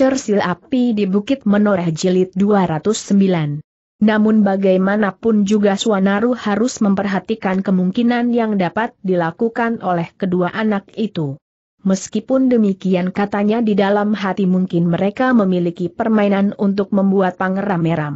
Sil Api di Bukit Menoreh Jilid 209. Namun bagaimanapun juga Suanaru harus memperhatikan kemungkinan yang dapat dilakukan oleh kedua anak itu. Meskipun demikian katanya di dalam hati mungkin mereka memiliki permainan untuk membuat pangeran meram.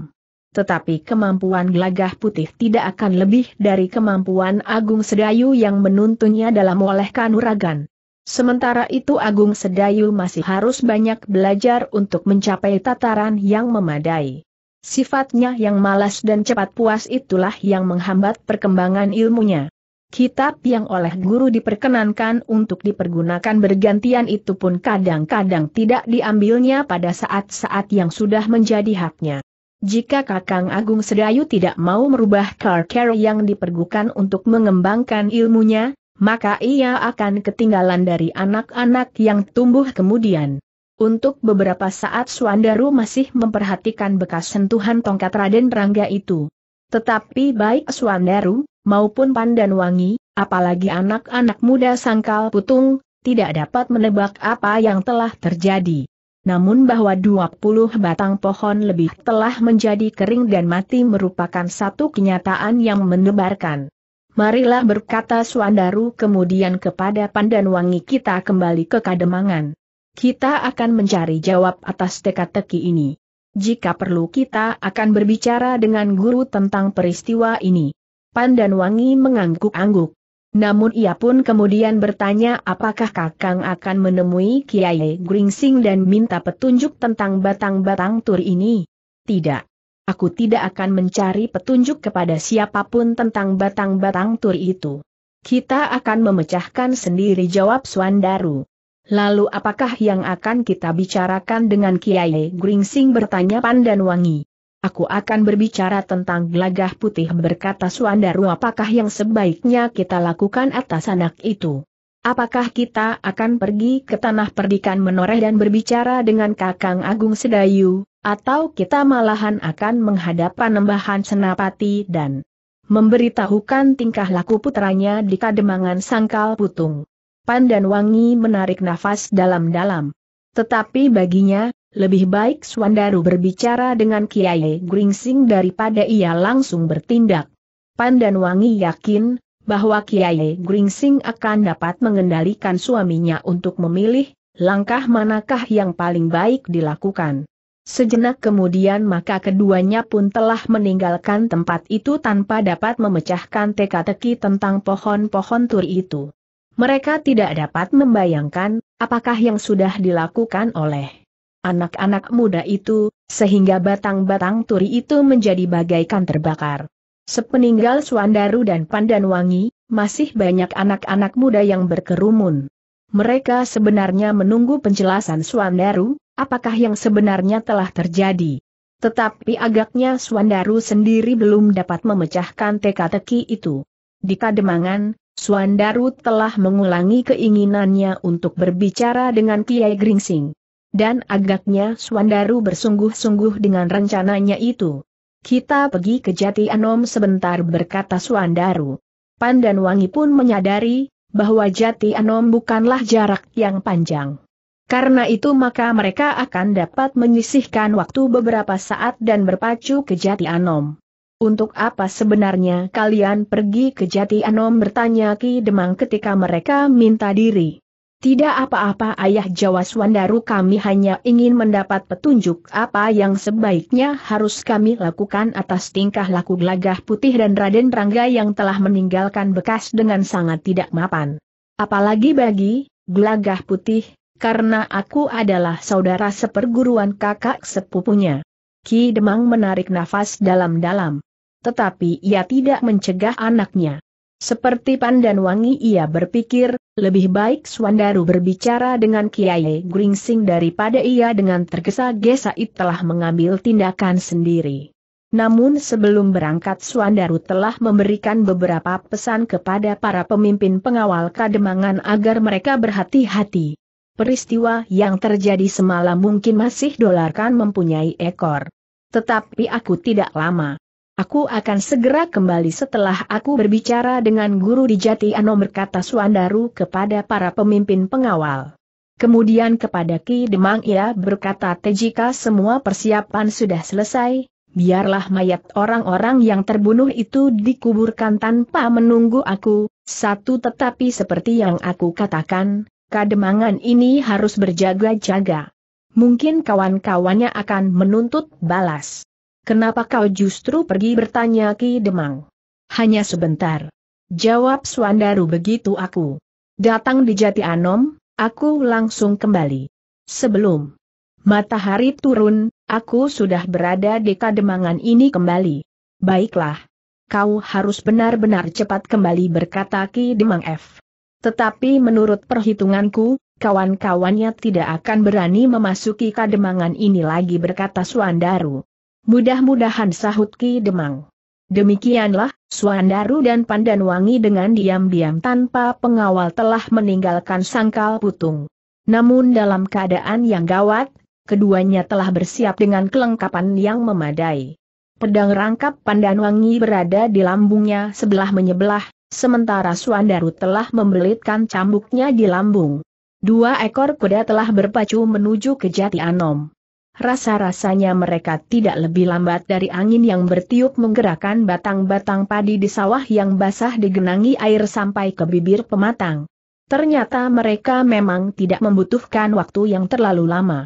Tetapi kemampuan gelagah putih tidak akan lebih dari kemampuan Agung Sedayu yang menuntunnya dalam oleh kanuragan. Sementara itu Agung Sedayu masih harus banyak belajar untuk mencapai tataran yang memadai. Sifatnya yang malas dan cepat puas itulah yang menghambat perkembangan ilmunya. Kitab yang oleh guru diperkenankan untuk dipergunakan bergantian itu pun kadang-kadang tidak diambilnya pada saat-saat yang sudah menjadi haknya. Jika Kakang Agung Sedayu tidak mau merubah karakter yang dipergunakan untuk mengembangkan ilmunya, maka ia akan ketinggalan dari anak-anak yang tumbuh kemudian. Untuk beberapa saat Suandaru masih memperhatikan bekas sentuhan tongkat Raden Rangga itu. Tetapi baik Suandaru, maupun Pandan Wangi, apalagi anak-anak muda sangkal putung, tidak dapat menebak apa yang telah terjadi. Namun bahwa 20 batang pohon lebih telah menjadi kering dan mati merupakan satu kenyataan yang menebarkan. Marilah berkata Suandaru kemudian kepada Pandanwangi kita kembali ke Kademangan. Kita akan mencari jawab atas teka-teki ini. Jika perlu kita akan berbicara dengan guru tentang peristiwa ini. Pandanwangi mengangguk-angguk. Namun ia pun kemudian bertanya apakah Kakang akan menemui Kiai Gringsing dan minta petunjuk tentang batang-batang tur ini. Tidak. Aku tidak akan mencari petunjuk kepada siapapun tentang batang-batang tur itu. Kita akan memecahkan sendiri jawab Suandaru. Lalu apakah yang akan kita bicarakan dengan Kiai Gringsing bertanya Pandan Wangi? Aku akan berbicara tentang gelagah putih berkata Suandaru apakah yang sebaiknya kita lakukan atas anak itu. Apakah kita akan pergi ke tanah perdikan menoreh dan berbicara dengan Kakang Agung Sedayu? Atau kita malahan akan menghadap panembahan senapati dan memberitahukan tingkah laku putranya di kademangan sangkal putung. Pandan Wangi menarik nafas dalam-dalam. Tetapi baginya, lebih baik Swandaru berbicara dengan Kiai Gringsing daripada ia langsung bertindak. Pandan Wangi yakin, bahwa Kiai Gringsing akan dapat mengendalikan suaminya untuk memilih, langkah manakah yang paling baik dilakukan. Sejenak kemudian maka keduanya pun telah meninggalkan tempat itu tanpa dapat memecahkan teka-teki tentang pohon-pohon turi itu. Mereka tidak dapat membayangkan, apakah yang sudah dilakukan oleh anak-anak muda itu, sehingga batang-batang turi itu menjadi bagaikan terbakar. Sepeninggal Suandaru dan Pandanwangi, masih banyak anak-anak muda yang berkerumun. Mereka sebenarnya menunggu penjelasan Suandaru, apakah yang sebenarnya telah terjadi. Tetapi agaknya Suandaru sendiri belum dapat memecahkan teka-teki itu. Di Kademangan, Suandaru telah mengulangi keinginannya untuk berbicara dengan Kiai Gringsing. Dan agaknya Suandaru bersungguh-sungguh dengan rencananya itu. Kita pergi ke Jati Anom sebentar berkata Suandaru. Pandan Wangi pun menyadari, bahwa Jati Anom bukanlah jarak yang panjang. Karena itu maka mereka akan dapat menyisihkan waktu beberapa saat dan berpacu ke Jati Anom. Untuk apa sebenarnya kalian pergi ke Jati Anom bertanya Ki Demang ketika mereka minta diri. Tidak apa-apa ayah Jawa Swandaru kami hanya ingin mendapat petunjuk apa yang sebaiknya harus kami lakukan atas tingkah laku gelagah putih dan Raden Rangga yang telah meninggalkan bekas dengan sangat tidak mapan. Apalagi bagi, gelagah putih, karena aku adalah saudara seperguruan kakak sepupunya. Ki Demang menarik nafas dalam-dalam. Tetapi ia tidak mencegah anaknya. Seperti pandan wangi ia berpikir, lebih baik Swandaru berbicara dengan Kiai Gringsing daripada ia dengan tergesa-gesa telah mengambil tindakan sendiri. Namun sebelum berangkat Swandaru telah memberikan beberapa pesan kepada para pemimpin pengawal kademangan agar mereka berhati-hati peristiwa yang terjadi semalam mungkin masih dolarkan mempunyai ekor. Tetapi aku tidak lama. Aku akan segera kembali setelah aku berbicara dengan guru di Jati Ano berkata Suandaru kepada para pemimpin pengawal. Kemudian kepada Ki Demang ia berkata Tejika semua persiapan sudah selesai, biarlah mayat orang-orang yang terbunuh itu dikuburkan tanpa menunggu aku, satu tetapi seperti yang aku katakan, Kademangan ini harus berjaga-jaga. Mungkin kawan-kawannya akan menuntut balas. Kenapa kau justru pergi bertanya Ki Demang? Hanya sebentar. Jawab Swandaru begitu aku. Datang di Jati Anom, aku langsung kembali. Sebelum matahari turun, aku sudah berada di kademangan ini kembali. Baiklah. Kau harus benar-benar cepat kembali berkata Ki Demang F. Tetapi menurut perhitunganku, kawan-kawannya tidak akan berani memasuki kademangan ini lagi berkata Suandaru. Mudah-mudahan sahut Ki Demang. Demikianlah, Suandaru dan Pandanwangi dengan diam-diam tanpa pengawal telah meninggalkan sangkal putung. Namun dalam keadaan yang gawat, keduanya telah bersiap dengan kelengkapan yang memadai. Pedang rangkap Pandanwangi berada di lambungnya sebelah menyebelah, Sementara Suandaru telah membelitkan cambuknya di lambung. Dua ekor kuda telah berpacu menuju ke Jati Anom. Rasa-rasanya mereka tidak lebih lambat dari angin yang bertiup menggerakkan batang-batang padi di sawah yang basah digenangi air sampai ke bibir pematang. Ternyata mereka memang tidak membutuhkan waktu yang terlalu lama.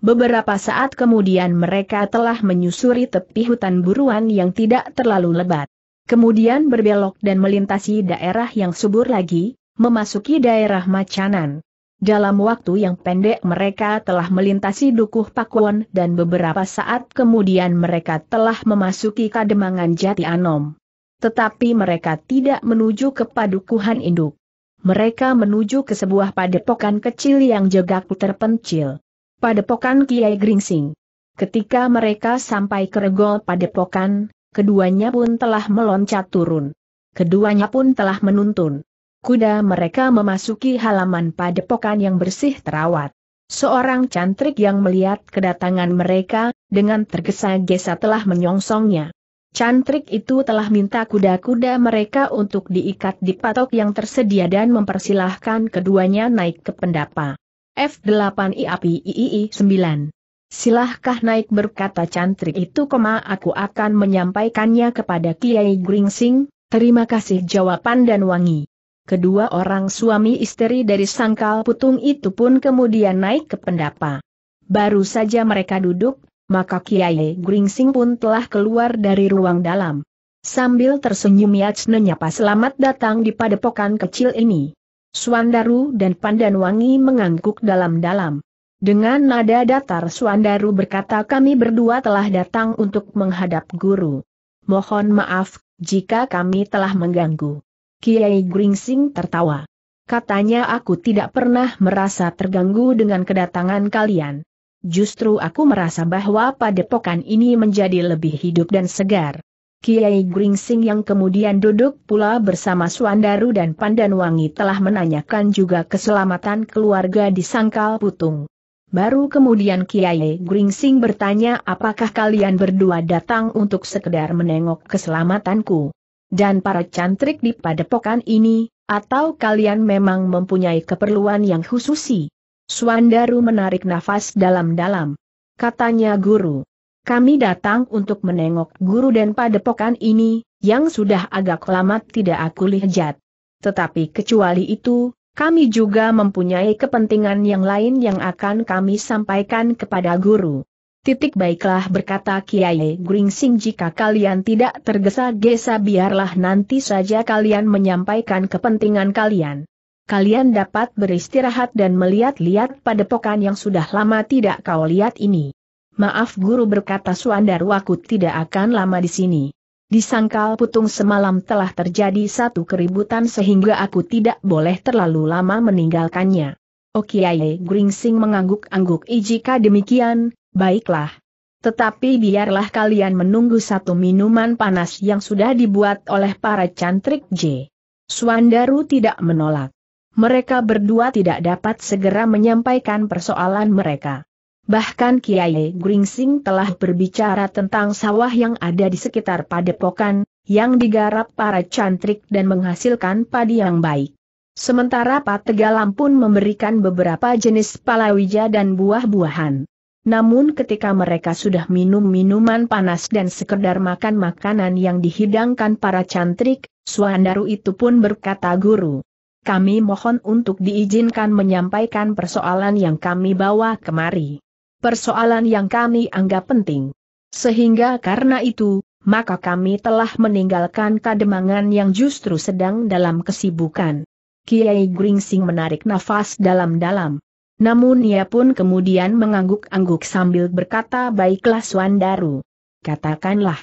Beberapa saat kemudian mereka telah menyusuri tepi hutan buruan yang tidak terlalu lebat. Kemudian berbelok dan melintasi daerah yang subur lagi, memasuki daerah Macanan. Dalam waktu yang pendek mereka telah melintasi Dukuh Pakuan dan beberapa saat kemudian mereka telah memasuki Kademangan Jati Anom. Tetapi mereka tidak menuju ke padukuhan induk. Mereka menuju ke sebuah padepokan kecil yang jaga terpencil. Padepokan Kiai Gringsing. Ketika mereka sampai ke regol padepokan, keduanya pun telah meloncat turun. Keduanya pun telah menuntun. Kuda mereka memasuki halaman padepokan yang bersih terawat. Seorang cantrik yang melihat kedatangan mereka, dengan tergesa-gesa telah menyongsongnya. Cantrik itu telah minta kuda-kuda mereka untuk diikat di patok yang tersedia dan mempersilahkan keduanya naik ke pendapa. F8 IAPIII 9 Silahkah naik berkata cantrik itu koma aku akan menyampaikannya kepada Kiai Gringsing, terima kasih jawaban dan wangi. Kedua orang suami istri dari sangkal putung itu pun kemudian naik ke pendapa. Baru saja mereka duduk, maka Kiai Gringsing pun telah keluar dari ruang dalam. Sambil tersenyum Yats menyapa selamat datang di padepokan kecil ini. Suandaru dan Pandanwangi mengangguk dalam-dalam. Dengan nada datar Suandaru berkata kami berdua telah datang untuk menghadap guru. Mohon maaf, jika kami telah mengganggu. Kiai Gringsing tertawa. Katanya aku tidak pernah merasa terganggu dengan kedatangan kalian. Justru aku merasa bahwa padepokan ini menjadi lebih hidup dan segar. Kiai Gringsing yang kemudian duduk pula bersama Suandaru dan Pandanwangi telah menanyakan juga keselamatan keluarga di Sangkal Putung. Baru kemudian Kiai Gringsing bertanya apakah kalian berdua datang untuk sekedar menengok keselamatanku dan para cantrik di padepokan ini, atau kalian memang mempunyai keperluan yang khususi. Swandaru menarik nafas dalam-dalam. Katanya guru. Kami datang untuk menengok guru dan padepokan ini, yang sudah agak lama tidak aku lihat. Tetapi kecuali itu, kami juga mempunyai kepentingan yang lain yang akan kami sampaikan kepada guru. Titik baiklah berkata Kiai Gringsing jika kalian tidak tergesa-gesa biarlah nanti saja kalian menyampaikan kepentingan kalian. Kalian dapat beristirahat dan melihat-lihat pada padepokan yang sudah lama tidak kau lihat ini. Maaf guru berkata waku tidak akan lama di sini. Disangkal, putung semalam telah terjadi satu keributan sehingga aku tidak boleh terlalu lama meninggalkannya. Okiaye Gringsing mengangguk-angguk jika demikian, baiklah. Tetapi biarlah kalian menunggu satu minuman panas yang sudah dibuat oleh para cantrik J. Swandaru tidak menolak. Mereka berdua tidak dapat segera menyampaikan persoalan mereka. Bahkan Kiai Gringsing telah berbicara tentang sawah yang ada di sekitar padepokan, yang digarap para cantrik dan menghasilkan padi yang baik. Sementara Pak Tegalam pun memberikan beberapa jenis palawija dan buah-buahan. Namun ketika mereka sudah minum minuman panas dan sekedar makan makanan yang dihidangkan para cantrik, Suandaru itu pun berkata guru. Kami mohon untuk diizinkan menyampaikan persoalan yang kami bawa kemari persoalan yang kami anggap penting. Sehingga karena itu, maka kami telah meninggalkan kademangan yang justru sedang dalam kesibukan. Kiai Gringsing menarik nafas dalam-dalam. Namun ia pun kemudian mengangguk-angguk sambil berkata baiklah Swandaru. Katakanlah.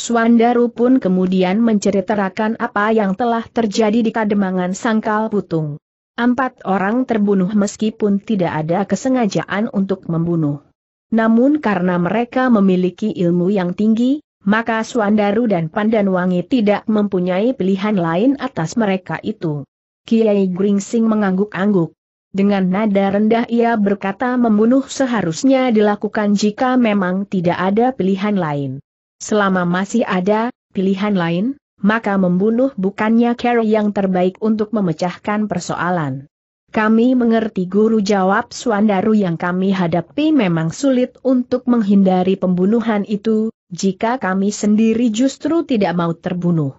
Swandaru pun kemudian menceritakan apa yang telah terjadi di kademangan sangkal putung. Empat orang terbunuh meskipun tidak ada kesengajaan untuk membunuh. Namun karena mereka memiliki ilmu yang tinggi, maka Suandaru dan Pandanwangi tidak mempunyai pilihan lain atas mereka itu. Kiai Gringsing mengangguk-angguk. Dengan nada rendah ia berkata membunuh seharusnya dilakukan jika memang tidak ada pilihan lain. Selama masih ada, pilihan lain, maka membunuh bukannya cara yang terbaik untuk memecahkan persoalan. Kami mengerti guru jawab Suandaru yang kami hadapi memang sulit untuk menghindari pembunuhan itu, jika kami sendiri justru tidak mau terbunuh.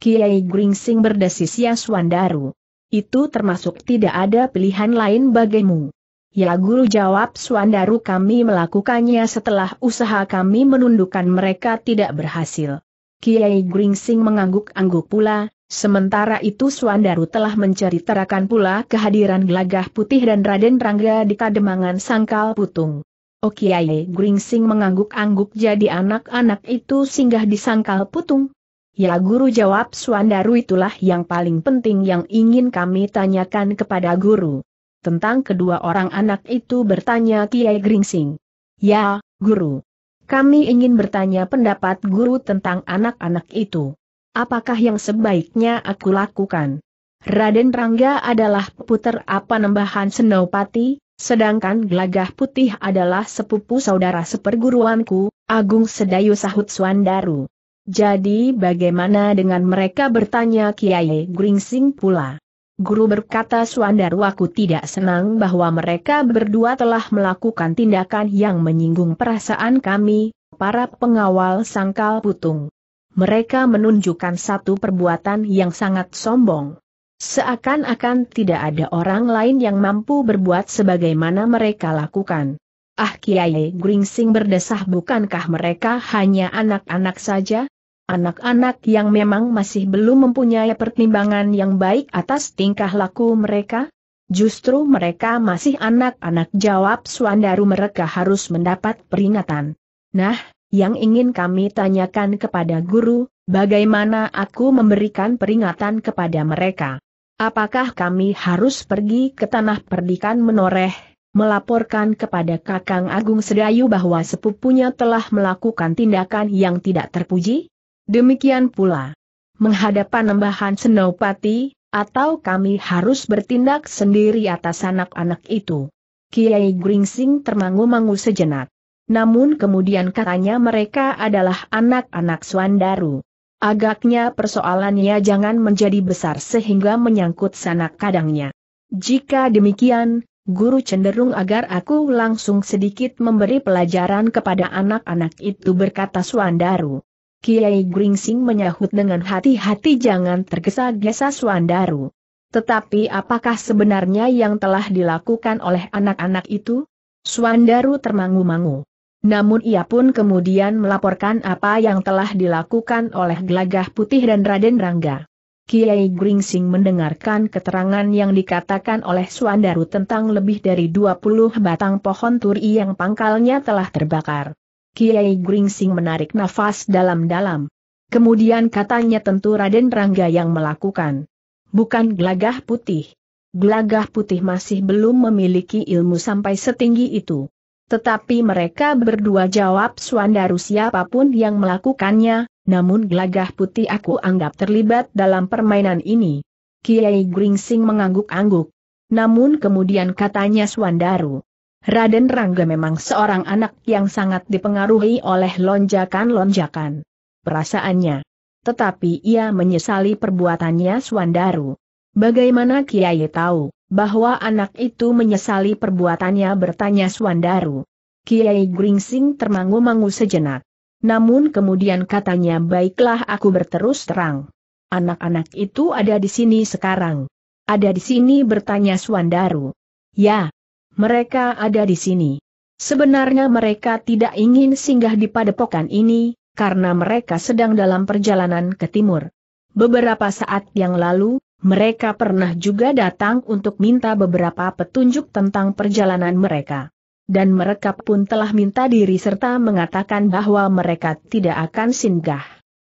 Kiai Gringsing berdesis ya Suandaru. Itu termasuk tidak ada pilihan lain bagimu. Ya guru jawab Suandaru kami melakukannya setelah usaha kami menundukkan mereka tidak berhasil. Kiai Gringsing mengangguk-angguk pula, sementara itu Suandaru telah menceritakan pula kehadiran gelagah putih dan Raden Rangga di kademangan sangkal putung. Oh Kiai Gringsing mengangguk-angguk jadi anak-anak itu singgah di sangkal putung. Ya guru jawab Suandaru itulah yang paling penting yang ingin kami tanyakan kepada guru. Tentang kedua orang anak itu bertanya Kiai Gringsing. Ya, guru. Kami ingin bertanya pendapat guru tentang anak-anak itu. Apakah yang sebaiknya aku lakukan? Raden Rangga adalah puter apa nembahan Senopati, sedangkan Glagah Putih adalah sepupu saudara seperguruanku, Agung Sedayu Sahut Suandaru. Jadi bagaimana dengan mereka bertanya Kiai Gringsing pula? Guru berkata Suandar aku tidak senang bahwa mereka berdua telah melakukan tindakan yang menyinggung perasaan kami, para pengawal sangkal putung. Mereka menunjukkan satu perbuatan yang sangat sombong. Seakan-akan tidak ada orang lain yang mampu berbuat sebagaimana mereka lakukan. Ah Kiai Gringsing berdesah bukankah mereka hanya anak-anak saja? Anak-anak yang memang masih belum mempunyai pertimbangan yang baik atas tingkah laku mereka, justru mereka masih anak-anak jawab Suandaru mereka harus mendapat peringatan. Nah, yang ingin kami tanyakan kepada guru, bagaimana aku memberikan peringatan kepada mereka? Apakah kami harus pergi ke tanah perdikan menoreh, melaporkan kepada Kakang Agung Sedayu bahwa sepupunya telah melakukan tindakan yang tidak terpuji? Demikian pula, menghadapan embahan Senopati, atau kami harus bertindak sendiri atas anak-anak itu. Kiai Gringsing termangu-mangu sejenak. Namun kemudian katanya mereka adalah anak-anak Swandaru. Agaknya persoalannya jangan menjadi besar sehingga menyangkut sanak kadangnya. Jika demikian, guru cenderung agar aku langsung sedikit memberi pelajaran kepada anak-anak itu berkata Swandaru. Kiai Gringsing menyahut dengan hati-hati jangan tergesa-gesa Suandaru. Tetapi apakah sebenarnya yang telah dilakukan oleh anak-anak itu? Suandaru termangu-mangu. Namun ia pun kemudian melaporkan apa yang telah dilakukan oleh Gelagah Putih dan Raden Rangga. Kiai Gringsing mendengarkan keterangan yang dikatakan oleh Suandaru tentang lebih dari 20 batang pohon turi yang pangkalnya telah terbakar. Kiai Gringsing menarik nafas dalam-dalam. Kemudian katanya tentu Raden Rangga yang melakukan. Bukan gelagah putih. Gelagah putih masih belum memiliki ilmu sampai setinggi itu. Tetapi mereka berdua jawab Suandaru siapapun yang melakukannya, namun gelagah putih aku anggap terlibat dalam permainan ini. Kiai Gringsing mengangguk-angguk. Namun kemudian katanya Suandaru, Raden Rangga memang seorang anak yang sangat dipengaruhi oleh lonjakan-lonjakan perasaannya. Tetapi ia menyesali perbuatannya Swandaru. Bagaimana Kiai tahu bahwa anak itu menyesali perbuatannya bertanya Swandaru. Kiai Gringsing termangu-mangu sejenak. Namun kemudian katanya baiklah aku berterus terang. Anak-anak itu ada di sini sekarang. Ada di sini bertanya Swandaru. Ya, mereka ada di sini. Sebenarnya mereka tidak ingin singgah di padepokan ini, karena mereka sedang dalam perjalanan ke timur. Beberapa saat yang lalu, mereka pernah juga datang untuk minta beberapa petunjuk tentang perjalanan mereka. Dan mereka pun telah minta diri serta mengatakan bahwa mereka tidak akan singgah.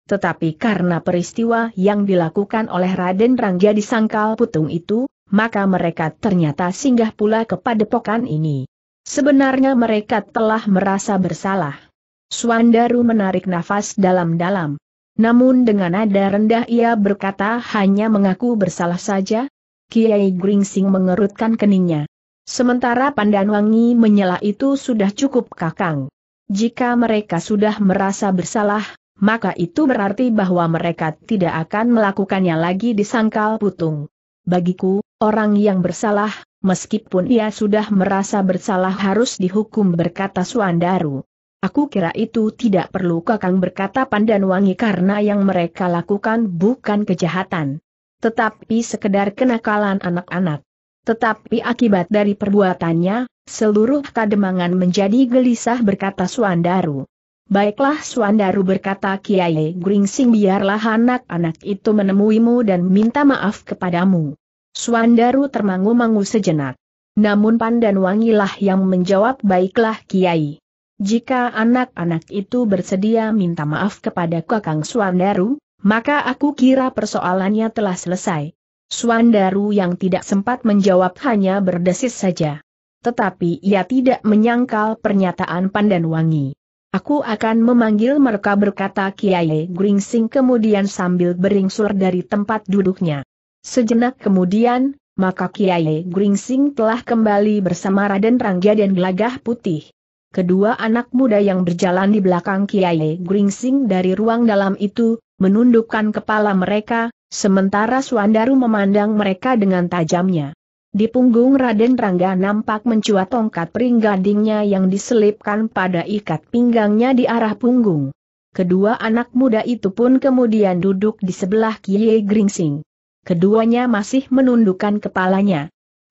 Tetapi karena peristiwa yang dilakukan oleh Raden Rangga di Sangkal Putung itu, maka mereka ternyata singgah pula ke padepokan ini. Sebenarnya mereka telah merasa bersalah. Suandaru menarik nafas dalam-dalam. Namun dengan nada rendah ia berkata hanya mengaku bersalah saja. Kiai Gringsing mengerutkan keningnya. Sementara Pandanwangi menyela itu sudah cukup kakang. Jika mereka sudah merasa bersalah, maka itu berarti bahwa mereka tidak akan melakukannya lagi di sangkal putung. Bagiku, Orang yang bersalah, meskipun ia sudah merasa bersalah harus dihukum berkata Suandaru. Aku kira itu tidak perlu kakang berkata pandan wangi karena yang mereka lakukan bukan kejahatan. Tetapi sekedar kenakalan anak-anak. Tetapi akibat dari perbuatannya, seluruh kademangan menjadi gelisah berkata Suandaru. Baiklah Suandaru berkata Kiai Gringsing biarlah anak-anak itu menemuimu dan minta maaf kepadamu. Suandaru termangu-mangu sejenak. Namun Pandan Wangilah yang menjawab baiklah Kiai. Jika anak-anak itu bersedia minta maaf kepada Kakang Suandaru, maka aku kira persoalannya telah selesai. Suandaru yang tidak sempat menjawab hanya berdesis saja. Tetapi ia tidak menyangkal pernyataan Pandan Wangi. Aku akan memanggil mereka berkata Kiai Gringsing kemudian sambil beringsur dari tempat duduknya. Sejenak kemudian, maka Kiai Gringsing telah kembali bersama Raden Rangga dan Gelagah Putih. Kedua anak muda yang berjalan di belakang Kiai Gringsing dari ruang dalam itu, menundukkan kepala mereka, sementara Suandaru memandang mereka dengan tajamnya. Di punggung Raden Rangga nampak mencuat tongkat peringgadingnya yang diselipkan pada ikat pinggangnya di arah punggung. Kedua anak muda itu pun kemudian duduk di sebelah Kiai Gringsing keduanya masih menundukkan kepalanya.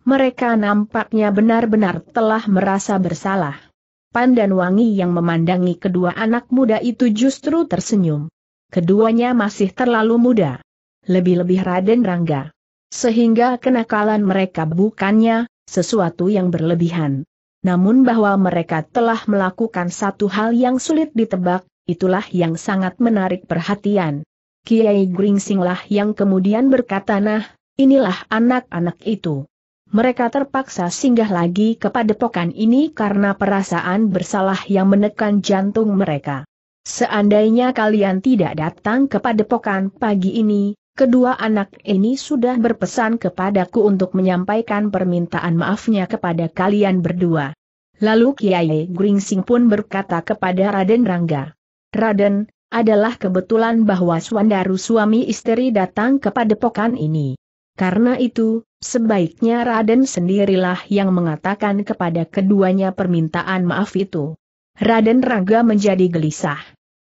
Mereka nampaknya benar-benar telah merasa bersalah. Pandan Wangi yang memandangi kedua anak muda itu justru tersenyum. Keduanya masih terlalu muda. Lebih-lebih Raden Rangga. Sehingga kenakalan mereka bukannya sesuatu yang berlebihan. Namun bahwa mereka telah melakukan satu hal yang sulit ditebak, itulah yang sangat menarik perhatian. Kiai Gringsinglah yang kemudian berkata nah, inilah anak-anak itu. Mereka terpaksa singgah lagi kepada padepokan ini karena perasaan bersalah yang menekan jantung mereka. Seandainya kalian tidak datang kepada padepokan pagi ini, kedua anak ini sudah berpesan kepadaku untuk menyampaikan permintaan maafnya kepada kalian berdua. Lalu Kiai Gringsing pun berkata kepada Raden Rangga, Raden, adalah kebetulan bahwa Swandaru suami istri datang kepada pokan ini. Karena itu, sebaiknya Raden sendirilah yang mengatakan kepada keduanya permintaan maaf itu. Raden Rangga menjadi gelisah.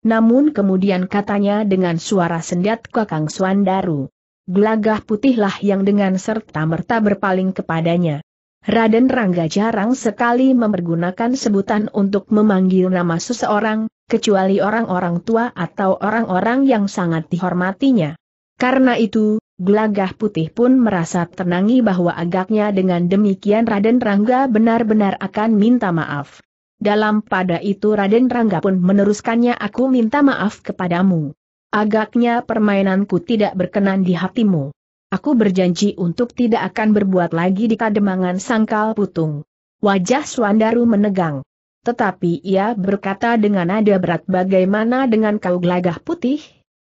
Namun kemudian katanya dengan suara sendat Kakang Swandaru. Gelagah putihlah yang dengan serta-merta berpaling kepadanya. Raden Rangga jarang sekali mempergunakan sebutan untuk memanggil nama seseorang, kecuali orang-orang tua atau orang-orang yang sangat dihormatinya. Karena itu, Gelagah Putih pun merasa tenangi bahwa agaknya dengan demikian Raden Rangga benar-benar akan minta maaf. Dalam pada itu Raden Rangga pun meneruskannya aku minta maaf kepadamu. Agaknya permainanku tidak berkenan di hatimu. Aku berjanji untuk tidak akan berbuat lagi di kademangan sangkal putung. Wajah Swandaru menegang. Tetapi ia berkata dengan nada berat bagaimana dengan kau gelagah putih?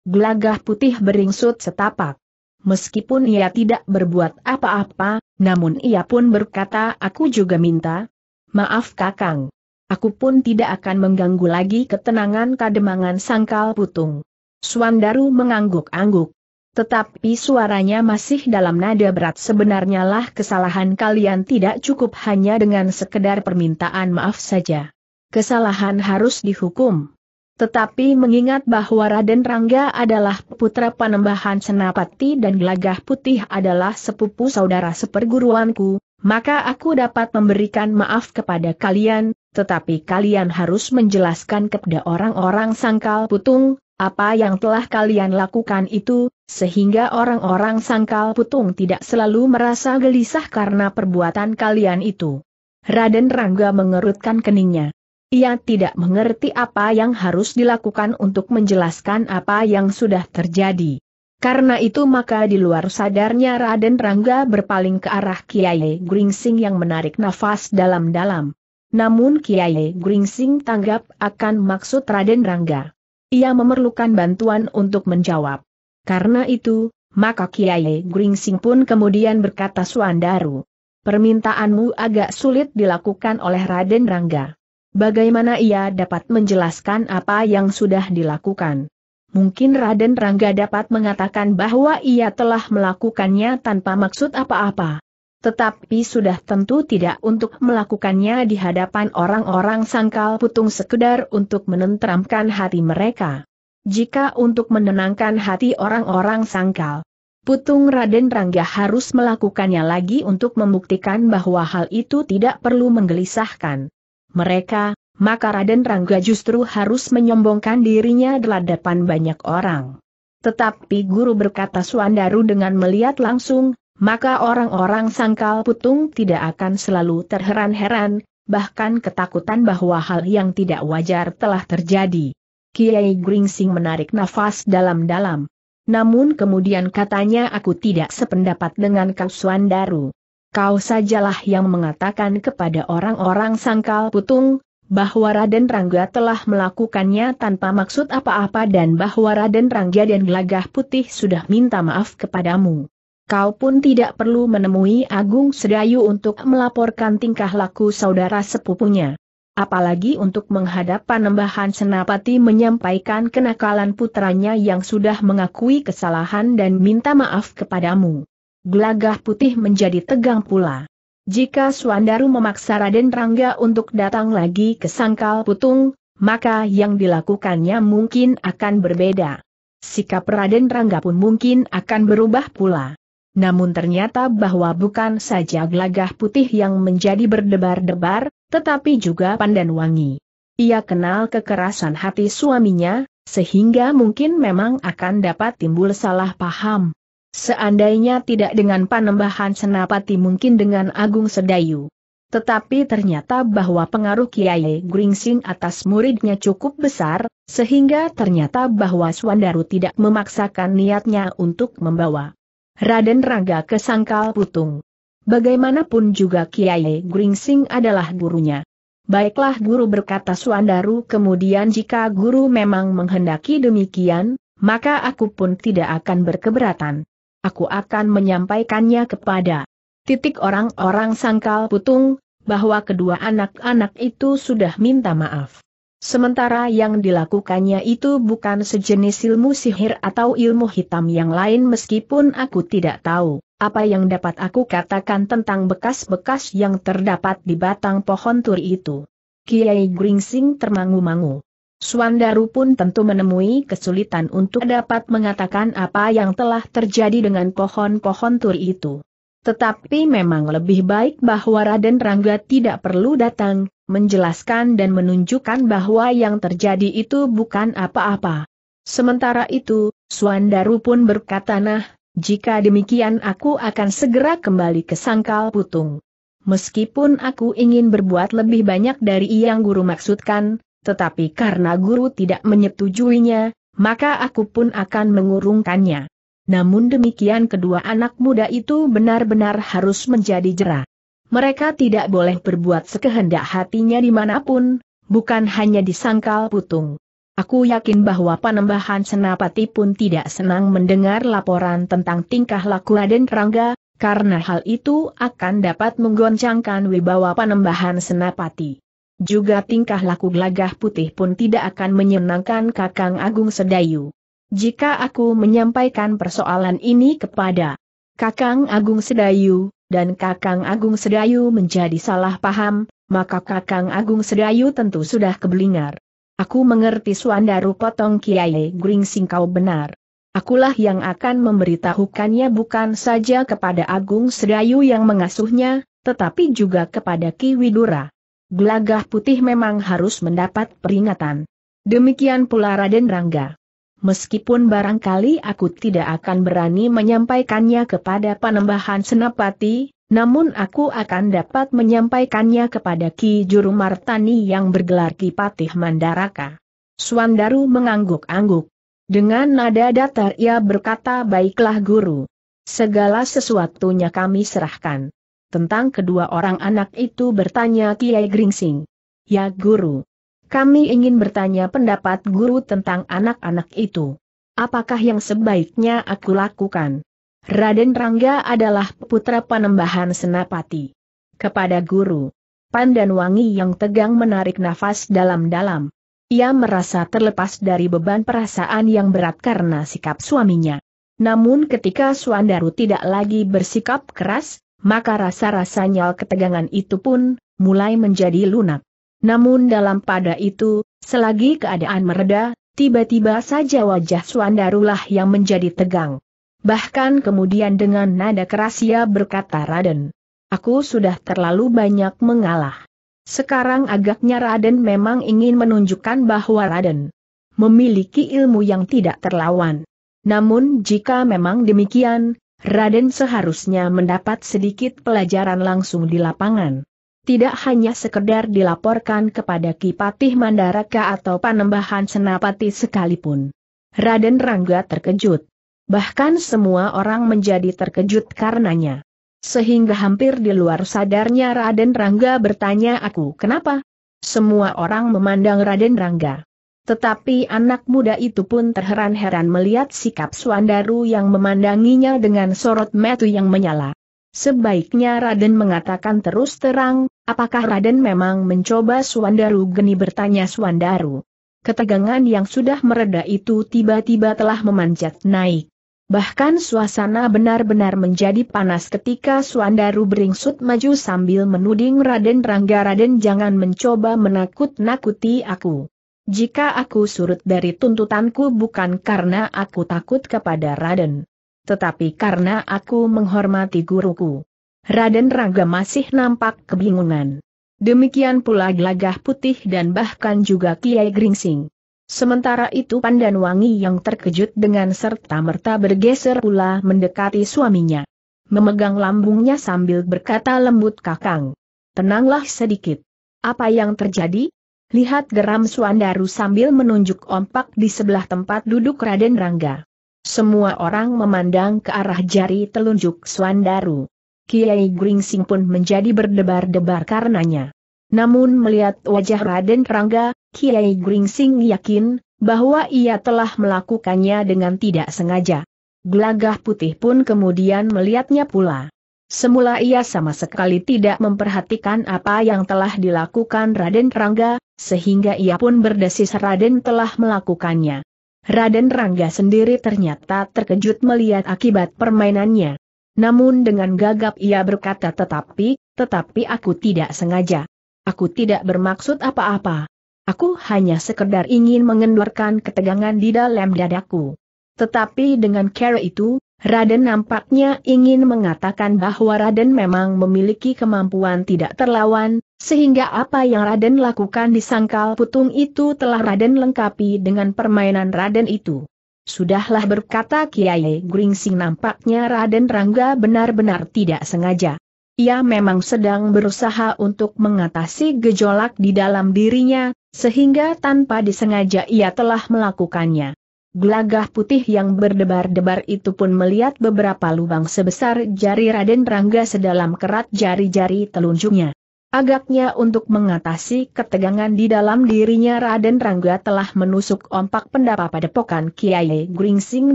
Gelagah putih beringsut setapak. Meskipun ia tidak berbuat apa-apa, namun ia pun berkata aku juga minta. Maaf kakang. Aku pun tidak akan mengganggu lagi ketenangan kademangan sangkal putung. Suandaru mengangguk-angguk. Tetapi suaranya masih dalam nada berat sebenarnya lah kesalahan kalian tidak cukup hanya dengan sekedar permintaan maaf saja. Kesalahan harus dihukum. Tetapi mengingat bahwa Raden Rangga adalah putra panembahan Senapati dan Gelagah Putih adalah sepupu saudara seperguruanku, maka aku dapat memberikan maaf kepada kalian, tetapi kalian harus menjelaskan kepada orang-orang sangkal putung, apa yang telah kalian lakukan itu, sehingga orang-orang sangkal putung tidak selalu merasa gelisah karena perbuatan kalian itu. Raden Rangga mengerutkan keningnya. Ia tidak mengerti apa yang harus dilakukan untuk menjelaskan apa yang sudah terjadi. Karena itu maka di luar sadarnya Raden Rangga berpaling ke arah Kiai Gringsing yang menarik nafas dalam-dalam. Namun Kiai Gringsing tanggap akan maksud Raden Rangga. Ia memerlukan bantuan untuk menjawab. Karena itu, maka Kiai Gringsing pun kemudian berkata Suandaru. Permintaanmu agak sulit dilakukan oleh Raden Rangga. Bagaimana ia dapat menjelaskan apa yang sudah dilakukan? Mungkin Raden Rangga dapat mengatakan bahwa ia telah melakukannya tanpa maksud apa-apa tetapi sudah tentu tidak untuk melakukannya di hadapan orang-orang sangkal putung sekedar untuk menenteramkan hati mereka. Jika untuk menenangkan hati orang-orang sangkal, Putung Raden Rangga harus melakukannya lagi untuk membuktikan bahwa hal itu tidak perlu menggelisahkan. Mereka, maka Raden Rangga justru harus menyombongkan dirinya di hadapan banyak orang. Tetapi guru berkata Suandaru dengan melihat langsung, maka orang-orang sangkal putung tidak akan selalu terheran-heran, bahkan ketakutan bahwa hal yang tidak wajar telah terjadi. Kiai Gringsing menarik nafas dalam-dalam. Namun kemudian katanya aku tidak sependapat dengan kau Suandaru. Kau sajalah yang mengatakan kepada orang-orang sangkal putung, bahwa Raden Rangga telah melakukannya tanpa maksud apa-apa dan bahwa Raden Rangga dan Gelagah Putih sudah minta maaf kepadamu. Kau pun tidak perlu menemui Agung Sedayu untuk melaporkan tingkah laku saudara sepupunya. Apalagi untuk menghadap Panembahan Senapati menyampaikan kenakalan putranya yang sudah mengakui kesalahan dan minta maaf kepadamu. Gelagah putih menjadi tegang pula. Jika Suandaru memaksa Raden Rangga untuk datang lagi ke Sangkal Putung, maka yang dilakukannya mungkin akan berbeda. Sikap Raden Rangga pun mungkin akan berubah pula namun ternyata bahwa bukan saja gelagah putih yang menjadi berdebar-debar, tetapi juga pandan wangi. Ia kenal kekerasan hati suaminya, sehingga mungkin memang akan dapat timbul salah paham. Seandainya tidak dengan panembahan senapati mungkin dengan Agung Sedayu. Tetapi ternyata bahwa pengaruh Kiai Gringsing atas muridnya cukup besar, sehingga ternyata bahwa Swandaru tidak memaksakan niatnya untuk membawa Raden Raga kesangkal putung. Bagaimanapun juga Kiai Gringsing adalah gurunya. Baiklah guru berkata Suandaru kemudian jika guru memang menghendaki demikian, maka aku pun tidak akan berkeberatan. Aku akan menyampaikannya kepada titik orang-orang sangkal putung, bahwa kedua anak-anak itu sudah minta maaf. Sementara yang dilakukannya itu bukan sejenis ilmu sihir atau ilmu hitam yang lain meskipun aku tidak tahu apa yang dapat aku katakan tentang bekas-bekas yang terdapat di batang pohon turi itu. Kiai Gringsing termangu-mangu. Swandaru pun tentu menemui kesulitan untuk dapat mengatakan apa yang telah terjadi dengan pohon-pohon turi itu. Tetapi memang lebih baik bahwa Raden Rangga tidak perlu datang, menjelaskan dan menunjukkan bahwa yang terjadi itu bukan apa-apa. Sementara itu, Suandaru pun berkata nah, jika demikian aku akan segera kembali ke sangkal putung. Meskipun aku ingin berbuat lebih banyak dari yang guru maksudkan, tetapi karena guru tidak menyetujuinya, maka aku pun akan mengurungkannya. Namun demikian kedua anak muda itu benar-benar harus menjadi jerah. Mereka tidak boleh berbuat sekehendak hatinya dimanapun, bukan hanya di sangkal putung. Aku yakin bahwa panembahan senapati pun tidak senang mendengar laporan tentang tingkah laku Raden Rangga, karena hal itu akan dapat menggoncangkan wibawa panembahan senapati. Juga tingkah laku gelagah putih pun tidak akan menyenangkan Kakang Agung Sedayu. Jika aku menyampaikan persoalan ini kepada Kakang Agung Sedayu, dan Kakang Agung Sedayu menjadi salah paham, maka Kakang Agung Sedayu tentu sudah kebelingar. Aku mengerti Suandaru potong Kiai Gringsing kau benar. Akulah yang akan memberitahukannya bukan saja kepada Agung Sedayu yang mengasuhnya, tetapi juga kepada Ki Widura. Gelagah putih memang harus mendapat peringatan. Demikian pula Raden Rangga. Meskipun barangkali aku tidak akan berani menyampaikannya kepada Panembahan Senapati, namun aku akan dapat menyampaikannya kepada Ki Juru Martani yang bergelar Ki Patih Mandaraka. Suandaru mengangguk-angguk. Dengan nada datar ia berkata baiklah guru. Segala sesuatunya kami serahkan. Tentang kedua orang anak itu bertanya Kiai Gringsing. Ya guru. Kami ingin bertanya pendapat guru tentang anak-anak itu. Apakah yang sebaiknya aku lakukan? Raden Rangga adalah putra panembahan Senapati. Kepada guru, Pandan Wangi yang tegang menarik nafas dalam-dalam. Ia merasa terlepas dari beban perasaan yang berat karena sikap suaminya. Namun ketika Suandaru tidak lagi bersikap keras, maka rasa-rasanya ketegangan itu pun mulai menjadi lunak. Namun dalam pada itu, selagi keadaan mereda, tiba-tiba saja wajah Suandarulah yang menjadi tegang. Bahkan kemudian dengan nada keras ia berkata Raden, aku sudah terlalu banyak mengalah. Sekarang agaknya Raden memang ingin menunjukkan bahwa Raden memiliki ilmu yang tidak terlawan. Namun jika memang demikian, Raden seharusnya mendapat sedikit pelajaran langsung di lapangan tidak hanya sekedar dilaporkan kepada Kipatih Mandaraka atau Panembahan Senapati sekalipun. Raden Rangga terkejut. Bahkan semua orang menjadi terkejut karenanya. Sehingga hampir di luar sadarnya Raden Rangga bertanya aku kenapa? Semua orang memandang Raden Rangga. Tetapi anak muda itu pun terheran-heran melihat sikap Swandaru yang memandanginya dengan sorot metu yang menyala. Sebaiknya Raden mengatakan terus terang, apakah Raden memang mencoba Suandaru Geni bertanya Suandaru. Ketegangan yang sudah mereda itu tiba-tiba telah memanjat naik. Bahkan suasana benar-benar menjadi panas ketika Suandaru beringsut maju sambil menuding Raden Rangga Raden jangan mencoba menakut-nakuti aku. Jika aku surut dari tuntutanku bukan karena aku takut kepada Raden tetapi karena aku menghormati guruku. Raden Rangga masih nampak kebingungan. Demikian pula Gelagah Putih dan bahkan juga Kiai Gringsing. Sementara itu Pandan Wangi yang terkejut dengan serta-merta bergeser pula mendekati suaminya. Memegang lambungnya sambil berkata lembut kakang. Tenanglah sedikit. Apa yang terjadi? Lihat geram Suandaru sambil menunjuk ompak di sebelah tempat duduk Raden Rangga. Semua orang memandang ke arah jari telunjuk Swandaru. Kiai Gringsing pun menjadi berdebar-debar karenanya. Namun melihat wajah Raden Rangga, Kiai Gringsing yakin bahwa ia telah melakukannya dengan tidak sengaja. Gelagah putih pun kemudian melihatnya pula. Semula ia sama sekali tidak memperhatikan apa yang telah dilakukan Raden Rangga, sehingga ia pun berdesis Raden telah melakukannya. Raden Rangga sendiri ternyata terkejut melihat akibat permainannya. Namun dengan gagap ia berkata tetapi, tetapi aku tidak sengaja. Aku tidak bermaksud apa-apa. Aku hanya sekedar ingin mengendurkan ketegangan di dalam dadaku. Tetapi dengan cara itu, Raden nampaknya ingin mengatakan bahwa Raden memang memiliki kemampuan tidak terlawan, sehingga apa yang Raden lakukan di sangkal putung itu telah Raden lengkapi dengan permainan Raden itu. Sudahlah berkata Kiai Gringsing nampaknya Raden Rangga benar-benar tidak sengaja. Ia memang sedang berusaha untuk mengatasi gejolak di dalam dirinya, sehingga tanpa disengaja ia telah melakukannya. Gelagah putih yang berdebar-debar itu pun melihat beberapa lubang sebesar jari Raden Rangga sedalam kerat jari-jari telunjuknya. Agaknya untuk mengatasi ketegangan di dalam dirinya Raden Rangga telah menusuk ompak pendapa padepokan Kiai Gringsing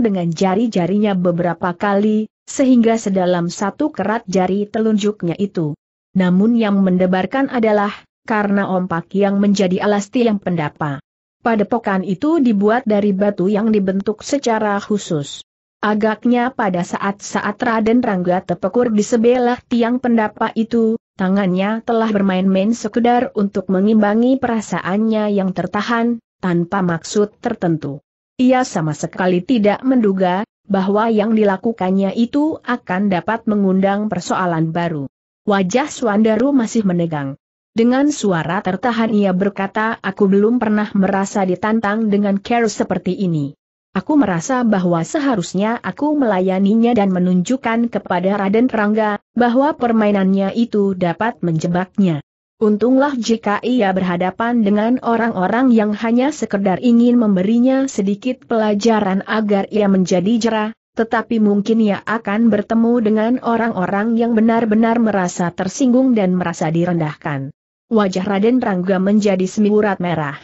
dengan jari-jarinya beberapa kali, sehingga sedalam satu kerat jari telunjuknya itu. Namun yang mendebarkan adalah, karena ompak yang menjadi alas tiang pendapa. Padepokan itu dibuat dari batu yang dibentuk secara khusus. Agaknya pada saat-saat Raden Rangga tepekur di sebelah tiang pendapa itu, Tangannya telah bermain-main sekedar untuk mengimbangi perasaannya yang tertahan, tanpa maksud tertentu. Ia sama sekali tidak menduga, bahwa yang dilakukannya itu akan dapat mengundang persoalan baru. Wajah Swandaru masih menegang. Dengan suara tertahan ia berkata aku belum pernah merasa ditantang dengan care seperti ini. Aku merasa bahwa seharusnya aku melayaninya dan menunjukkan kepada Raden Rangga, bahwa permainannya itu dapat menjebaknya. Untunglah jika ia berhadapan dengan orang-orang yang hanya sekedar ingin memberinya sedikit pelajaran agar ia menjadi jerah, tetapi mungkin ia akan bertemu dengan orang-orang yang benar-benar merasa tersinggung dan merasa direndahkan. Wajah Raden Rangga menjadi semiurat merah.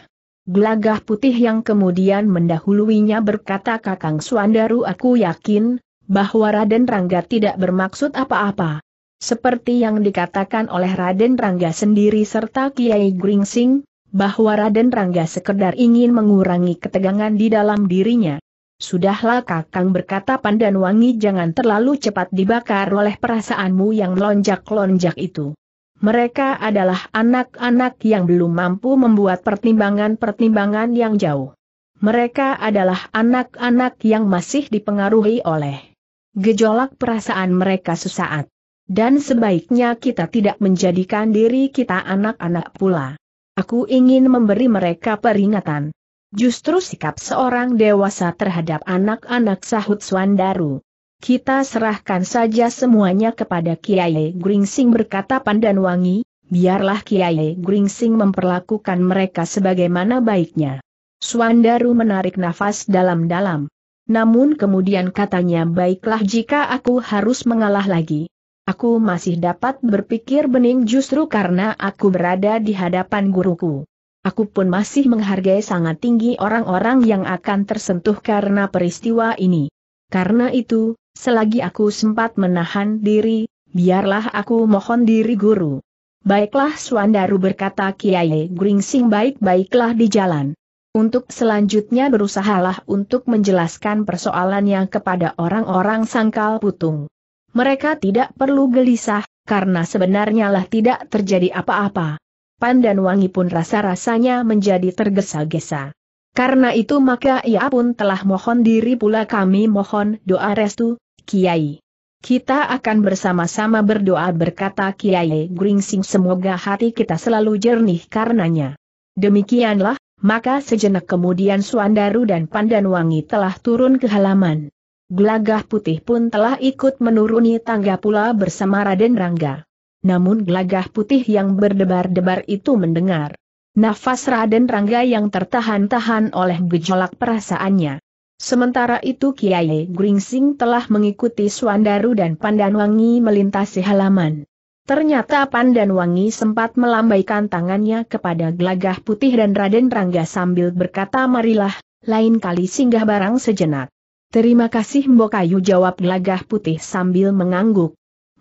Gelagah putih yang kemudian mendahuluinya berkata Kakang Suandaru aku yakin, bahwa Raden Rangga tidak bermaksud apa-apa. Seperti yang dikatakan oleh Raden Rangga sendiri serta Kiai Gringsing, bahwa Raden Rangga sekedar ingin mengurangi ketegangan di dalam dirinya. Sudahlah Kakang berkata wangi jangan terlalu cepat dibakar oleh perasaanmu yang lonjak-lonjak itu. Mereka adalah anak-anak yang belum mampu membuat pertimbangan-pertimbangan yang jauh. Mereka adalah anak-anak yang masih dipengaruhi oleh gejolak perasaan mereka sesaat. Dan sebaiknya kita tidak menjadikan diri kita anak-anak pula. Aku ingin memberi mereka peringatan. Justru sikap seorang dewasa terhadap anak-anak sahut Swandaru kita serahkan saja semuanya kepada Kiai Gringsing berkata pandan wangi. biarlah Kiai Gringsing memperlakukan mereka sebagaimana baiknya. Suandaru menarik nafas dalam-dalam. Namun kemudian katanya baiklah jika aku harus mengalah lagi. Aku masih dapat berpikir bening justru karena aku berada di hadapan guruku. Aku pun masih menghargai sangat tinggi orang-orang yang akan tersentuh karena peristiwa ini. Karena itu, Selagi aku sempat menahan diri, biarlah aku mohon diri guru. Baiklah Suandaru berkata Kiai Gringsing baik-baiklah di jalan. Untuk selanjutnya berusahalah untuk menjelaskan persoalannya kepada orang-orang sangkal putung. Mereka tidak perlu gelisah, karena sebenarnya lah tidak terjadi apa-apa. Pan dan Wangi pun rasa-rasanya menjadi tergesa-gesa. Karena itu maka ia pun telah mohon diri pula kami mohon doa restu, Kiai. Kita akan bersama-sama berdoa berkata Kiai Gringsing semoga hati kita selalu jernih karenanya. Demikianlah, maka sejenak kemudian Suandaru dan Pandanwangi telah turun ke halaman. Gelagah putih pun telah ikut menuruni tangga pula bersama Raden Rangga. Namun gelagah putih yang berdebar-debar itu mendengar. Nafas Raden Rangga yang tertahan-tahan oleh gejolak perasaannya. Sementara itu Kiai Gringsing telah mengikuti Suandaru dan Pandanwangi melintasi halaman. Ternyata Pandanwangi sempat melambaikan tangannya kepada Glagah putih dan Raden Rangga sambil berkata marilah, lain kali singgah barang sejenak. Terima kasih Mbok Ayu, jawab Glagah putih sambil mengangguk.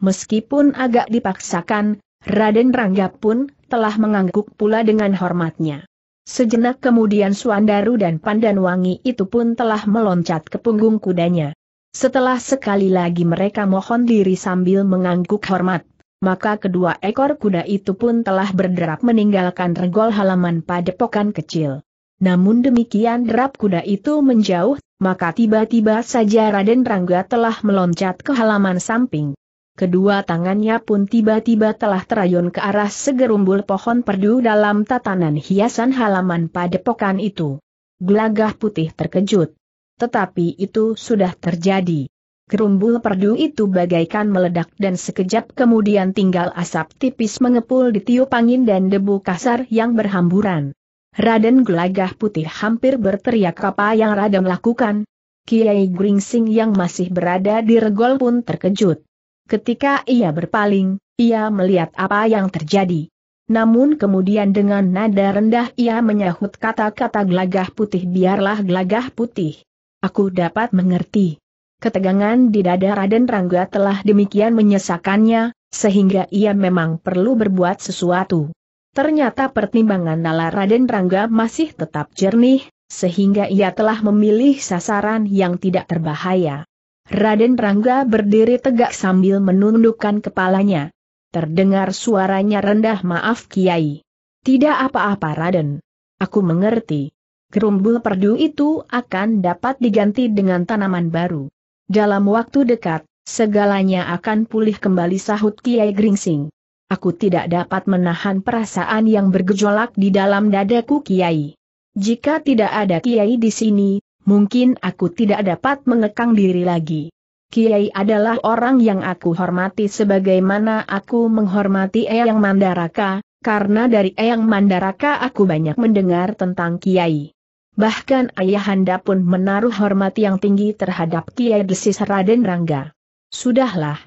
Meskipun agak dipaksakan, Raden Rangga pun telah mengangguk pula dengan hormatnya. Sejenak kemudian Suandaru dan Pandanwangi itu pun telah meloncat ke punggung kudanya. Setelah sekali lagi mereka mohon diri sambil mengangguk hormat, maka kedua ekor kuda itu pun telah berderap meninggalkan regol halaman pada padepokan kecil. Namun demikian derap kuda itu menjauh, maka tiba-tiba saja Raden Rangga telah meloncat ke halaman samping kedua tangannya pun tiba-tiba telah terayun ke arah segerumbul pohon perdu dalam tatanan hiasan halaman padepokan itu. Gelagah putih terkejut. Tetapi itu sudah terjadi. Gerumbul perdu itu bagaikan meledak dan sekejap kemudian tinggal asap tipis mengepul di tiup angin dan debu kasar yang berhamburan. Raden Gelagah Putih hampir berteriak apa yang Raden lakukan. Kiai Gringsing yang masih berada di regol pun terkejut. Ketika ia berpaling, ia melihat apa yang terjadi. Namun kemudian dengan nada rendah ia menyahut kata-kata gelagah putih biarlah gelagah putih. Aku dapat mengerti. Ketegangan di dada Raden Rangga telah demikian menyesakannya, sehingga ia memang perlu berbuat sesuatu. Ternyata pertimbangan Nala Raden Rangga masih tetap jernih, sehingga ia telah memilih sasaran yang tidak terbahaya. Raden Rangga berdiri tegak sambil menundukkan kepalanya. Terdengar suaranya rendah maaf Kiai. Tidak apa-apa Raden. Aku mengerti. Gerumbul perdu itu akan dapat diganti dengan tanaman baru. Dalam waktu dekat, segalanya akan pulih kembali sahut Kiai Gringsing. Aku tidak dapat menahan perasaan yang bergejolak di dalam dadaku Kiai. Jika tidak ada Kiai di sini, mungkin aku tidak dapat mengekang diri lagi. Kiai adalah orang yang aku hormati sebagaimana aku menghormati Eyang Mandaraka, karena dari Eyang Mandaraka aku banyak mendengar tentang Kiai. Bahkan ayahanda pun menaruh hormat yang tinggi terhadap Kiai Desis Raden Rangga. Sudahlah.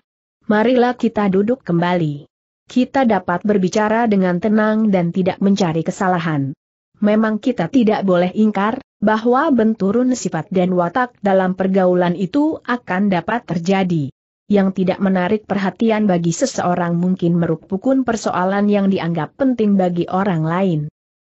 Marilah kita duduk kembali. Kita dapat berbicara dengan tenang dan tidak mencari kesalahan. Memang kita tidak boleh ingkar, bahwa benturan sifat dan watak dalam pergaulan itu akan dapat terjadi. Yang tidak menarik perhatian bagi seseorang mungkin merupakan persoalan yang dianggap penting bagi orang lain.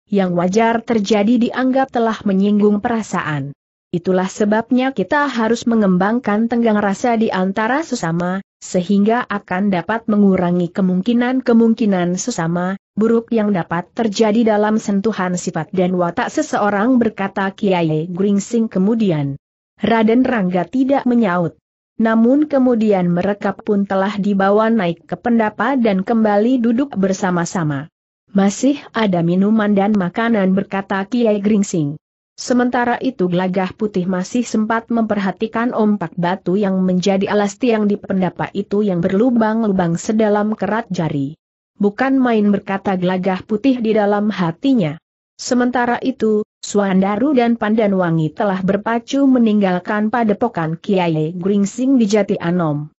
Yang wajar terjadi dianggap telah menyinggung perasaan. Itulah sebabnya kita harus mengembangkan tenggang rasa di antara sesama, sehingga akan dapat mengurangi kemungkinan-kemungkinan sesama, buruk yang dapat terjadi dalam sentuhan sifat dan watak seseorang berkata Kiai Gringsing kemudian. Raden Rangga tidak menyaut. Namun kemudian mereka pun telah dibawa naik ke pendapa dan kembali duduk bersama-sama. Masih ada minuman dan makanan berkata Kiai Gringsing. Sementara itu Glagah putih masih sempat memperhatikan ompak batu yang menjadi alas tiang di pendapa itu yang berlubang-lubang sedalam kerat jari. Bukan main berkata Glagah putih di dalam hatinya. Sementara itu, Suandaru dan Pandanwangi telah berpacu meninggalkan padepokan Kiai Gringsing di Jati Anom.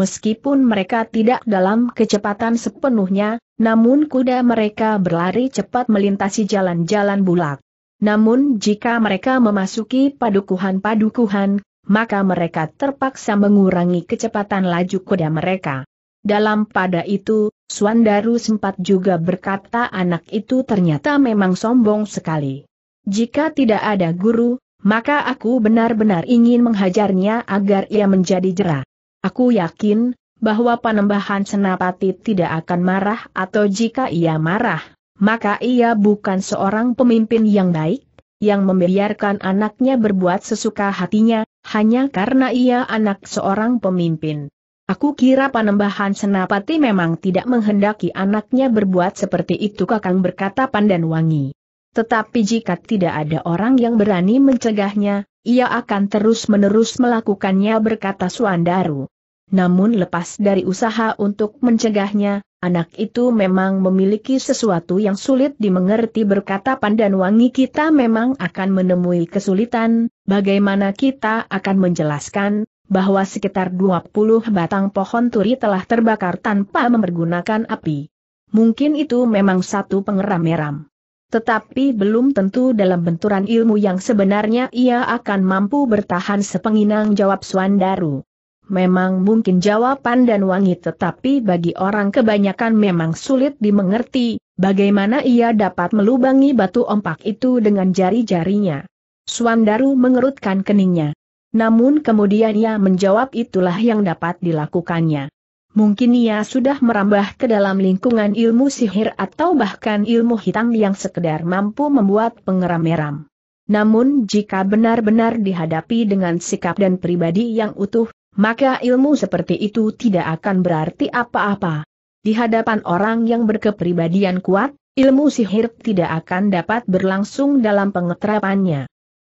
Meskipun mereka tidak dalam kecepatan sepenuhnya, namun kuda mereka berlari cepat melintasi jalan-jalan bulak. Namun jika mereka memasuki padukuhan-padukuhan, maka mereka terpaksa mengurangi kecepatan laju kuda mereka. Dalam pada itu, Swandaru sempat juga berkata anak itu ternyata memang sombong sekali. Jika tidak ada guru, maka aku benar-benar ingin menghajarnya agar ia menjadi jerah. Aku yakin, bahwa panembahan senapati tidak akan marah atau jika ia marah, maka ia bukan seorang pemimpin yang baik, yang membiarkan anaknya berbuat sesuka hatinya, hanya karena ia anak seorang pemimpin. Aku kira panembahan senapati memang tidak menghendaki anaknya berbuat seperti itu kakang berkata pandan wangi. Tetapi jika tidak ada orang yang berani mencegahnya, ia akan terus-menerus melakukannya berkata Suandaru. Namun lepas dari usaha untuk mencegahnya, Anak itu memang memiliki sesuatu yang sulit dimengerti berkata pandan wangi kita memang akan menemui kesulitan, bagaimana kita akan menjelaskan, bahwa sekitar 20 batang pohon turi telah terbakar tanpa mempergunakan api. Mungkin itu memang satu pengeram-meram. Tetapi belum tentu dalam benturan ilmu yang sebenarnya ia akan mampu bertahan sepenginang jawab Suandaru. Memang mungkin jawaban dan wangi tetapi bagi orang kebanyakan memang sulit dimengerti, bagaimana ia dapat melubangi batu ompak itu dengan jari-jarinya. Suandaru mengerutkan keningnya. Namun kemudian ia menjawab itulah yang dapat dilakukannya. Mungkin ia sudah merambah ke dalam lingkungan ilmu sihir atau bahkan ilmu hitam yang sekedar mampu membuat pengeram-meram. Namun jika benar-benar dihadapi dengan sikap dan pribadi yang utuh, maka ilmu seperti itu tidak akan berarti apa-apa. Di hadapan orang yang berkepribadian kuat, ilmu sihir tidak akan dapat berlangsung dalam Pan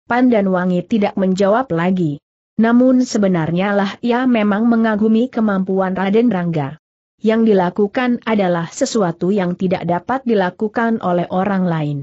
Pandan Wangi tidak menjawab lagi. Namun sebenarnya lah ia memang mengagumi kemampuan Raden Rangga. Yang dilakukan adalah sesuatu yang tidak dapat dilakukan oleh orang lain.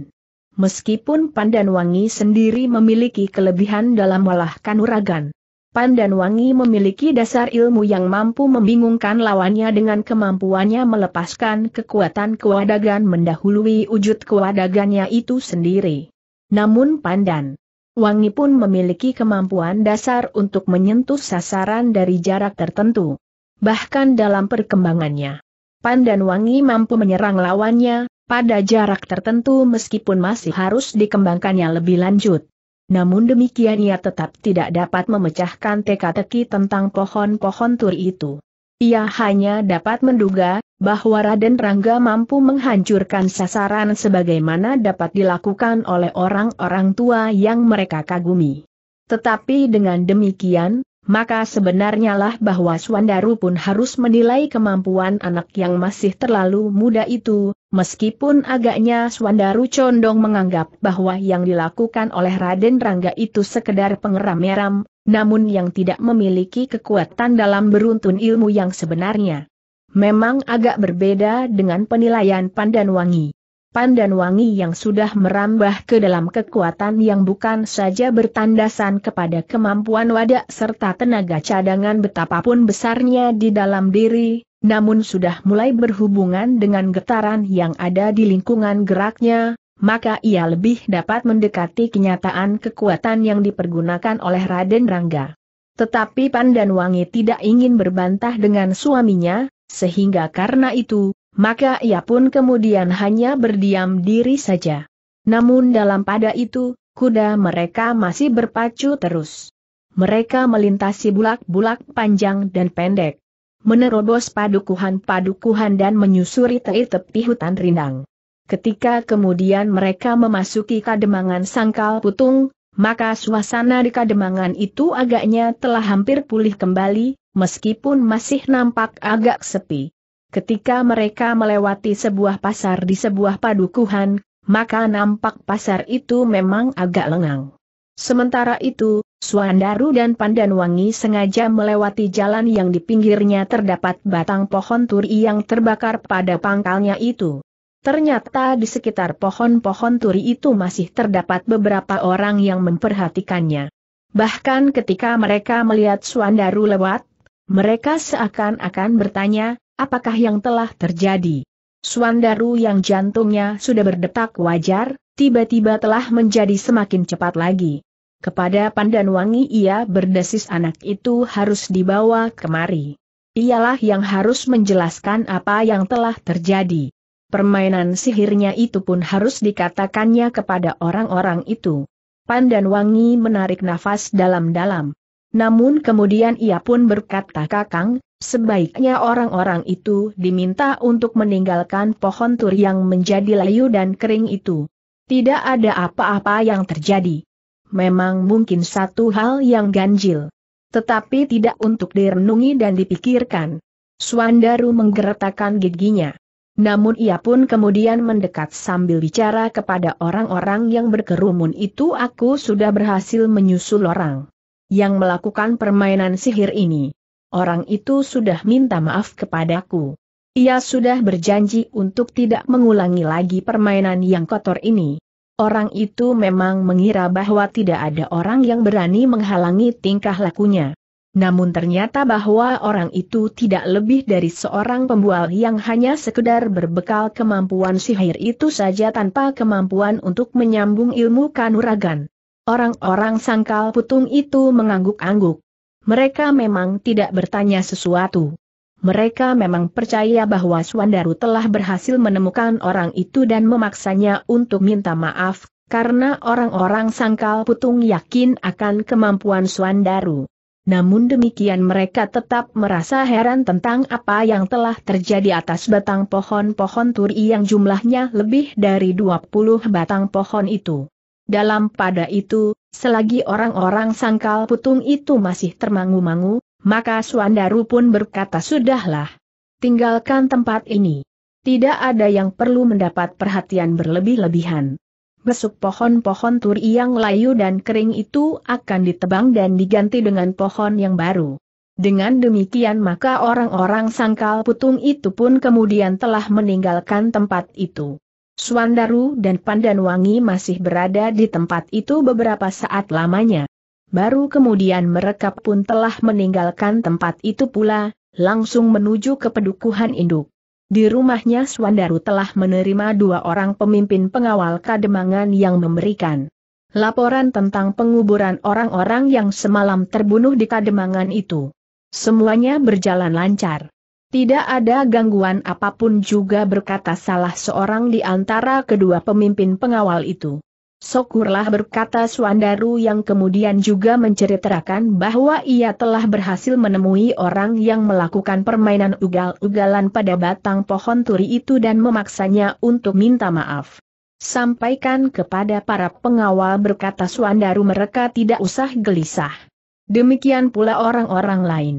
Meskipun Pandan Wangi sendiri memiliki kelebihan dalam melahkan uragan. Pandan Wangi memiliki dasar ilmu yang mampu membingungkan lawannya dengan kemampuannya melepaskan kekuatan kewadagan mendahului wujud kewadagannya itu sendiri. Namun Pandan Wangi pun memiliki kemampuan dasar untuk menyentuh sasaran dari jarak tertentu. Bahkan dalam perkembangannya, Pandan Wangi mampu menyerang lawannya pada jarak tertentu meskipun masih harus dikembangkannya lebih lanjut. Namun demikian ia tetap tidak dapat memecahkan teka-teki tentang pohon-pohon tur itu. Ia hanya dapat menduga, bahwa Raden Rangga mampu menghancurkan sasaran sebagaimana dapat dilakukan oleh orang-orang tua yang mereka kagumi. Tetapi dengan demikian, maka sebenarnya lah bahwa Swandaru pun harus menilai kemampuan anak yang masih terlalu muda itu, meskipun agaknya Swandaru condong menganggap bahwa yang dilakukan oleh Raden Rangga itu sekedar pengeram-meram, namun yang tidak memiliki kekuatan dalam beruntun ilmu yang sebenarnya. Memang agak berbeda dengan penilaian Pandan Wangi dan wangi yang sudah merambah ke dalam kekuatan yang bukan saja bertandasan kepada kemampuan wadah serta tenaga cadangan betapapun besarnya di dalam diri, namun sudah mulai berhubungan dengan getaran yang ada di lingkungan geraknya, maka ia lebih dapat mendekati kenyataan kekuatan yang dipergunakan oleh Raden Rangga. Tetapi Pandan Wangi tidak ingin berbantah dengan suaminya, sehingga karena itu, maka ia pun kemudian hanya berdiam diri saja. Namun dalam pada itu, kuda mereka masih berpacu terus. Mereka melintasi bulak-bulak panjang dan pendek, menerobos padukuhan-padukuhan dan menyusuri tepi hutan rindang. Ketika kemudian mereka memasuki kademangan sangkal putung, maka suasana di kademangan itu agaknya telah hampir pulih kembali, meskipun masih nampak agak sepi. Ketika mereka melewati sebuah pasar di sebuah padukuhan, maka nampak pasar itu memang agak lengang. Sementara itu, Suandaru dan Pandanwangi sengaja melewati jalan yang di pinggirnya terdapat batang pohon turi yang terbakar pada pangkalnya itu. Ternyata di sekitar pohon-pohon turi itu masih terdapat beberapa orang yang memperhatikannya. Bahkan ketika mereka melihat Suandaru lewat, mereka seakan-akan bertanya, Apakah yang telah terjadi? Swandaru yang jantungnya sudah berdetak wajar, tiba-tiba telah menjadi semakin cepat lagi. Kepada Pandan Wangi ia berdesis anak itu harus dibawa kemari. Ialah yang harus menjelaskan apa yang telah terjadi. Permainan sihirnya itu pun harus dikatakannya kepada orang-orang itu. Pandan Wangi menarik nafas dalam-dalam. Namun kemudian ia pun berkata kakang, Sebaiknya orang-orang itu diminta untuk meninggalkan pohon tur yang menjadi layu dan kering itu. Tidak ada apa-apa yang terjadi. Memang mungkin satu hal yang ganjil. Tetapi tidak untuk direnungi dan dipikirkan. Suandaru menggeretakkan giginya. Namun ia pun kemudian mendekat sambil bicara kepada orang-orang yang berkerumun itu aku sudah berhasil menyusul orang yang melakukan permainan sihir ini orang itu sudah minta maaf kepadaku. Ia sudah berjanji untuk tidak mengulangi lagi permainan yang kotor ini. Orang itu memang mengira bahwa tidak ada orang yang berani menghalangi tingkah lakunya. Namun ternyata bahwa orang itu tidak lebih dari seorang pembual yang hanya sekedar berbekal kemampuan sihir itu saja tanpa kemampuan untuk menyambung ilmu kanuragan. Orang-orang sangkal putung itu mengangguk-angguk mereka memang tidak bertanya sesuatu. Mereka memang percaya bahwa Suandaru telah berhasil menemukan orang itu dan memaksanya untuk minta maaf, karena orang-orang sangkal putung yakin akan kemampuan Suandaru. Namun demikian mereka tetap merasa heran tentang apa yang telah terjadi atas batang pohon-pohon turi yang jumlahnya lebih dari 20 batang pohon itu. Dalam pada itu, selagi orang-orang sangkal putung itu masih termangu-mangu, maka Suandaru pun berkata sudahlah. Tinggalkan tempat ini. Tidak ada yang perlu mendapat perhatian berlebih-lebihan. Besok pohon-pohon turi yang layu dan kering itu akan ditebang dan diganti dengan pohon yang baru. Dengan demikian maka orang-orang sangkal putung itu pun kemudian telah meninggalkan tempat itu. Suandaru dan Pandanwangi masih berada di tempat itu beberapa saat lamanya. Baru kemudian mereka pun telah meninggalkan tempat itu pula, langsung menuju ke pedukuhan induk. Di rumahnya Suandaru telah menerima dua orang pemimpin pengawal kademangan yang memberikan laporan tentang penguburan orang-orang yang semalam terbunuh di kademangan itu. Semuanya berjalan lancar. Tidak ada gangguan apapun juga berkata salah seorang di antara kedua pemimpin pengawal itu. Sokurlah berkata Suandaru yang kemudian juga menceritakan bahwa ia telah berhasil menemui orang yang melakukan permainan ugal-ugalan pada batang pohon turi itu dan memaksanya untuk minta maaf. Sampaikan kepada para pengawal berkata Suandaru mereka tidak usah gelisah. Demikian pula orang-orang lain.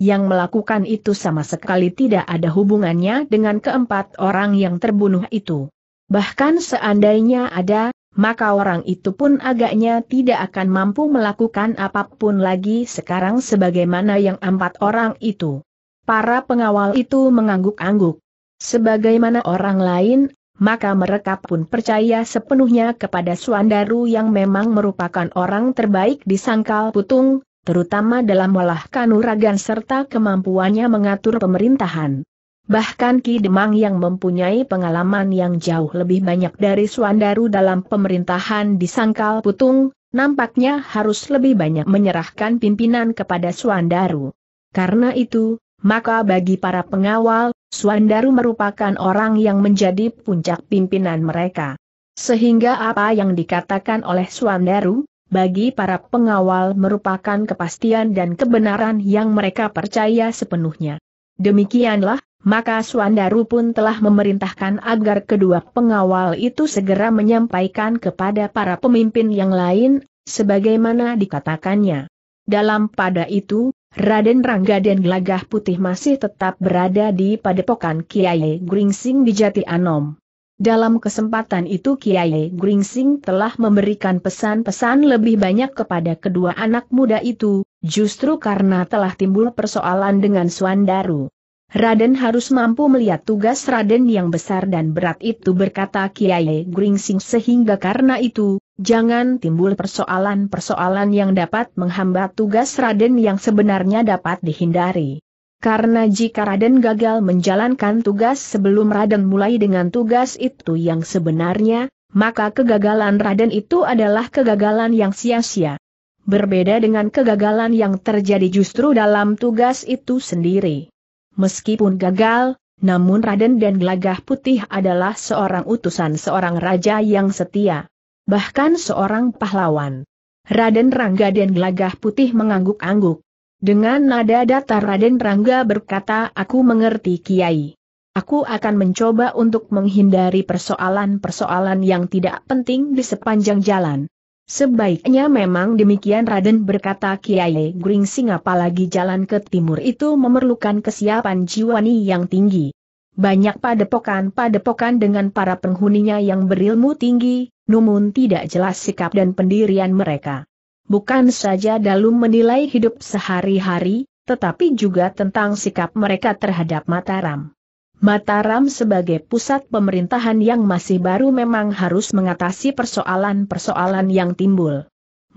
Yang melakukan itu sama sekali tidak ada hubungannya dengan keempat orang yang terbunuh itu. Bahkan seandainya ada, maka orang itu pun agaknya tidak akan mampu melakukan apapun lagi sekarang sebagaimana yang empat orang itu. Para pengawal itu mengangguk-angguk. Sebagaimana orang lain, maka mereka pun percaya sepenuhnya kepada Suandaru yang memang merupakan orang terbaik di Sangkal Putung, terutama dalam olah kanuragan serta kemampuannya mengatur pemerintahan. Bahkan Ki Demang yang mempunyai pengalaman yang jauh lebih banyak dari Suandaru dalam pemerintahan di Sangkal Putung, nampaknya harus lebih banyak menyerahkan pimpinan kepada Suandaru. Karena itu, maka bagi para pengawal, Suandaru merupakan orang yang menjadi puncak pimpinan mereka. Sehingga apa yang dikatakan oleh Suandaru, bagi para pengawal merupakan kepastian dan kebenaran yang mereka percaya sepenuhnya. Demikianlah, maka Suandaru pun telah memerintahkan agar kedua pengawal itu segera menyampaikan kepada para pemimpin yang lain, sebagaimana dikatakannya. Dalam pada itu, Raden Rangga dan Gelagah Putih masih tetap berada di padepokan Kiai Gringsing di Jati Anom. Dalam kesempatan itu Kiai Gringsing telah memberikan pesan-pesan lebih banyak kepada kedua anak muda itu, justru karena telah timbul persoalan dengan Suandaru. Raden harus mampu melihat tugas Raden yang besar dan berat itu berkata Kiai Gringsing sehingga karena itu, jangan timbul persoalan-persoalan yang dapat menghambat tugas Raden yang sebenarnya dapat dihindari. Karena jika Raden gagal menjalankan tugas sebelum Raden mulai dengan tugas itu yang sebenarnya, maka kegagalan Raden itu adalah kegagalan yang sia-sia. Berbeda dengan kegagalan yang terjadi justru dalam tugas itu sendiri. Meskipun gagal, namun Raden dan Gelagah Putih adalah seorang utusan seorang raja yang setia. Bahkan seorang pahlawan. Raden Rangga dan Gelagah Putih mengangguk-angguk. Dengan nada datar Raden Rangga berkata aku mengerti Kiai. Aku akan mencoba untuk menghindari persoalan-persoalan yang tidak penting di sepanjang jalan. Sebaiknya memang demikian Raden berkata Kiai Gringsing apalagi jalan ke timur itu memerlukan kesiapan jiwani yang tinggi. Banyak padepokan-padepokan dengan para penghuninya yang berilmu tinggi, namun tidak jelas sikap dan pendirian mereka bukan saja dalam menilai hidup sehari-hari, tetapi juga tentang sikap mereka terhadap Mataram. Mataram sebagai pusat pemerintahan yang masih baru memang harus mengatasi persoalan-persoalan yang timbul.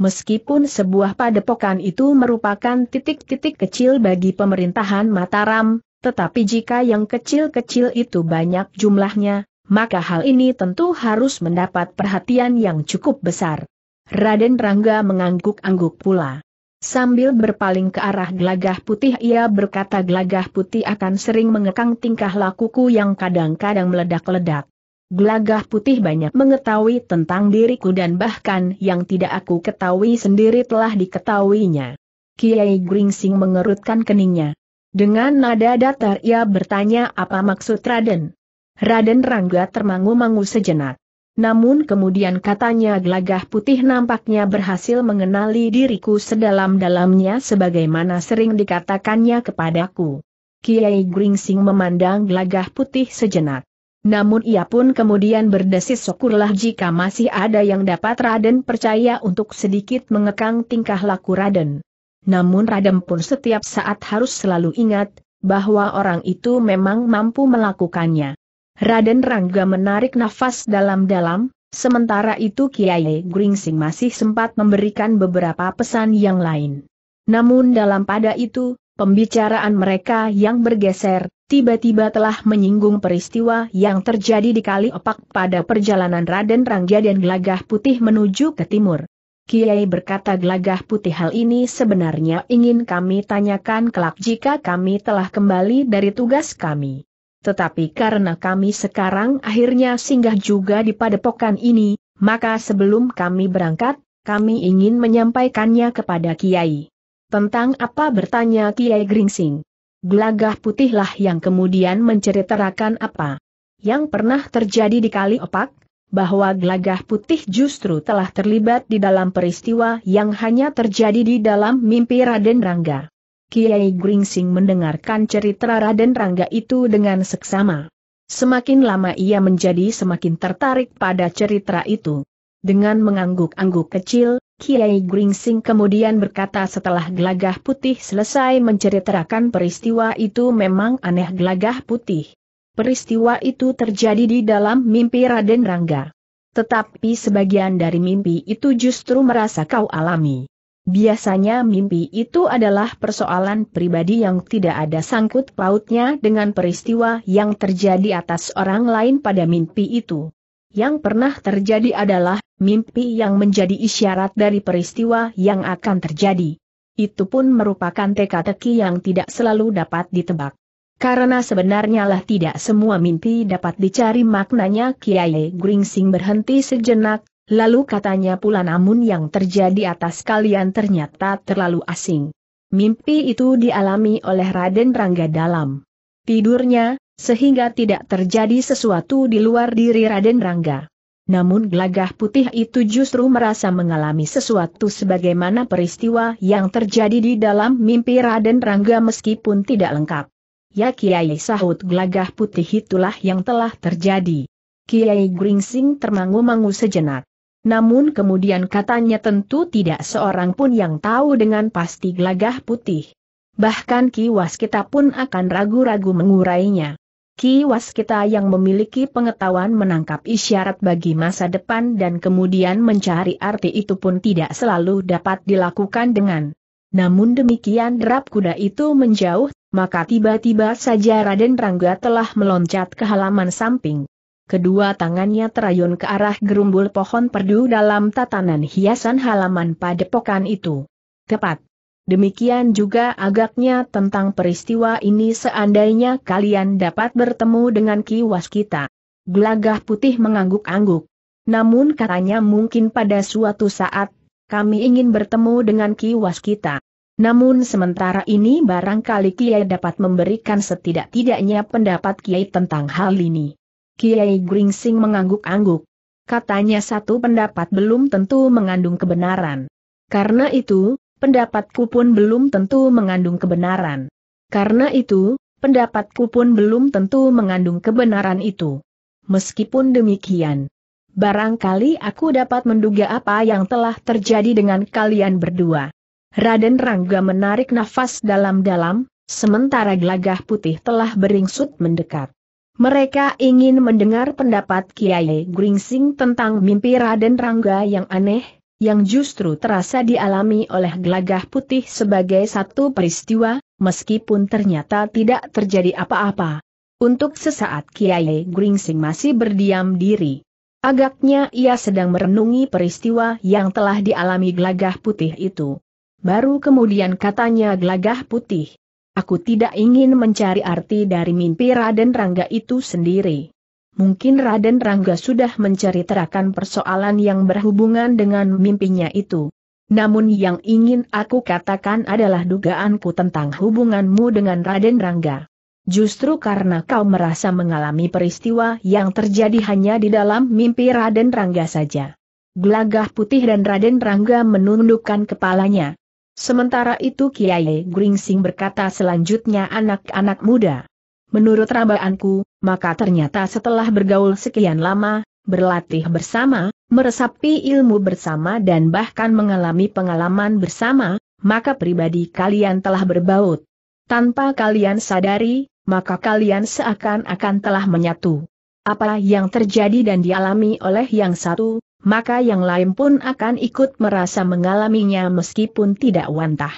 Meskipun sebuah padepokan itu merupakan titik-titik kecil bagi pemerintahan Mataram, tetapi jika yang kecil-kecil itu banyak jumlahnya, maka hal ini tentu harus mendapat perhatian yang cukup besar. Raden Rangga mengangguk-angguk pula. Sambil berpaling ke arah gelagah putih ia berkata gelagah putih akan sering mengekang tingkah lakuku yang kadang-kadang meledak-ledak. Gelagah putih banyak mengetahui tentang diriku dan bahkan yang tidak aku ketahui sendiri telah diketahuinya. Kiai Gringsing mengerutkan keningnya. Dengan nada datar ia bertanya apa maksud Raden. Raden Rangga termangu-mangu sejenak. Namun kemudian katanya gelagah putih nampaknya berhasil mengenali diriku sedalam-dalamnya sebagaimana sering dikatakannya kepadaku. Kiai Gringsing memandang gelagah putih sejenak. Namun ia pun kemudian berdesis syukurlah jika masih ada yang dapat Raden percaya untuk sedikit mengekang tingkah laku Raden. Namun Raden pun setiap saat harus selalu ingat, bahwa orang itu memang mampu melakukannya. Raden Rangga menarik nafas dalam-dalam, sementara itu Kiai Gringsing masih sempat memberikan beberapa pesan yang lain. Namun dalam pada itu, pembicaraan mereka yang bergeser, tiba-tiba telah menyinggung peristiwa yang terjadi di Kali Opak pada perjalanan Raden Rangga dan Gelagah Putih menuju ke timur. Kiai berkata Gelagah Putih hal ini sebenarnya ingin kami tanyakan kelak jika kami telah kembali dari tugas kami. Tetapi karena kami sekarang akhirnya singgah juga di padepokan ini, maka sebelum kami berangkat, kami ingin menyampaikannya kepada Kiai. Tentang apa bertanya Kiai Gringsing. Gelagah putihlah yang kemudian menceritakan apa yang pernah terjadi di Kali Opak, bahwa gelagah putih justru telah terlibat di dalam peristiwa yang hanya terjadi di dalam mimpi Raden Rangga. Kiai Gringsing mendengarkan cerita Raden Rangga itu dengan seksama. Semakin lama ia menjadi semakin tertarik pada cerita itu. Dengan mengangguk-angguk kecil, Kiai Gringsing kemudian berkata setelah gelagah putih selesai menceritakan peristiwa itu memang aneh gelagah putih. Peristiwa itu terjadi di dalam mimpi Raden Rangga. Tetapi sebagian dari mimpi itu justru merasa kau alami. Biasanya mimpi itu adalah persoalan pribadi yang tidak ada sangkut pautnya dengan peristiwa yang terjadi atas orang lain pada mimpi itu. Yang pernah terjadi adalah mimpi yang menjadi isyarat dari peristiwa yang akan terjadi. Itu pun merupakan teka-teki yang tidak selalu dapat ditebak. Karena sebenarnya lah tidak semua mimpi dapat dicari maknanya Kiai Gringsing berhenti sejenak, Lalu katanya pula namun yang terjadi atas kalian ternyata terlalu asing. Mimpi itu dialami oleh Raden Rangga dalam tidurnya, sehingga tidak terjadi sesuatu di luar diri Raden Rangga. Namun gelagah putih itu justru merasa mengalami sesuatu sebagaimana peristiwa yang terjadi di dalam mimpi Raden Rangga meskipun tidak lengkap. Ya Kiai sahut gelagah putih itulah yang telah terjadi. Kiai Gringsing termangu-mangu sejenak. Namun kemudian katanya tentu tidak seorang pun yang tahu dengan pasti gelagah putih. Bahkan kiwas kita pun akan ragu-ragu mengurainya. Kiwas kita yang memiliki pengetahuan menangkap isyarat bagi masa depan dan kemudian mencari arti itu pun tidak selalu dapat dilakukan dengan. Namun demikian derap kuda itu menjauh, maka tiba-tiba saja Raden Rangga telah meloncat ke halaman samping kedua tangannya terayun ke arah gerumbul pohon perdu dalam tatanan hiasan halaman padepokan itu. Tepat. Demikian juga agaknya tentang peristiwa ini seandainya kalian dapat bertemu dengan kiwas kita. Gelagah putih mengangguk-angguk. Namun katanya mungkin pada suatu saat, kami ingin bertemu dengan kiwas kita. Namun sementara ini barangkali Kiai dapat memberikan setidak-tidaknya pendapat Kiai tentang hal ini. Kiai Gringsing mengangguk-angguk. Katanya satu pendapat belum tentu mengandung kebenaran. Karena itu, pendapatku pun belum tentu mengandung kebenaran. Karena itu, pendapatku pun belum tentu mengandung kebenaran itu. Meskipun demikian, barangkali aku dapat menduga apa yang telah terjadi dengan kalian berdua. Raden Rangga menarik nafas dalam-dalam, sementara gelagah putih telah beringsut mendekat. Mereka ingin mendengar pendapat Kiai Gringsing tentang mimpi Raden Rangga yang aneh, yang justru terasa dialami oleh gelagah putih sebagai satu peristiwa, meskipun ternyata tidak terjadi apa-apa. Untuk sesaat Kiai Gringsing masih berdiam diri. Agaknya ia sedang merenungi peristiwa yang telah dialami gelagah putih itu. Baru kemudian katanya gelagah putih, Aku tidak ingin mencari arti dari mimpi Raden Rangga itu sendiri. Mungkin Raden Rangga sudah menceritakan persoalan yang berhubungan dengan mimpinya itu. Namun yang ingin aku katakan adalah dugaanku tentang hubunganmu dengan Raden Rangga. Justru karena kau merasa mengalami peristiwa yang terjadi hanya di dalam mimpi Raden Rangga saja. Gelagah putih dan Raden Rangga menundukkan kepalanya. Sementara itu Kiai Gringsing berkata selanjutnya anak-anak muda. Menurut rambaanku, maka ternyata setelah bergaul sekian lama, berlatih bersama, meresapi ilmu bersama dan bahkan mengalami pengalaman bersama, maka pribadi kalian telah berbaut. Tanpa kalian sadari, maka kalian seakan-akan telah menyatu. Apa yang terjadi dan dialami oleh yang satu, maka yang lain pun akan ikut merasa mengalaminya meskipun tidak wantah.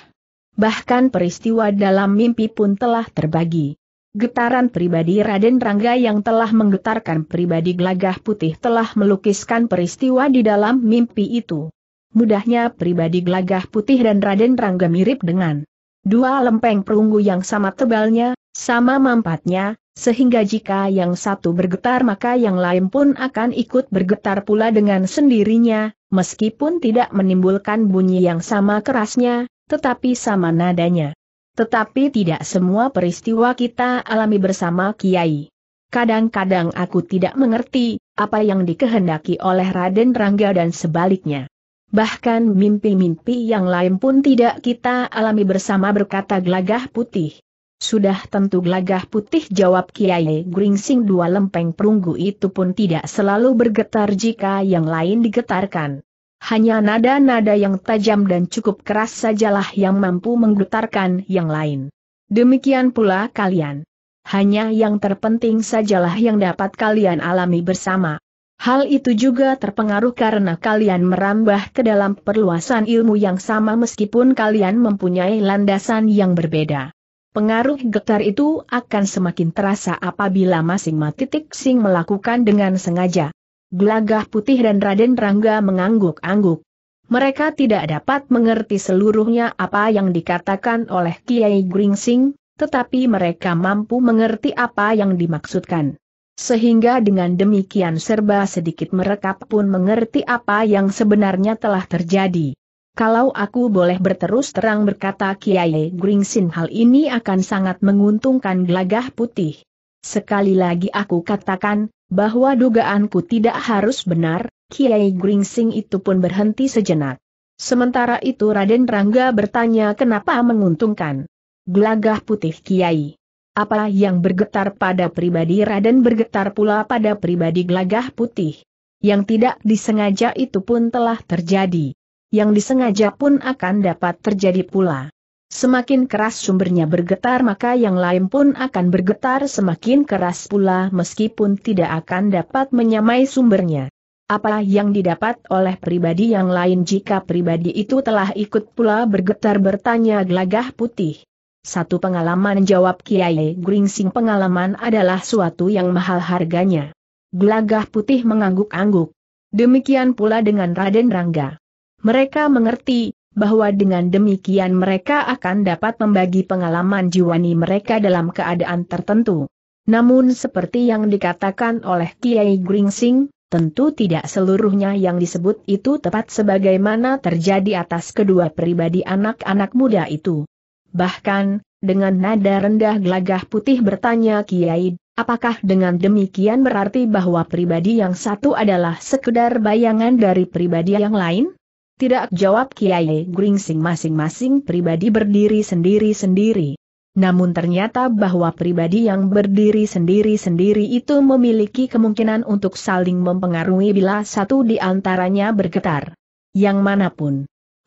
Bahkan peristiwa dalam mimpi pun telah terbagi. Getaran pribadi Raden Rangga yang telah menggetarkan pribadi Glagah putih telah melukiskan peristiwa di dalam mimpi itu. Mudahnya pribadi Glagah putih dan Raden Rangga mirip dengan dua lempeng perunggu yang sama tebalnya, sama mampatnya, sehingga jika yang satu bergetar maka yang lain pun akan ikut bergetar pula dengan sendirinya, meskipun tidak menimbulkan bunyi yang sama kerasnya, tetapi sama nadanya. Tetapi tidak semua peristiwa kita alami bersama Kiai. Kadang-kadang aku tidak mengerti apa yang dikehendaki oleh Raden Rangga dan sebaliknya. Bahkan mimpi-mimpi yang lain pun tidak kita alami bersama berkata gelagah putih. Sudah tentu gelagah putih jawab Kiai Gringsing dua lempeng perunggu itu pun tidak selalu bergetar jika yang lain digetarkan. Hanya nada-nada yang tajam dan cukup keras sajalah yang mampu menggetarkan yang lain. Demikian pula kalian. Hanya yang terpenting sajalah yang dapat kalian alami bersama. Hal itu juga terpengaruh karena kalian merambah ke dalam perluasan ilmu yang sama meskipun kalian mempunyai landasan yang berbeda. Pengaruh getar itu akan semakin terasa apabila masing masing titik sing melakukan dengan sengaja. Gelagah putih dan Raden Rangga mengangguk-angguk. Mereka tidak dapat mengerti seluruhnya apa yang dikatakan oleh Kiai Gringsing, tetapi mereka mampu mengerti apa yang dimaksudkan. Sehingga dengan demikian serba sedikit mereka pun mengerti apa yang sebenarnya telah terjadi. Kalau aku boleh berterus terang berkata Kiai Gringsin hal ini akan sangat menguntungkan gelagah putih. Sekali lagi aku katakan, bahwa dugaanku tidak harus benar, Kiai Gringsing itu pun berhenti sejenak. Sementara itu Raden Rangga bertanya kenapa menguntungkan. Gelagah putih Kiai. Apa yang bergetar pada pribadi Raden bergetar pula pada pribadi gelagah putih. Yang tidak disengaja itu pun telah terjadi yang disengaja pun akan dapat terjadi pula. Semakin keras sumbernya bergetar maka yang lain pun akan bergetar semakin keras pula meskipun tidak akan dapat menyamai sumbernya. Apa yang didapat oleh pribadi yang lain jika pribadi itu telah ikut pula bergetar bertanya gelagah putih. Satu pengalaman jawab Kiai Gringsing pengalaman adalah suatu yang mahal harganya. Gelagah putih mengangguk-angguk. Demikian pula dengan Raden Rangga mereka mengerti bahwa dengan demikian mereka akan dapat membagi pengalaman jiwani mereka dalam keadaan tertentu. Namun seperti yang dikatakan oleh Kiai Gringsing, tentu tidak seluruhnya yang disebut itu tepat sebagaimana terjadi atas kedua pribadi anak-anak muda itu. Bahkan, dengan nada rendah gelagah putih bertanya Kiai, apakah dengan demikian berarti bahwa pribadi yang satu adalah sekedar bayangan dari pribadi yang lain? Tidak jawab Kiai Gringsing masing-masing pribadi berdiri sendiri-sendiri. Namun ternyata bahwa pribadi yang berdiri sendiri-sendiri itu memiliki kemungkinan untuk saling mempengaruhi bila satu di antaranya bergetar. Yang manapun.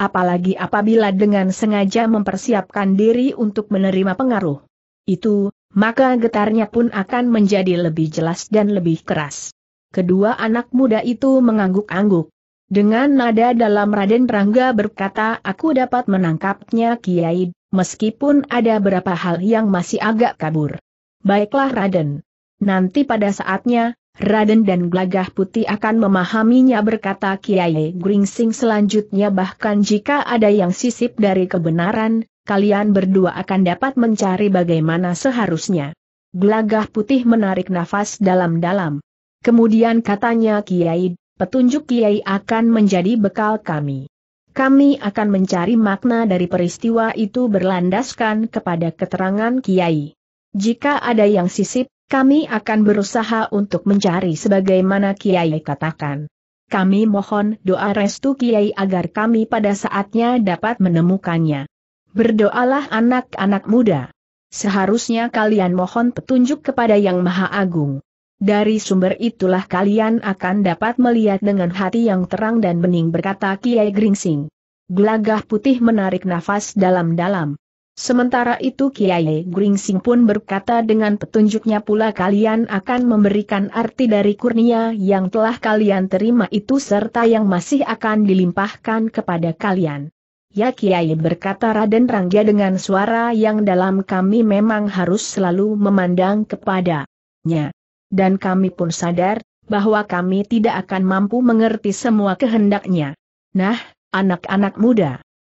Apalagi apabila dengan sengaja mempersiapkan diri untuk menerima pengaruh. Itu, maka getarnya pun akan menjadi lebih jelas dan lebih keras. Kedua anak muda itu mengangguk-angguk. Dengan nada dalam Raden Rangga berkata aku dapat menangkapnya Kiai, meskipun ada beberapa hal yang masih agak kabur. Baiklah Raden. Nanti pada saatnya, Raden dan Glagah Putih akan memahaminya berkata Kiai Gringsing selanjutnya bahkan jika ada yang sisip dari kebenaran, kalian berdua akan dapat mencari bagaimana seharusnya. Glagah Putih menarik nafas dalam-dalam. Kemudian katanya Kiai petunjuk Kiai akan menjadi bekal kami. Kami akan mencari makna dari peristiwa itu berlandaskan kepada keterangan Kiai. Jika ada yang sisip, kami akan berusaha untuk mencari sebagaimana Kiai katakan. Kami mohon doa restu Kiai agar kami pada saatnya dapat menemukannya. Berdoalah anak-anak muda. Seharusnya kalian mohon petunjuk kepada Yang Maha Agung. Dari sumber itulah kalian akan dapat melihat dengan hati yang terang dan bening berkata Kiai Gringsing. Gelagah putih menarik nafas dalam-dalam. Sementara itu Kiai Gringsing pun berkata dengan petunjuknya pula kalian akan memberikan arti dari kurnia yang telah kalian terima itu serta yang masih akan dilimpahkan kepada kalian. Ya Kiai berkata Raden Rangga dengan suara yang dalam kami memang harus selalu memandang kepadanya dan kami pun sadar, bahwa kami tidak akan mampu mengerti semua kehendaknya. Nah, anak-anak muda,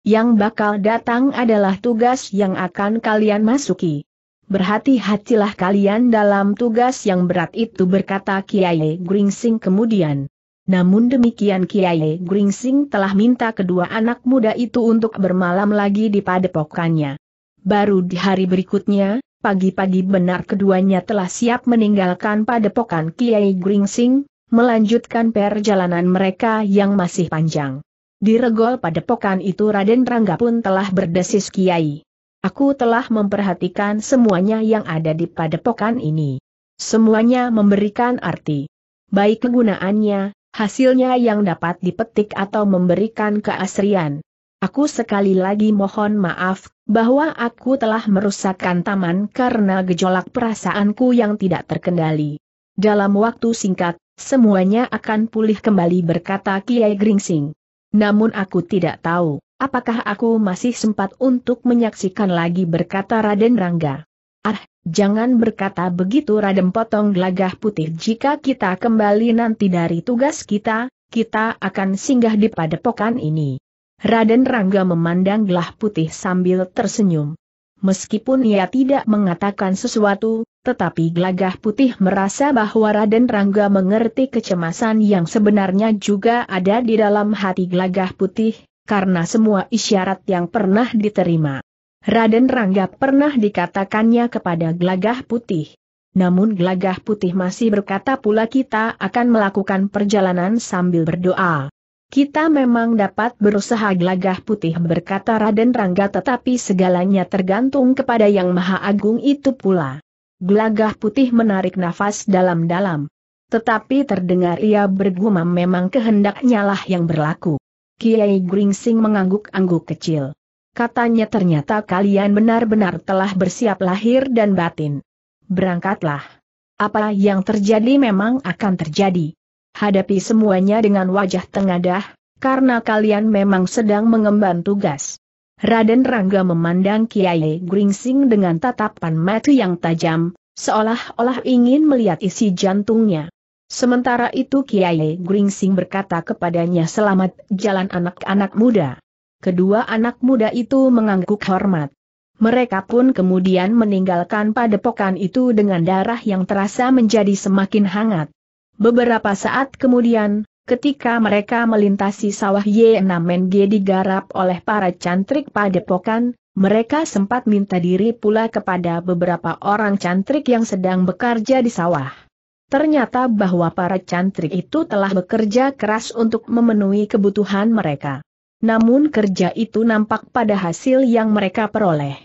yang bakal datang adalah tugas yang akan kalian masuki. Berhati-hatilah kalian dalam tugas yang berat itu berkata Kiai Gringsing kemudian. Namun demikian Kiai Gringsing telah minta kedua anak muda itu untuk bermalam lagi di padepokannya. Baru di hari berikutnya, pagi-pagi benar keduanya telah siap meninggalkan padepokan Kiai Gringsing, melanjutkan perjalanan mereka yang masih panjang. Di regol padepokan itu Raden Rangga pun telah berdesis Kiai. Aku telah memperhatikan semuanya yang ada di padepokan ini. Semuanya memberikan arti. Baik kegunaannya, hasilnya yang dapat dipetik atau memberikan keasrian, Aku sekali lagi mohon maaf, bahwa aku telah merusakkan taman karena gejolak perasaanku yang tidak terkendali. Dalam waktu singkat, semuanya akan pulih kembali berkata Kiai Gringsing. Namun aku tidak tahu, apakah aku masih sempat untuk menyaksikan lagi berkata Raden Rangga. Ah, jangan berkata begitu Raden potong gelagah putih jika kita kembali nanti dari tugas kita, kita akan singgah di padepokan ini. Raden Rangga memandang gelah putih sambil tersenyum. Meskipun ia tidak mengatakan sesuatu, tetapi gelagah putih merasa bahwa Raden Rangga mengerti kecemasan yang sebenarnya juga ada di dalam hati gelagah putih, karena semua isyarat yang pernah diterima. Raden Rangga pernah dikatakannya kepada gelagah putih. Namun gelagah putih masih berkata pula kita akan melakukan perjalanan sambil berdoa. Kita memang dapat berusaha gelagah putih berkata Raden Rangga tetapi segalanya tergantung kepada yang maha agung itu pula. Gelagah putih menarik nafas dalam-dalam. Tetapi terdengar ia bergumam memang kehendaknya lah yang berlaku. Kiai Gringsing mengangguk-angguk kecil. Katanya ternyata kalian benar-benar telah bersiap lahir dan batin. Berangkatlah. Apa yang terjadi memang akan terjadi hadapi semuanya dengan wajah tengadah, karena kalian memang sedang mengemban tugas. Raden Rangga memandang Kiai Gringsing dengan tatapan mata yang tajam, seolah-olah ingin melihat isi jantungnya. Sementara itu Kiai Gringsing berkata kepadanya selamat jalan anak-anak muda. Kedua anak muda itu mengangguk hormat. Mereka pun kemudian meninggalkan padepokan itu dengan darah yang terasa menjadi semakin hangat. Beberapa saat kemudian, ketika mereka melintasi sawah Ye6NG digarap oleh para cantrik padepokan, mereka sempat minta diri pula kepada beberapa orang cantrik yang sedang bekerja di sawah. Ternyata bahwa para cantrik itu telah bekerja keras untuk memenuhi kebutuhan mereka. Namun kerja itu nampak pada hasil yang mereka peroleh.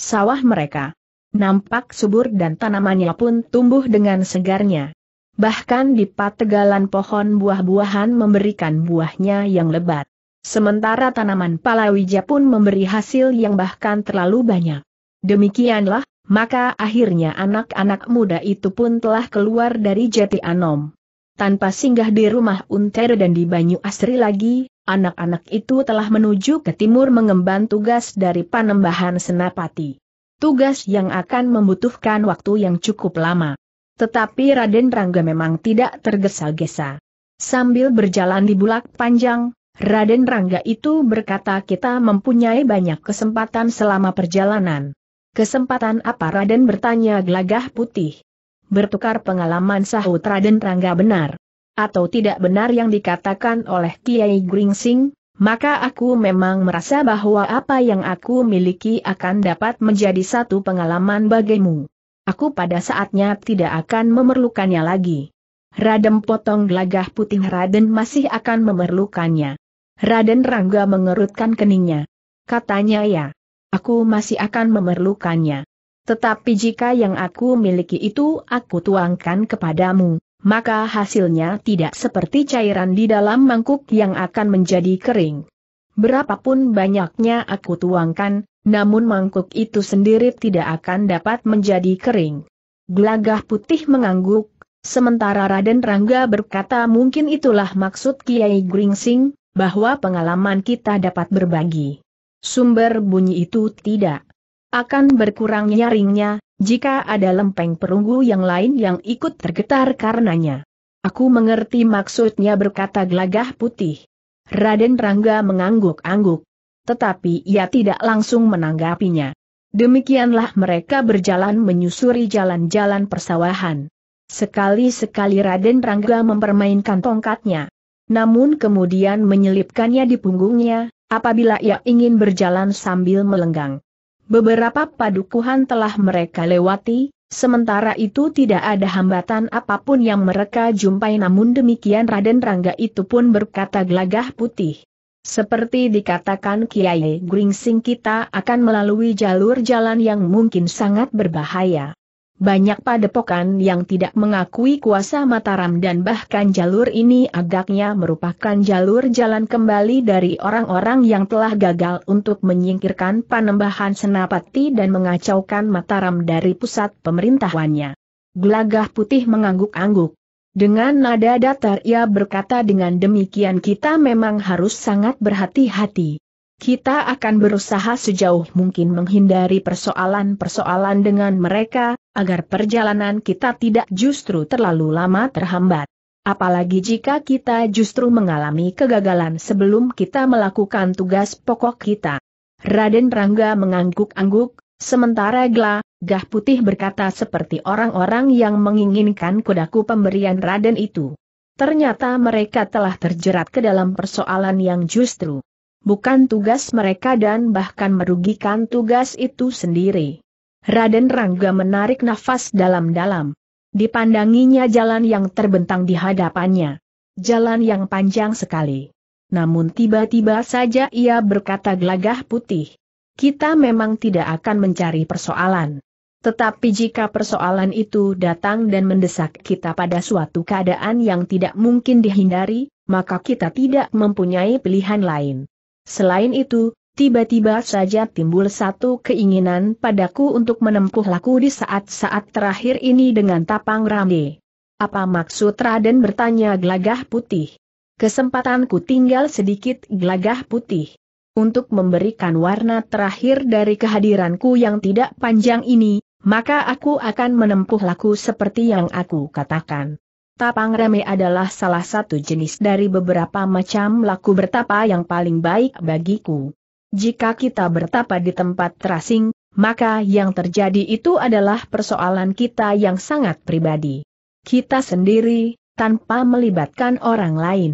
Sawah mereka nampak subur dan tanamannya pun tumbuh dengan segarnya bahkan di pategalan pohon buah-buahan memberikan buahnya yang lebat. Sementara tanaman palawija pun memberi hasil yang bahkan terlalu banyak. Demikianlah, maka akhirnya anak-anak muda itu pun telah keluar dari jati Anom. Tanpa singgah di rumah Unter dan di Banyu Asri lagi, anak-anak itu telah menuju ke timur mengemban tugas dari panembahan Senapati. Tugas yang akan membutuhkan waktu yang cukup lama. Tetapi Raden Rangga memang tidak tergesa-gesa. Sambil berjalan di bulak panjang, Raden Rangga itu berkata kita mempunyai banyak kesempatan selama perjalanan. Kesempatan apa Raden bertanya gelagah putih. Bertukar pengalaman sahut Raden Rangga benar. Atau tidak benar yang dikatakan oleh Kiai Gringsing, maka aku memang merasa bahwa apa yang aku miliki akan dapat menjadi satu pengalaman bagimu aku pada saatnya tidak akan memerlukannya lagi. Raden potong gelagah putih Raden masih akan memerlukannya. Raden Rangga mengerutkan keningnya. Katanya ya, aku masih akan memerlukannya. Tetapi jika yang aku miliki itu aku tuangkan kepadamu, maka hasilnya tidak seperti cairan di dalam mangkuk yang akan menjadi kering. Berapapun banyaknya aku tuangkan, namun mangkuk itu sendiri tidak akan dapat menjadi kering. Gelagah putih mengangguk, sementara Raden Rangga berkata mungkin itulah maksud Kiai Gringsing, bahwa pengalaman kita dapat berbagi. Sumber bunyi itu tidak akan berkurang nyaringnya, jika ada lempeng perunggu yang lain yang ikut tergetar karenanya. Aku mengerti maksudnya berkata gelagah putih. Raden Rangga mengangguk-angguk tetapi ia tidak langsung menanggapinya. Demikianlah mereka berjalan menyusuri jalan-jalan persawahan. Sekali-sekali Raden Rangga mempermainkan tongkatnya. Namun kemudian menyelipkannya di punggungnya, apabila ia ingin berjalan sambil melenggang. Beberapa padukuhan telah mereka lewati, sementara itu tidak ada hambatan apapun yang mereka jumpai namun demikian Raden Rangga itu pun berkata gelagah putih. Seperti dikatakan Kiai Gringsing kita akan melalui jalur jalan yang mungkin sangat berbahaya. Banyak padepokan yang tidak mengakui kuasa Mataram dan bahkan jalur ini agaknya merupakan jalur jalan kembali dari orang-orang yang telah gagal untuk menyingkirkan panembahan Senapati dan mengacaukan Mataram dari pusat pemerintahannya. Gelagah putih mengangguk-angguk. Dengan nada datar ia berkata dengan demikian kita memang harus sangat berhati-hati. Kita akan berusaha sejauh mungkin menghindari persoalan-persoalan dengan mereka, agar perjalanan kita tidak justru terlalu lama terhambat. Apalagi jika kita justru mengalami kegagalan sebelum kita melakukan tugas pokok kita. Raden Rangga mengangguk-angguk, sementara Gla, Gah Putih berkata seperti orang-orang yang menginginkan kudaku pemberian Raden itu. Ternyata mereka telah terjerat ke dalam persoalan yang justru bukan tugas mereka dan bahkan merugikan tugas itu sendiri. Raden Rangga menarik nafas dalam-dalam. Dipandanginya jalan yang terbentang di hadapannya. Jalan yang panjang sekali. Namun tiba-tiba saja ia berkata gelagah putih. Kita memang tidak akan mencari persoalan. Tetapi jika persoalan itu datang dan mendesak kita pada suatu keadaan yang tidak mungkin dihindari, maka kita tidak mempunyai pilihan lain. Selain itu, tiba-tiba saja timbul satu keinginan padaku untuk menempuh laku di saat-saat terakhir ini dengan tapang rame. Apa maksud Raden bertanya gelagah putih? Kesempatanku tinggal sedikit gelagah putih. Untuk memberikan warna terakhir dari kehadiranku yang tidak panjang ini, maka aku akan menempuh laku seperti yang aku katakan. Tapang reme adalah salah satu jenis dari beberapa macam laku bertapa yang paling baik bagiku. Jika kita bertapa di tempat terasing, maka yang terjadi itu adalah persoalan kita yang sangat pribadi. Kita sendiri, tanpa melibatkan orang lain.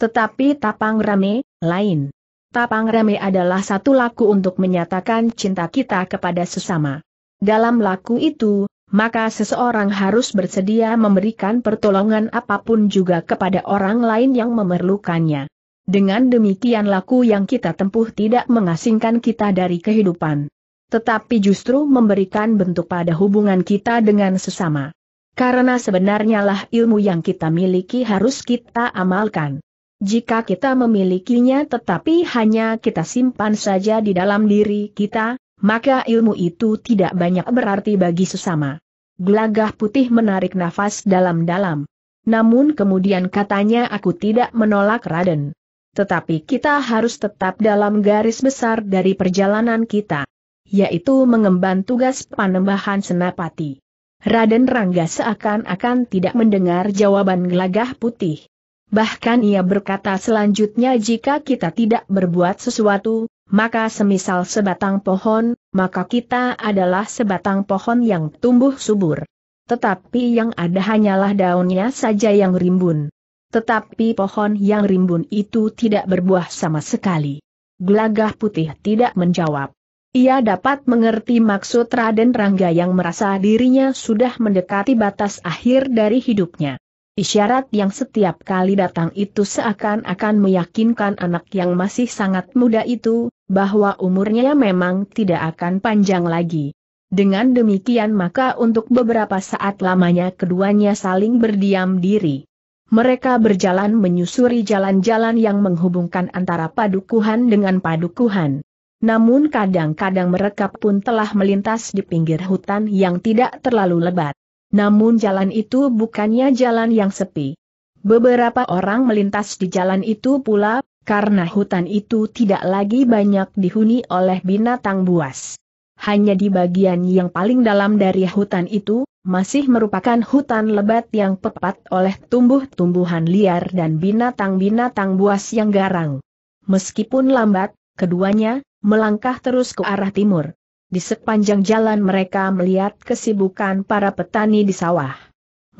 Tetapi tapang rame, lain. Tapang rame adalah satu laku untuk menyatakan cinta kita kepada sesama. Dalam laku itu, maka seseorang harus bersedia memberikan pertolongan apapun juga kepada orang lain yang memerlukannya. Dengan demikian laku yang kita tempuh tidak mengasingkan kita dari kehidupan. Tetapi justru memberikan bentuk pada hubungan kita dengan sesama. Karena sebenarnya lah ilmu yang kita miliki harus kita amalkan. Jika kita memilikinya tetapi hanya kita simpan saja di dalam diri kita, maka ilmu itu tidak banyak berarti bagi sesama. Gelagah putih menarik nafas dalam-dalam. Namun kemudian katanya aku tidak menolak Raden. Tetapi kita harus tetap dalam garis besar dari perjalanan kita. Yaitu mengemban tugas panembahan senapati. Raden Rangga seakan-akan tidak mendengar jawaban gelagah putih. Bahkan ia berkata selanjutnya jika kita tidak berbuat sesuatu, maka semisal sebatang pohon, maka kita adalah sebatang pohon yang tumbuh subur. Tetapi yang ada hanyalah daunnya saja yang rimbun. Tetapi pohon yang rimbun itu tidak berbuah sama sekali. Gelagah putih tidak menjawab. Ia dapat mengerti maksud Raden Rangga yang merasa dirinya sudah mendekati batas akhir dari hidupnya. Isyarat yang setiap kali datang itu seakan-akan meyakinkan anak yang masih sangat muda itu, bahwa umurnya memang tidak akan panjang lagi. Dengan demikian maka untuk beberapa saat lamanya keduanya saling berdiam diri. Mereka berjalan menyusuri jalan-jalan yang menghubungkan antara padukuhan dengan padukuhan. Namun kadang-kadang mereka pun telah melintas di pinggir hutan yang tidak terlalu lebat. Namun jalan itu bukannya jalan yang sepi. Beberapa orang melintas di jalan itu pula, karena hutan itu tidak lagi banyak dihuni oleh binatang buas. Hanya di bagian yang paling dalam dari hutan itu, masih merupakan hutan lebat yang pepat oleh tumbuh-tumbuhan liar dan binatang-binatang buas yang garang. Meskipun lambat, keduanya melangkah terus ke arah timur. Di sepanjang jalan mereka melihat kesibukan para petani di sawah.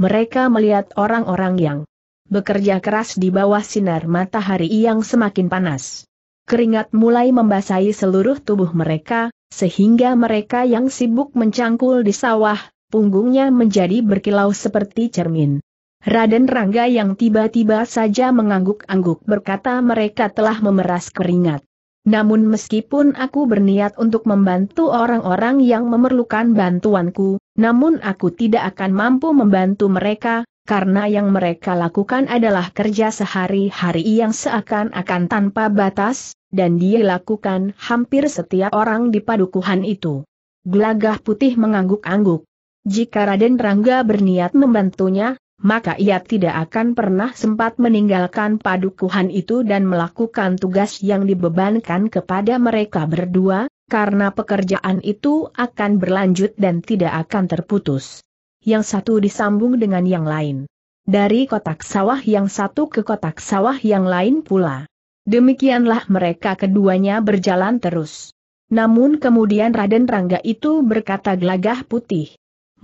Mereka melihat orang-orang yang bekerja keras di bawah sinar matahari yang semakin panas. Keringat mulai membasahi seluruh tubuh mereka, sehingga mereka yang sibuk mencangkul di sawah, punggungnya menjadi berkilau seperti cermin. Raden Rangga yang tiba-tiba saja mengangguk-angguk berkata mereka telah memeras keringat. Namun meskipun aku berniat untuk membantu orang-orang yang memerlukan bantuanku, namun aku tidak akan mampu membantu mereka, karena yang mereka lakukan adalah kerja sehari-hari yang seakan-akan tanpa batas, dan dia lakukan hampir setiap orang di padukuhan itu. Gelagah putih mengangguk-angguk. Jika Raden Rangga berniat membantunya, maka ia tidak akan pernah sempat meninggalkan padukuhan itu dan melakukan tugas yang dibebankan kepada mereka berdua, karena pekerjaan itu akan berlanjut dan tidak akan terputus. Yang satu disambung dengan yang lain. Dari kotak sawah yang satu ke kotak sawah yang lain pula. Demikianlah mereka keduanya berjalan terus. Namun kemudian Raden Rangga itu berkata gelagah putih,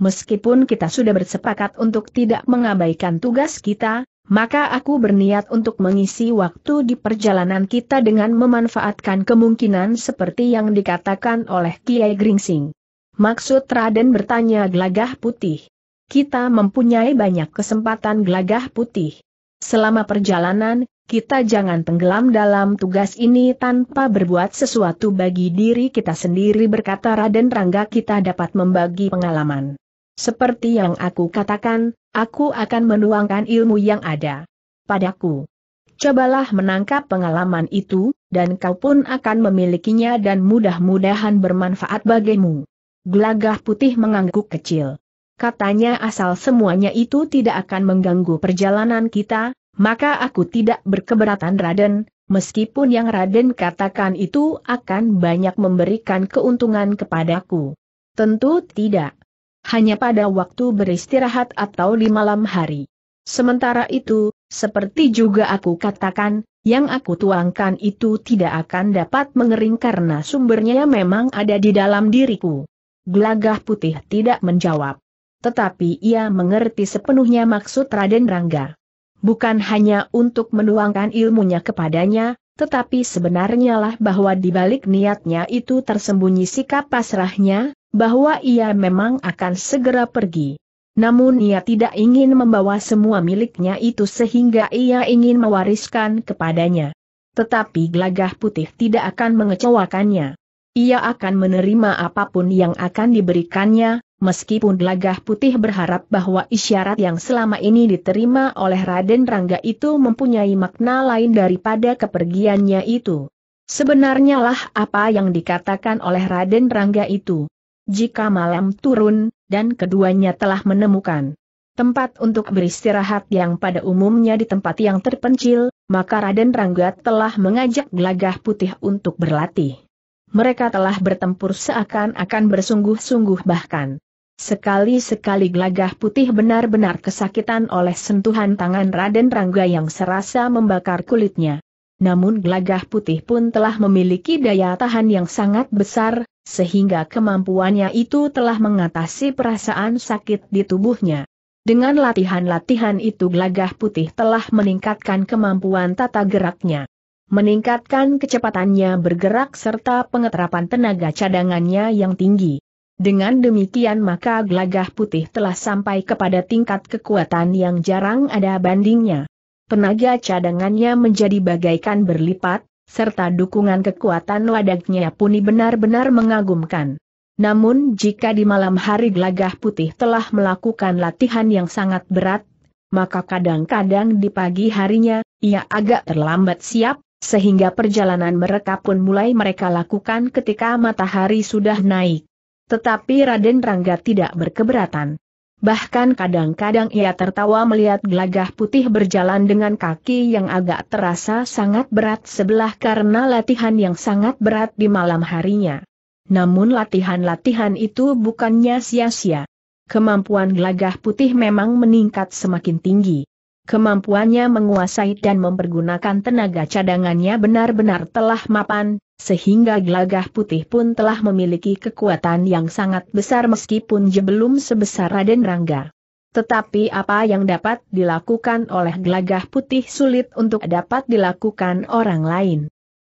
meskipun kita sudah bersepakat untuk tidak mengabaikan tugas kita, maka aku berniat untuk mengisi waktu di perjalanan kita dengan memanfaatkan kemungkinan seperti yang dikatakan oleh Kiai Gringsing. Maksud Raden bertanya gelagah putih. Kita mempunyai banyak kesempatan gelagah putih. Selama perjalanan, kita jangan tenggelam dalam tugas ini tanpa berbuat sesuatu bagi diri kita sendiri berkata Raden Rangga kita dapat membagi pengalaman. Seperti yang aku katakan, aku akan menuangkan ilmu yang ada padaku. Cobalah menangkap pengalaman itu, dan kau pun akan memilikinya dan mudah-mudahan bermanfaat bagimu. Gelagah putih mengangguk kecil. Katanya asal semuanya itu tidak akan mengganggu perjalanan kita, maka aku tidak berkeberatan Raden, meskipun yang Raden katakan itu akan banyak memberikan keuntungan kepadaku. Tentu tidak hanya pada waktu beristirahat atau di malam hari. Sementara itu, seperti juga aku katakan, yang aku tuangkan itu tidak akan dapat mengering karena sumbernya memang ada di dalam diriku. Gelagah putih tidak menjawab. Tetapi ia mengerti sepenuhnya maksud Raden Rangga. Bukan hanya untuk menuangkan ilmunya kepadanya, tetapi sebenarnya lah bahwa di balik niatnya itu tersembunyi sikap pasrahnya, bahwa ia memang akan segera pergi. Namun ia tidak ingin membawa semua miliknya itu sehingga ia ingin mewariskan kepadanya. Tetapi gelagah putih tidak akan mengecewakannya. Ia akan menerima apapun yang akan diberikannya, meskipun gelagah putih berharap bahwa isyarat yang selama ini diterima oleh Raden Rangga itu mempunyai makna lain daripada kepergiannya itu. Sebenarnya lah apa yang dikatakan oleh Raden Rangga itu. Jika malam turun, dan keduanya telah menemukan tempat untuk beristirahat yang pada umumnya di tempat yang terpencil, maka Raden Rangga telah mengajak Glagah Putih untuk berlatih. Mereka telah bertempur seakan-akan bersungguh-sungguh bahkan. Sekali-sekali Glagah putih benar-benar kesakitan oleh sentuhan tangan Raden Rangga yang serasa membakar kulitnya. Namun Glagah putih pun telah memiliki daya tahan yang sangat besar, sehingga kemampuannya itu telah mengatasi perasaan sakit di tubuhnya. Dengan latihan-latihan itu gelagah putih telah meningkatkan kemampuan tata geraknya. Meningkatkan kecepatannya bergerak serta pengeterapan tenaga cadangannya yang tinggi. Dengan demikian maka gelagah putih telah sampai kepada tingkat kekuatan yang jarang ada bandingnya. Tenaga cadangannya menjadi bagaikan berlipat, serta dukungan kekuatan wadagnya puni benar-benar mengagumkan. Namun jika di malam hari gelagah putih telah melakukan latihan yang sangat berat, maka kadang-kadang di pagi harinya, ia agak terlambat siap, sehingga perjalanan mereka pun mulai mereka lakukan ketika matahari sudah naik. Tetapi Raden Rangga tidak berkeberatan bahkan kadang-kadang ia tertawa melihat gelagah putih berjalan dengan kaki yang agak terasa sangat berat sebelah karena latihan yang sangat berat di malam harinya. Namun latihan-latihan itu bukannya sia-sia. Kemampuan gelagah putih memang meningkat semakin tinggi. Kemampuannya menguasai dan mempergunakan tenaga cadangannya benar-benar telah mapan, sehingga gelagah putih pun telah memiliki kekuatan yang sangat besar meskipun belum sebesar Raden Rangga. Tetapi apa yang dapat dilakukan oleh gelagah putih sulit untuk dapat dilakukan orang lain.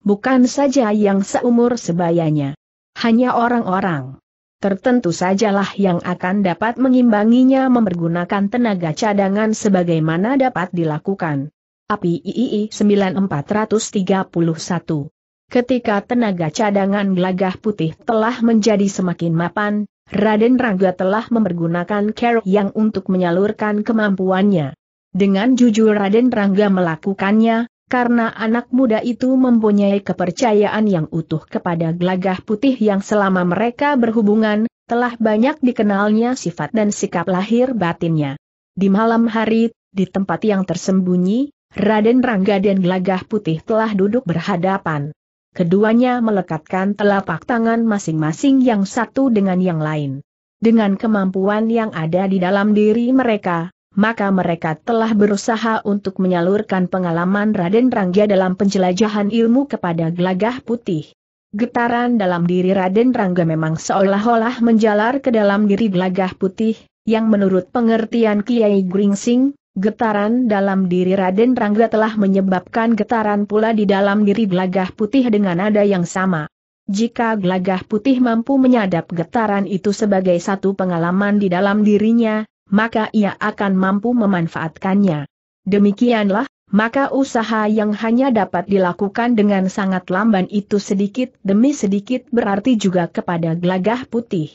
Bukan saja yang seumur sebayanya. Hanya orang-orang tertentu sajalah yang akan dapat mengimbanginya mempergunakan tenaga cadangan sebagaimana dapat dilakukan. API III 9431 Ketika tenaga cadangan gelagah putih telah menjadi semakin mapan, Raden Rangga telah mempergunakan care yang untuk menyalurkan kemampuannya. Dengan jujur Raden Rangga melakukannya, karena anak muda itu mempunyai kepercayaan yang utuh kepada gelagah putih yang selama mereka berhubungan, telah banyak dikenalnya sifat dan sikap lahir batinnya. Di malam hari, di tempat yang tersembunyi, Raden Rangga dan gelagah putih telah duduk berhadapan. Keduanya melekatkan telapak tangan masing-masing yang satu dengan yang lain. Dengan kemampuan yang ada di dalam diri mereka, maka mereka telah berusaha untuk menyalurkan pengalaman Raden Rangga dalam penjelajahan ilmu kepada gelagah putih. Getaran dalam diri Raden Rangga memang seolah-olah menjalar ke dalam diri gelagah putih, yang menurut pengertian Kiai Gringsing, getaran dalam diri Raden Rangga telah menyebabkan getaran pula di dalam diri gelagah putih dengan nada yang sama. Jika gelagah putih mampu menyadap getaran itu sebagai satu pengalaman di dalam dirinya, maka ia akan mampu memanfaatkannya. Demikianlah, maka usaha yang hanya dapat dilakukan dengan sangat lamban itu sedikit demi sedikit berarti juga kepada gelagah putih.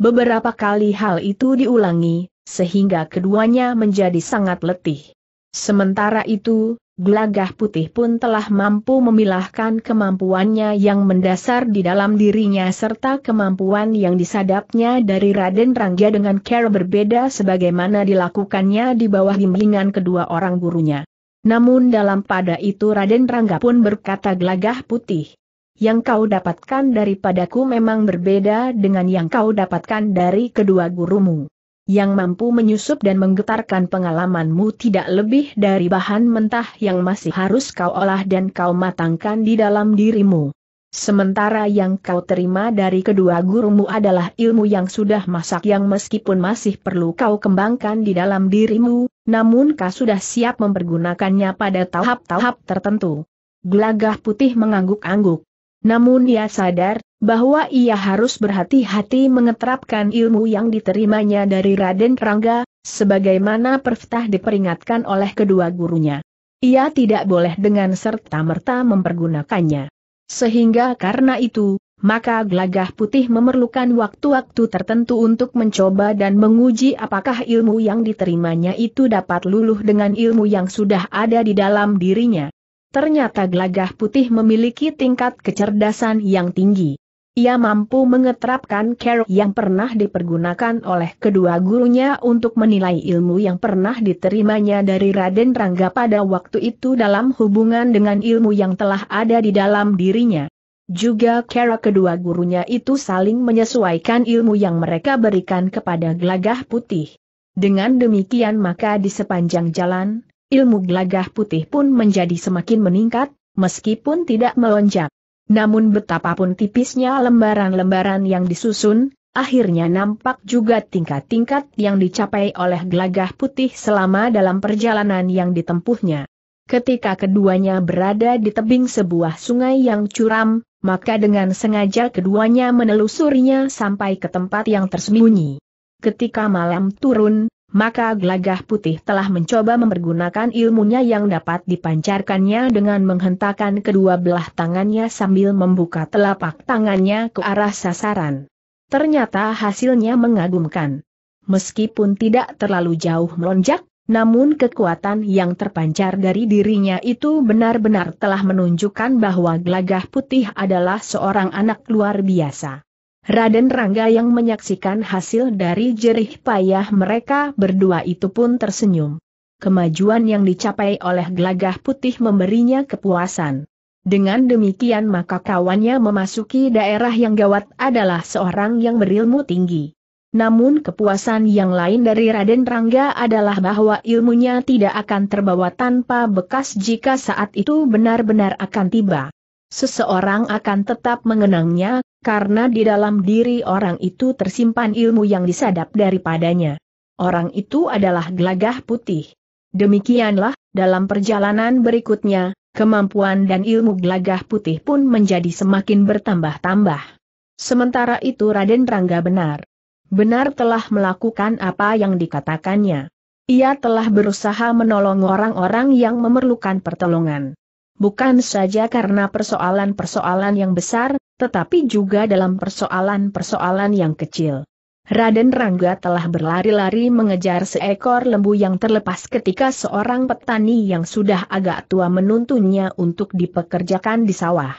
Beberapa kali hal itu diulangi, sehingga keduanya menjadi sangat letih. Sementara itu, Gelagah putih pun telah mampu memilahkan kemampuannya yang mendasar di dalam dirinya serta kemampuan yang disadapnya dari Raden Rangga dengan cara berbeda sebagaimana dilakukannya di bawah bimbingan kedua orang gurunya. Namun dalam pada itu Raden Rangga pun berkata gelagah putih. Yang kau dapatkan daripadaku memang berbeda dengan yang kau dapatkan dari kedua gurumu yang mampu menyusup dan menggetarkan pengalamanmu tidak lebih dari bahan mentah yang masih harus kau olah dan kau matangkan di dalam dirimu. Sementara yang kau terima dari kedua gurumu adalah ilmu yang sudah masak yang meskipun masih perlu kau kembangkan di dalam dirimu, namun kau sudah siap mempergunakannya pada tahap-tahap tertentu. Gelagah putih mengangguk-angguk. Namun ia sadar, bahwa ia harus berhati-hati mengeterapkan ilmu yang diterimanya dari Raden Rangga, sebagaimana Perftah diperingatkan oleh kedua gurunya. Ia tidak boleh dengan serta-merta mempergunakannya. Sehingga karena itu, maka Glagah putih memerlukan waktu-waktu tertentu untuk mencoba dan menguji apakah ilmu yang diterimanya itu dapat luluh dengan ilmu yang sudah ada di dalam dirinya. Ternyata Glagah putih memiliki tingkat kecerdasan yang tinggi ia mampu mengetrapkan care yang pernah dipergunakan oleh kedua gurunya untuk menilai ilmu yang pernah diterimanya dari Raden Rangga pada waktu itu dalam hubungan dengan ilmu yang telah ada di dalam dirinya. Juga kera kedua gurunya itu saling menyesuaikan ilmu yang mereka berikan kepada gelagah putih. Dengan demikian maka di sepanjang jalan, ilmu gelagah putih pun menjadi semakin meningkat, meskipun tidak melonjak. Namun betapapun tipisnya lembaran-lembaran yang disusun, akhirnya nampak juga tingkat-tingkat yang dicapai oleh gelagah putih selama dalam perjalanan yang ditempuhnya. Ketika keduanya berada di tebing sebuah sungai yang curam, maka dengan sengaja keduanya menelusurinya sampai ke tempat yang tersembunyi. Ketika malam turun, maka gelagah putih telah mencoba mempergunakan ilmunya yang dapat dipancarkannya dengan menghentakkan kedua belah tangannya sambil membuka telapak tangannya ke arah sasaran. Ternyata hasilnya mengagumkan. Meskipun tidak terlalu jauh melonjak, namun kekuatan yang terpancar dari dirinya itu benar-benar telah menunjukkan bahwa gelagah putih adalah seorang anak luar biasa. Raden Rangga yang menyaksikan hasil dari jerih payah mereka berdua itu pun tersenyum. Kemajuan yang dicapai oleh gelagah putih memberinya kepuasan. Dengan demikian maka kawannya memasuki daerah yang gawat adalah seorang yang berilmu tinggi. Namun kepuasan yang lain dari Raden Rangga adalah bahwa ilmunya tidak akan terbawa tanpa bekas jika saat itu benar-benar akan tiba seseorang akan tetap mengenangnya, karena di dalam diri orang itu tersimpan ilmu yang disadap daripadanya. Orang itu adalah gelagah putih. Demikianlah, dalam perjalanan berikutnya, kemampuan dan ilmu gelagah putih pun menjadi semakin bertambah-tambah. Sementara itu Raden Rangga benar. Benar telah melakukan apa yang dikatakannya. Ia telah berusaha menolong orang-orang yang memerlukan pertolongan bukan saja karena persoalan-persoalan yang besar, tetapi juga dalam persoalan-persoalan yang kecil. Raden Rangga telah berlari-lari mengejar seekor lembu yang terlepas ketika seorang petani yang sudah agak tua menuntunnya untuk dipekerjakan di sawah.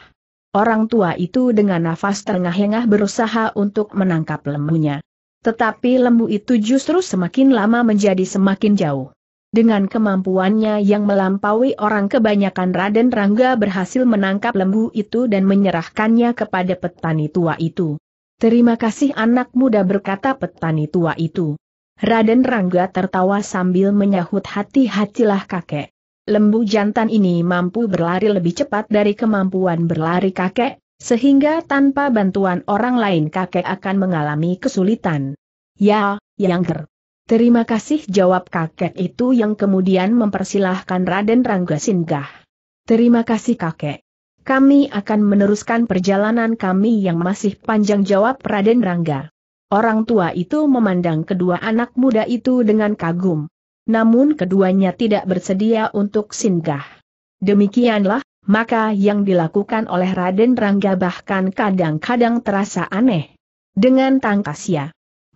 Orang tua itu dengan nafas terengah-engah berusaha untuk menangkap lembunya. Tetapi lembu itu justru semakin lama menjadi semakin jauh. Dengan kemampuannya yang melampaui orang kebanyakan Raden Rangga berhasil menangkap lembu itu dan menyerahkannya kepada petani tua itu. Terima kasih anak muda berkata petani tua itu. Raden Rangga tertawa sambil menyahut hati-hatilah kakek. Lembu jantan ini mampu berlari lebih cepat dari kemampuan berlari kakek, sehingga tanpa bantuan orang lain kakek akan mengalami kesulitan. Ya, Yangger. Terima kasih jawab kakek itu yang kemudian mempersilahkan Raden Rangga singgah. Terima kasih kakek. Kami akan meneruskan perjalanan kami yang masih panjang jawab Raden Rangga. Orang tua itu memandang kedua anak muda itu dengan kagum. Namun keduanya tidak bersedia untuk singgah. Demikianlah, maka yang dilakukan oleh Raden Rangga bahkan kadang-kadang terasa aneh. Dengan ya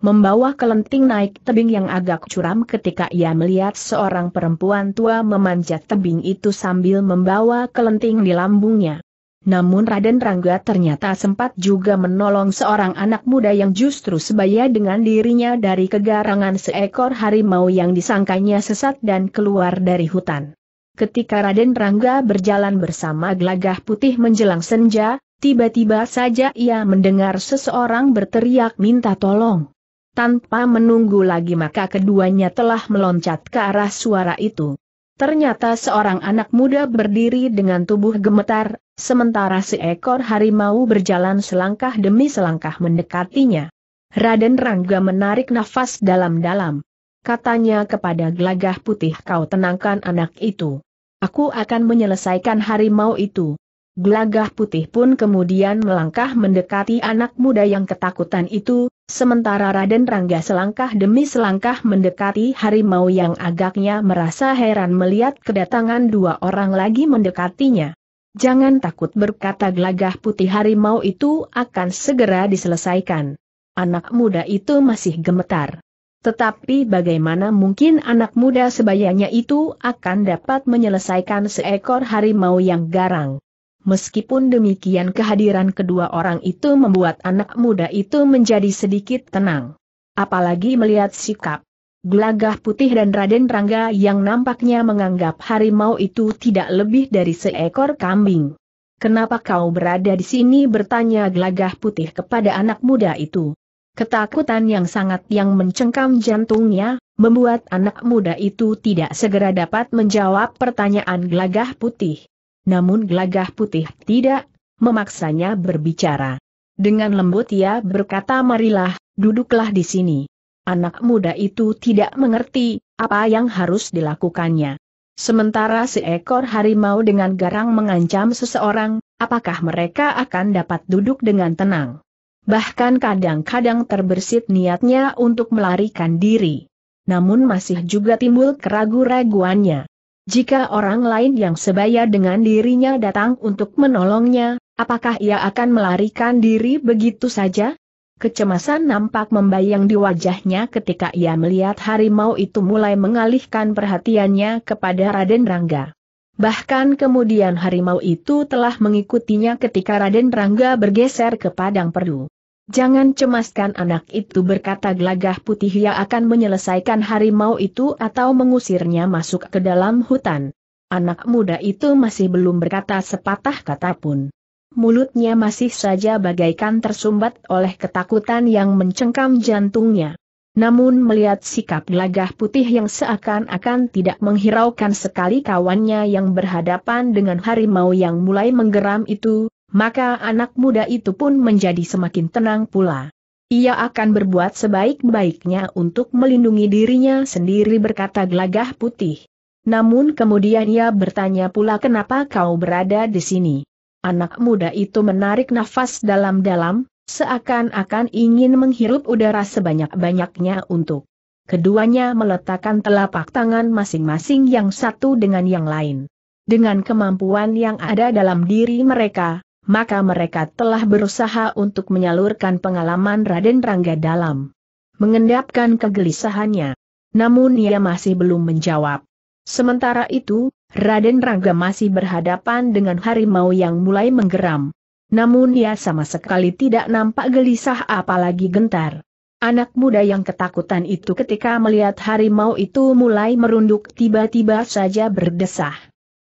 membawa kelenting naik tebing yang agak curam ketika ia melihat seorang perempuan tua memanjat tebing itu sambil membawa kelenting di lambungnya. Namun Raden Rangga ternyata sempat juga menolong seorang anak muda yang justru sebaya dengan dirinya dari kegarangan seekor harimau yang disangkanya sesat dan keluar dari hutan. Ketika Raden Rangga berjalan bersama gelagah putih menjelang senja, tiba-tiba saja ia mendengar seseorang berteriak minta tolong. Tanpa menunggu lagi maka keduanya telah meloncat ke arah suara itu. Ternyata seorang anak muda berdiri dengan tubuh gemetar, sementara seekor harimau berjalan selangkah demi selangkah mendekatinya. Raden Rangga menarik nafas dalam-dalam. Katanya kepada gelagah putih kau tenangkan anak itu. Aku akan menyelesaikan harimau itu. Gelagah putih pun kemudian melangkah mendekati anak muda yang ketakutan itu, Sementara Raden Rangga selangkah demi selangkah mendekati harimau yang agaknya merasa heran melihat kedatangan dua orang lagi mendekatinya. Jangan takut berkata gelagah putih harimau itu akan segera diselesaikan. Anak muda itu masih gemetar. Tetapi bagaimana mungkin anak muda sebayanya itu akan dapat menyelesaikan seekor harimau yang garang? Meskipun demikian kehadiran kedua orang itu membuat anak muda itu menjadi sedikit tenang. Apalagi melihat sikap gelagah putih dan Raden Rangga yang nampaknya menganggap harimau itu tidak lebih dari seekor kambing. Kenapa kau berada di sini bertanya gelagah putih kepada anak muda itu. Ketakutan yang sangat yang mencengkam jantungnya, membuat anak muda itu tidak segera dapat menjawab pertanyaan gelagah putih namun gelagah putih tidak memaksanya berbicara. Dengan lembut ia berkata marilah, duduklah di sini. Anak muda itu tidak mengerti apa yang harus dilakukannya. Sementara seekor harimau dengan garang mengancam seseorang, apakah mereka akan dapat duduk dengan tenang? Bahkan kadang-kadang terbersit niatnya untuk melarikan diri. Namun masih juga timbul keraguan raguannya jika orang lain yang sebaya dengan dirinya datang untuk menolongnya, apakah ia akan melarikan diri begitu saja? Kecemasan nampak membayang di wajahnya ketika ia melihat harimau itu mulai mengalihkan perhatiannya kepada Raden Rangga. Bahkan kemudian harimau itu telah mengikutinya ketika Raden Rangga bergeser ke padang perdu. Jangan cemaskan anak itu berkata gelagah putih ia akan menyelesaikan harimau itu atau mengusirnya masuk ke dalam hutan. Anak muda itu masih belum berkata sepatah kata pun. Mulutnya masih saja bagaikan tersumbat oleh ketakutan yang mencengkam jantungnya. Namun melihat sikap gelagah putih yang seakan-akan tidak menghiraukan sekali kawannya yang berhadapan dengan harimau yang mulai menggeram itu, maka anak muda itu pun menjadi semakin tenang pula. Ia akan berbuat sebaik-baiknya untuk melindungi dirinya sendiri berkata gelagah putih. Namun kemudian ia bertanya pula kenapa kau berada di sini. Anak muda itu menarik nafas dalam-dalam, seakan-akan ingin menghirup udara sebanyak-banyaknya untuk Keduanya meletakkan telapak tangan masing-masing yang satu dengan yang lain. Dengan kemampuan yang ada dalam diri mereka, maka mereka telah berusaha untuk menyalurkan pengalaman Raden Rangga dalam mengendapkan kegelisahannya. Namun ia masih belum menjawab. Sementara itu, Raden Rangga masih berhadapan dengan harimau yang mulai menggeram. Namun ia sama sekali tidak nampak gelisah apalagi gentar. Anak muda yang ketakutan itu ketika melihat harimau itu mulai merunduk tiba-tiba saja berdesah.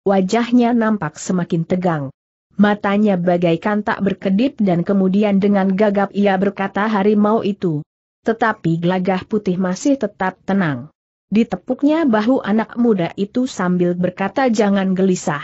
Wajahnya nampak semakin tegang matanya bagaikan tak berkedip dan kemudian dengan gagap ia berkata harimau itu. Tetapi gelagah putih masih tetap tenang. Ditepuknya bahu anak muda itu sambil berkata jangan gelisah.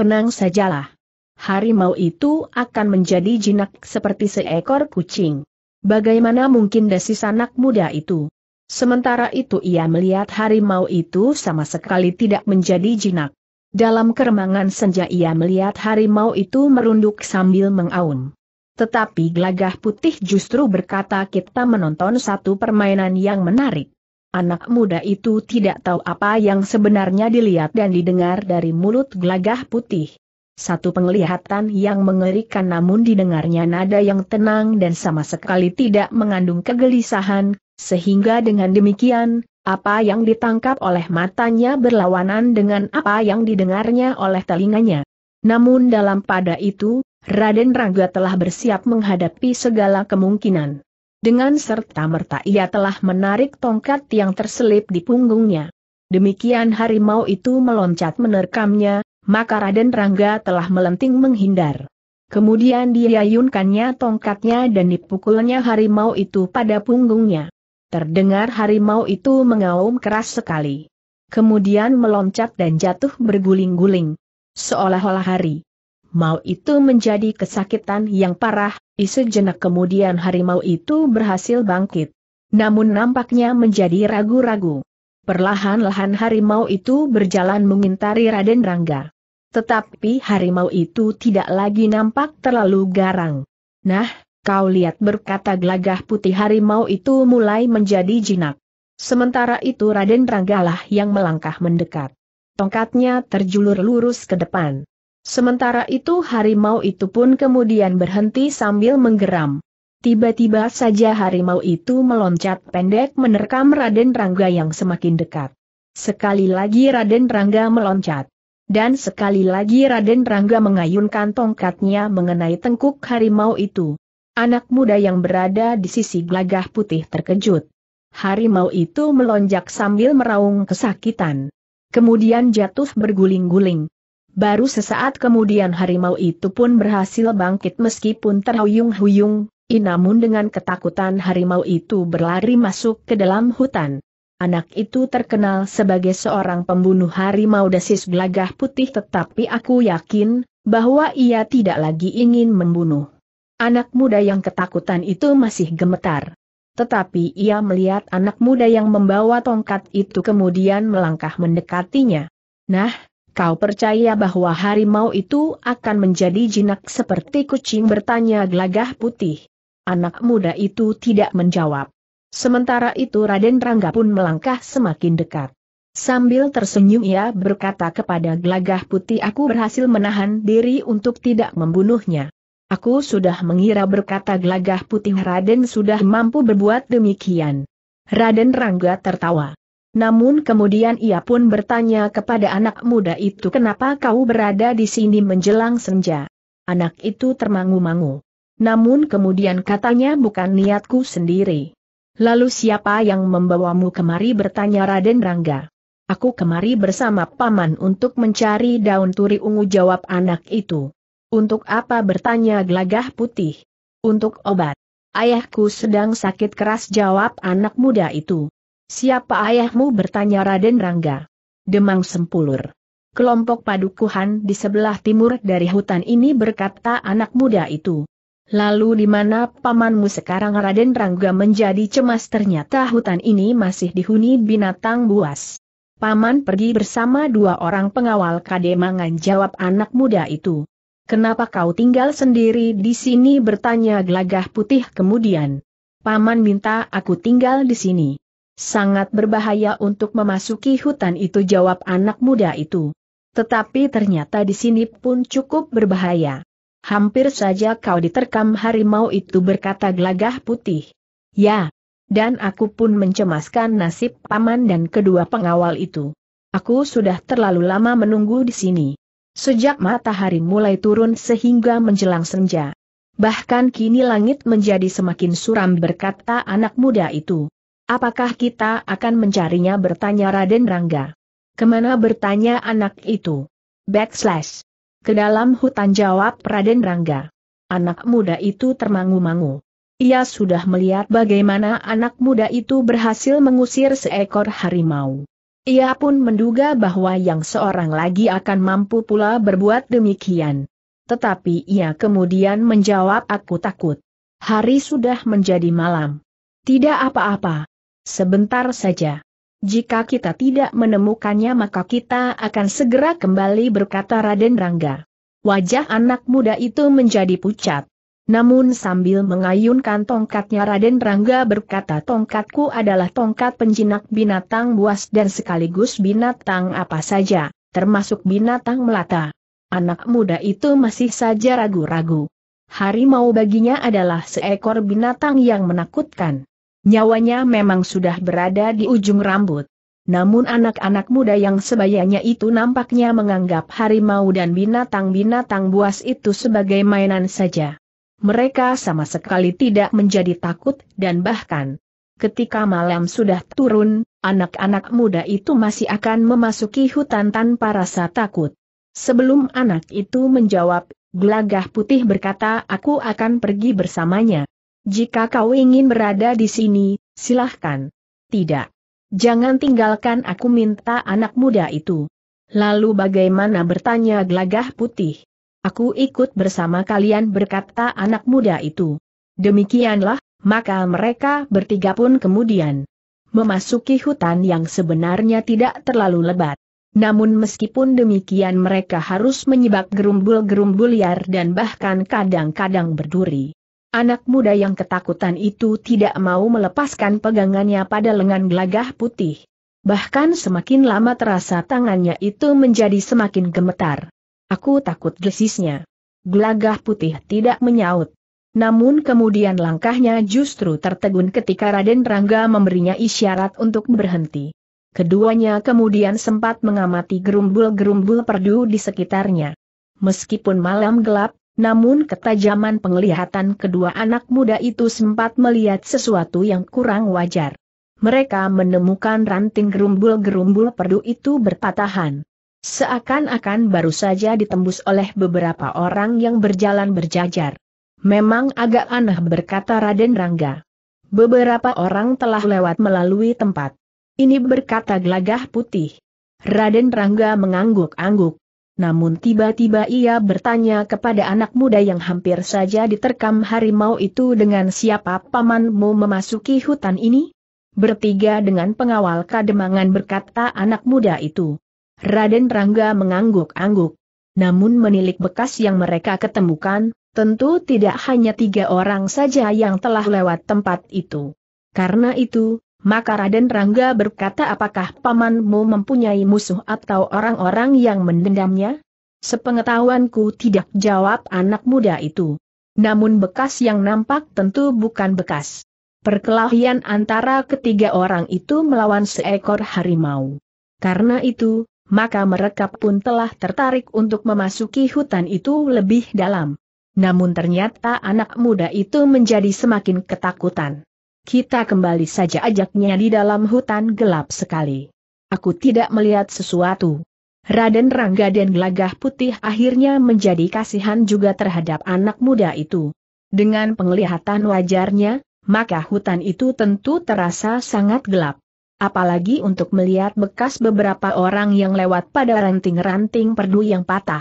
Tenang sajalah. Harimau itu akan menjadi jinak seperti seekor kucing. Bagaimana mungkin desis anak muda itu? Sementara itu ia melihat harimau itu sama sekali tidak menjadi jinak. Dalam keremangan senja ia melihat harimau itu merunduk sambil mengaum. Tetapi gelagah putih justru berkata kita menonton satu permainan yang menarik. Anak muda itu tidak tahu apa yang sebenarnya dilihat dan didengar dari mulut gelagah putih. Satu penglihatan yang mengerikan namun didengarnya nada yang tenang dan sama sekali tidak mengandung kegelisahan, sehingga dengan demikian, apa yang ditangkap oleh matanya berlawanan dengan apa yang didengarnya oleh telinganya. Namun dalam pada itu, Raden Rangga telah bersiap menghadapi segala kemungkinan. Dengan serta-merta ia telah menarik tongkat yang terselip di punggungnya. Demikian harimau itu meloncat menerkamnya, maka Raden Rangga telah melenting menghindar. Kemudian diayunkannya tongkatnya dan dipukulnya harimau itu pada punggungnya. Terdengar harimau itu mengaum keras sekali. Kemudian meloncat dan jatuh berguling-guling. Seolah-olah hari. Mau itu menjadi kesakitan yang parah, sejenak kemudian harimau itu berhasil bangkit. Namun nampaknya menjadi ragu-ragu. Perlahan-lahan harimau itu berjalan mengintari Raden Rangga. Tetapi harimau itu tidak lagi nampak terlalu garang. Nah, Kau lihat berkata gelagah putih harimau itu mulai menjadi jinak. Sementara itu Raden Ranggalah yang melangkah mendekat. Tongkatnya terjulur lurus ke depan. Sementara itu harimau itu pun kemudian berhenti sambil menggeram. Tiba-tiba saja harimau itu meloncat pendek menerkam Raden Rangga yang semakin dekat. Sekali lagi Raden Rangga meloncat. Dan sekali lagi Raden Rangga mengayunkan tongkatnya mengenai tengkuk harimau itu. Anak muda yang berada di sisi gelagah putih terkejut. Harimau itu melonjak sambil meraung kesakitan. Kemudian jatuh berguling-guling. Baru sesaat kemudian harimau itu pun berhasil bangkit meskipun terhuyung-huyung, namun dengan ketakutan harimau itu berlari masuk ke dalam hutan. Anak itu terkenal sebagai seorang pembunuh harimau desis gelagah putih tetapi aku yakin, bahwa ia tidak lagi ingin membunuh. Anak muda yang ketakutan itu masih gemetar. Tetapi ia melihat anak muda yang membawa tongkat itu kemudian melangkah mendekatinya. Nah, kau percaya bahwa harimau itu akan menjadi jinak seperti kucing bertanya gelagah putih. Anak muda itu tidak menjawab. Sementara itu Raden Rangga pun melangkah semakin dekat. Sambil tersenyum ia berkata kepada gelagah putih aku berhasil menahan diri untuk tidak membunuhnya. Aku sudah mengira berkata gelagah putih Raden sudah mampu berbuat demikian. Raden Rangga tertawa. Namun kemudian ia pun bertanya kepada anak muda itu kenapa kau berada di sini menjelang senja. Anak itu termangu-mangu. Namun kemudian katanya bukan niatku sendiri. Lalu siapa yang membawamu kemari bertanya Raden Rangga. Aku kemari bersama paman untuk mencari daun turi ungu jawab anak itu. Untuk apa bertanya gelagah putih? Untuk obat. Ayahku sedang sakit keras jawab anak muda itu. Siapa ayahmu bertanya Raden Rangga? Demang Sempulur. Kelompok padukuhan di sebelah timur dari hutan ini berkata anak muda itu. Lalu di mana pamanmu sekarang Raden Rangga menjadi cemas ternyata hutan ini masih dihuni binatang buas. Paman pergi bersama dua orang pengawal kademangan jawab anak muda itu. Kenapa kau tinggal sendiri di sini bertanya gelagah putih kemudian. Paman minta aku tinggal di sini. Sangat berbahaya untuk memasuki hutan itu jawab anak muda itu. Tetapi ternyata di sini pun cukup berbahaya. Hampir saja kau diterkam harimau itu berkata gelagah putih. Ya. Dan aku pun mencemaskan nasib paman dan kedua pengawal itu. Aku sudah terlalu lama menunggu di sini sejak matahari mulai turun sehingga menjelang senja. Bahkan kini langit menjadi semakin suram berkata anak muda itu. Apakah kita akan mencarinya bertanya Raden Rangga. Kemana bertanya anak itu? Backslash. Ke dalam hutan jawab Raden Rangga. Anak muda itu termangu-mangu. Ia sudah melihat bagaimana anak muda itu berhasil mengusir seekor harimau. Ia pun menduga bahwa yang seorang lagi akan mampu pula berbuat demikian. Tetapi ia kemudian menjawab aku takut. Hari sudah menjadi malam. Tidak apa-apa. Sebentar saja. Jika kita tidak menemukannya maka kita akan segera kembali berkata Raden Rangga. Wajah anak muda itu menjadi pucat. Namun sambil mengayunkan tongkatnya Raden Rangga berkata tongkatku adalah tongkat penjinak binatang buas dan sekaligus binatang apa saja, termasuk binatang melata. Anak muda itu masih saja ragu-ragu. Harimau baginya adalah seekor binatang yang menakutkan. Nyawanya memang sudah berada di ujung rambut. Namun anak-anak muda yang sebayanya itu nampaknya menganggap harimau dan binatang-binatang buas itu sebagai mainan saja. Mereka sama sekali tidak menjadi takut dan bahkan ketika malam sudah turun, anak-anak muda itu masih akan memasuki hutan tanpa rasa takut. Sebelum anak itu menjawab, gelagah putih berkata aku akan pergi bersamanya. Jika kau ingin berada di sini, silahkan. Tidak. Jangan tinggalkan aku minta anak muda itu. Lalu bagaimana bertanya gelagah putih? Aku ikut bersama kalian berkata anak muda itu. Demikianlah, maka mereka bertiga pun kemudian memasuki hutan yang sebenarnya tidak terlalu lebat. Namun meskipun demikian mereka harus menyebak gerumbul-gerumbul liar dan bahkan kadang-kadang berduri. Anak muda yang ketakutan itu tidak mau melepaskan pegangannya pada lengan gelagah putih. Bahkan semakin lama terasa tangannya itu menjadi semakin gemetar. Aku takut desisnya. Gelagah putih tidak menyaut. Namun kemudian langkahnya justru tertegun ketika Raden Rangga memberinya isyarat untuk berhenti. Keduanya kemudian sempat mengamati gerumbul-gerumbul perdu di sekitarnya. Meskipun malam gelap, namun ketajaman penglihatan kedua anak muda itu sempat melihat sesuatu yang kurang wajar. Mereka menemukan ranting gerumbul-gerumbul perdu itu berpatahan. Seakan-akan baru saja ditembus oleh beberapa orang yang berjalan berjajar. Memang agak aneh berkata Raden Rangga. Beberapa orang telah lewat melalui tempat. Ini berkata Glagah putih. Raden Rangga mengangguk-angguk. Namun tiba-tiba ia bertanya kepada anak muda yang hampir saja diterkam harimau itu dengan siapa pamanmu memasuki hutan ini? Bertiga dengan pengawal kademangan berkata anak muda itu. Raden Rangga mengangguk-angguk. Namun menilik bekas yang mereka ketemukan, tentu tidak hanya tiga orang saja yang telah lewat tempat itu. Karena itu, maka Raden Rangga berkata apakah pamanmu mempunyai musuh atau orang-orang yang mendendamnya? Sepengetahuanku tidak jawab anak muda itu. Namun bekas yang nampak tentu bukan bekas. Perkelahian antara ketiga orang itu melawan seekor harimau. Karena itu, maka mereka pun telah tertarik untuk memasuki hutan itu lebih dalam. Namun ternyata anak muda itu menjadi semakin ketakutan. Kita kembali saja ajaknya di dalam hutan gelap sekali. Aku tidak melihat sesuatu. Raden Rangga dan Gelagah Putih akhirnya menjadi kasihan juga terhadap anak muda itu. Dengan penglihatan wajarnya, maka hutan itu tentu terasa sangat gelap. Apalagi untuk melihat bekas beberapa orang yang lewat pada ranting-ranting perdu yang patah.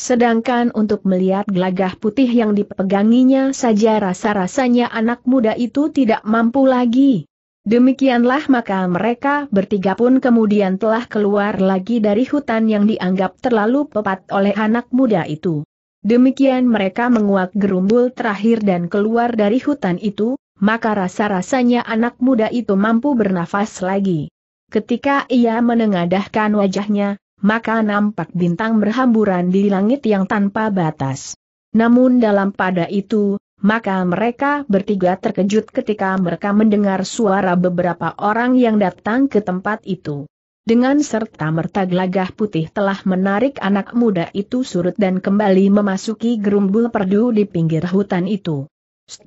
Sedangkan untuk melihat gelagah putih yang dipeganginya saja rasa-rasanya anak muda itu tidak mampu lagi. Demikianlah maka mereka bertiga pun kemudian telah keluar lagi dari hutan yang dianggap terlalu pepat oleh anak muda itu. Demikian mereka menguak gerumbul terakhir dan keluar dari hutan itu, maka rasa-rasanya anak muda itu mampu bernafas lagi. Ketika ia menengadahkan wajahnya, maka nampak bintang berhamburan di langit yang tanpa batas. Namun dalam pada itu, maka mereka bertiga terkejut ketika mereka mendengar suara beberapa orang yang datang ke tempat itu. Dengan serta merta gelagah putih telah menarik anak muda itu surut dan kembali memasuki gerumbul perdu di pinggir hutan itu.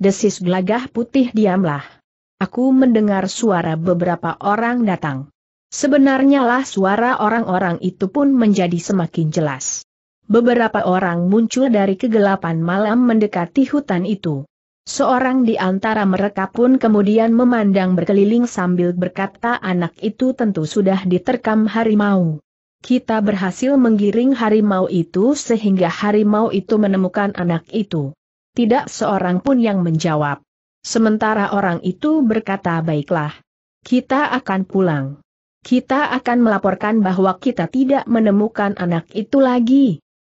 Desis gelagah putih diamlah. Aku mendengar suara beberapa orang datang. Sebenarnya lah suara orang-orang itu pun menjadi semakin jelas. Beberapa orang muncul dari kegelapan malam mendekati hutan itu. Seorang di antara mereka pun kemudian memandang berkeliling sambil berkata anak itu tentu sudah diterkam harimau. Kita berhasil menggiring harimau itu sehingga harimau itu menemukan anak itu. Tidak seorang pun yang menjawab. Sementara orang itu berkata baiklah. Kita akan pulang. Kita akan melaporkan bahwa kita tidak menemukan anak itu lagi.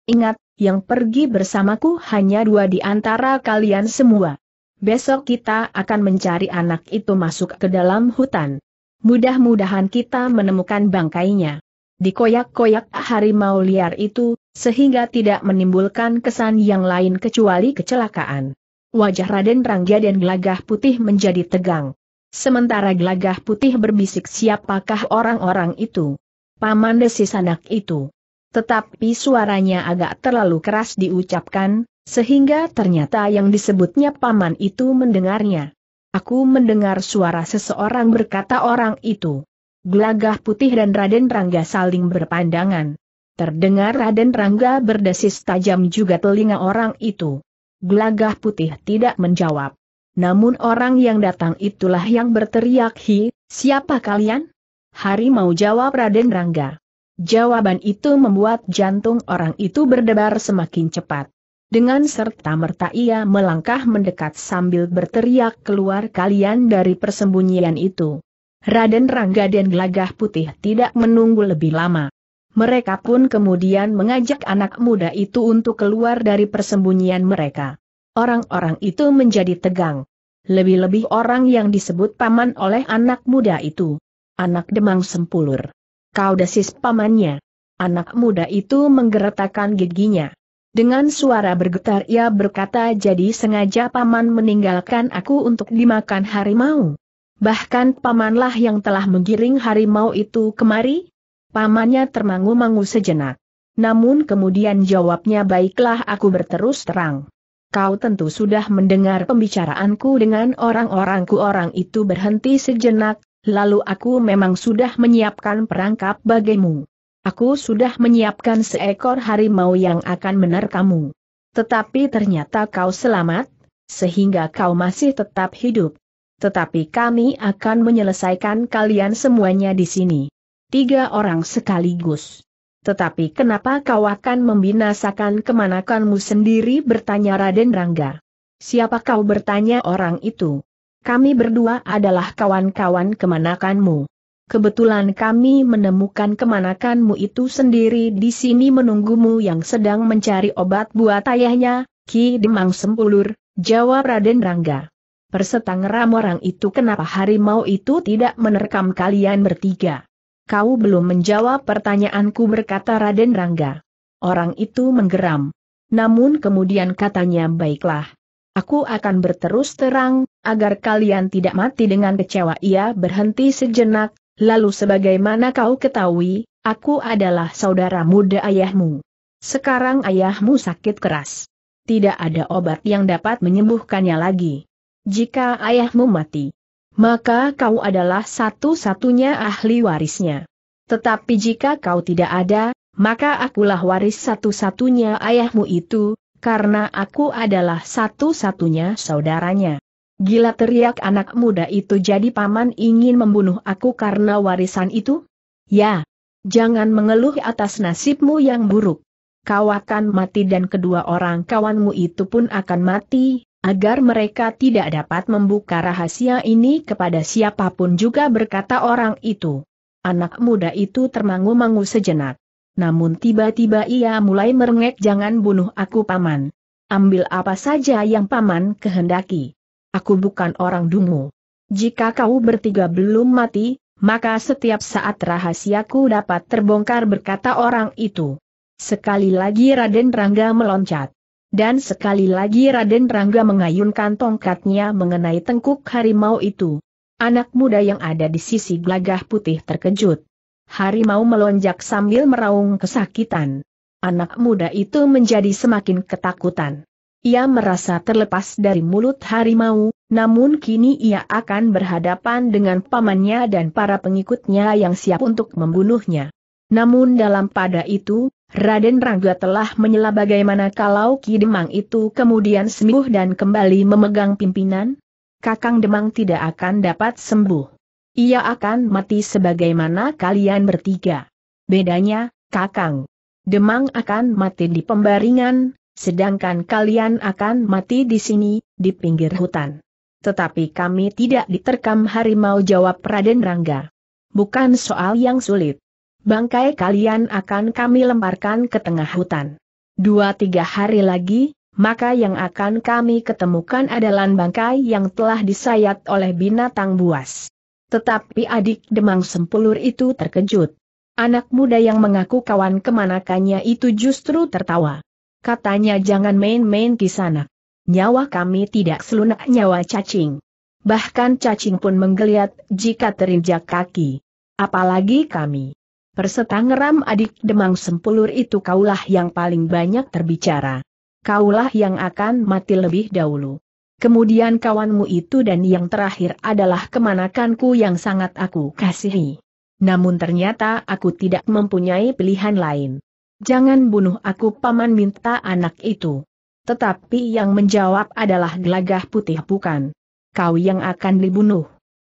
Ingat, yang pergi bersamaku hanya dua di antara kalian semua. Besok kita akan mencari anak itu masuk ke dalam hutan. Mudah-mudahan kita menemukan bangkainya dikoyak-koyak harimau liar itu, sehingga tidak menimbulkan kesan yang lain kecuali kecelakaan. Wajah Raden Rangga dan Gelagah Putih menjadi tegang. Sementara Gelagah Putih berbisik siapakah orang-orang itu. Paman desis anak itu. Tetapi suaranya agak terlalu keras diucapkan, sehingga ternyata yang disebutnya paman itu mendengarnya. Aku mendengar suara seseorang berkata orang itu. Gelagah Putih dan Raden Rangga saling berpandangan. Terdengar Raden Rangga berdesis tajam juga telinga orang itu. Gelagah Putih tidak menjawab. Namun orang yang datang itulah yang berteriak hi, siapa kalian? Hari mau jawab Raden Rangga. Jawaban itu membuat jantung orang itu berdebar semakin cepat. Dengan serta merta ia melangkah mendekat sambil berteriak keluar kalian dari persembunyian itu. Raden Rangga dan Gelagah Putih tidak menunggu lebih lama. Mereka pun kemudian mengajak anak muda itu untuk keluar dari persembunyian mereka. Orang-orang itu menjadi tegang. Lebih-lebih orang yang disebut paman oleh anak muda itu. Anak demang sempulur. Kau desis pamannya. Anak muda itu menggeretakkan giginya. Dengan suara bergetar ia berkata jadi sengaja paman meninggalkan aku untuk dimakan harimau. Bahkan pamanlah yang telah menggiring harimau itu kemari? Pamannya termangu-mangu sejenak. Namun kemudian jawabnya baiklah aku berterus terang. Kau tentu sudah mendengar pembicaraanku dengan orang-orangku orang itu berhenti sejenak, lalu aku memang sudah menyiapkan perangkap bagimu. Aku sudah menyiapkan seekor harimau yang akan menerkamu. Tetapi ternyata kau selamat, sehingga kau masih tetap hidup. Tetapi kami akan menyelesaikan kalian semuanya di sini. Tiga orang sekaligus. Tetapi kenapa kau akan membinasakan kemanakanmu sendiri bertanya Raden Rangga. Siapa kau bertanya orang itu? Kami berdua adalah kawan-kawan kemanakanmu. Kebetulan kami menemukan kemanakanmu itu sendiri di sini menunggumu yang sedang mencari obat buat ayahnya, Ki Demang Sempulur, jawab Raden Rangga. Persetang ram orang itu kenapa harimau itu tidak menerkam kalian bertiga? Kau belum menjawab pertanyaanku berkata Raden Rangga. Orang itu menggeram. Namun kemudian katanya baiklah. Aku akan berterus terang, agar kalian tidak mati dengan kecewa ia berhenti sejenak, lalu sebagaimana kau ketahui, aku adalah saudara muda ayahmu. Sekarang ayahmu sakit keras. Tidak ada obat yang dapat menyembuhkannya lagi. Jika ayahmu mati, maka kau adalah satu-satunya ahli warisnya. Tetapi jika kau tidak ada, maka akulah waris satu-satunya ayahmu itu, karena aku adalah satu-satunya saudaranya. Gila teriak anak muda itu jadi paman ingin membunuh aku karena warisan itu? Ya. Jangan mengeluh atas nasibmu yang buruk. Kau akan mati dan kedua orang kawanmu itu pun akan mati, agar mereka tidak dapat membuka rahasia ini kepada siapapun juga berkata orang itu. Anak muda itu termangu-mangu sejenak. Namun tiba-tiba ia mulai merengek jangan bunuh aku paman. Ambil apa saja yang paman kehendaki. Aku bukan orang dungu. Jika kau bertiga belum mati, maka setiap saat rahasiaku dapat terbongkar berkata orang itu. Sekali lagi Raden Rangga meloncat. Dan sekali lagi Raden Rangga mengayunkan tongkatnya mengenai tengkuk harimau itu. Anak muda yang ada di sisi gelagah putih terkejut. Harimau melonjak sambil meraung kesakitan. Anak muda itu menjadi semakin ketakutan. Ia merasa terlepas dari mulut harimau, namun kini ia akan berhadapan dengan pamannya dan para pengikutnya yang siap untuk membunuhnya. Namun dalam pada itu, Raden Rangga telah menyela bagaimana kalau Ki Demang itu kemudian sembuh dan kembali memegang pimpinan? Kakang Demang tidak akan dapat sembuh. Ia akan mati sebagaimana kalian bertiga. Bedanya, Kakang Demang akan mati di pembaringan, sedangkan kalian akan mati di sini, di pinggir hutan. Tetapi kami tidak diterkam harimau jawab Raden Rangga. Bukan soal yang sulit bangkai kalian akan kami lemparkan ke tengah hutan. Dua tiga hari lagi, maka yang akan kami ketemukan adalah bangkai yang telah disayat oleh binatang buas. Tetapi adik demang sempulur itu terkejut. Anak muda yang mengaku kawan kemanakannya itu justru tertawa. Katanya jangan main-main di sana. Nyawa kami tidak selunak nyawa cacing. Bahkan cacing pun menggeliat jika terinjak kaki. Apalagi kami. Persetangeram adik demang sempulur itu kaulah yang paling banyak terbicara. Kaulah yang akan mati lebih dahulu. Kemudian kawanmu itu dan yang terakhir adalah kemanakanku yang sangat aku kasihi. Namun ternyata aku tidak mempunyai pilihan lain. Jangan bunuh aku paman minta anak itu. Tetapi yang menjawab adalah gelagah putih bukan. Kau yang akan dibunuh.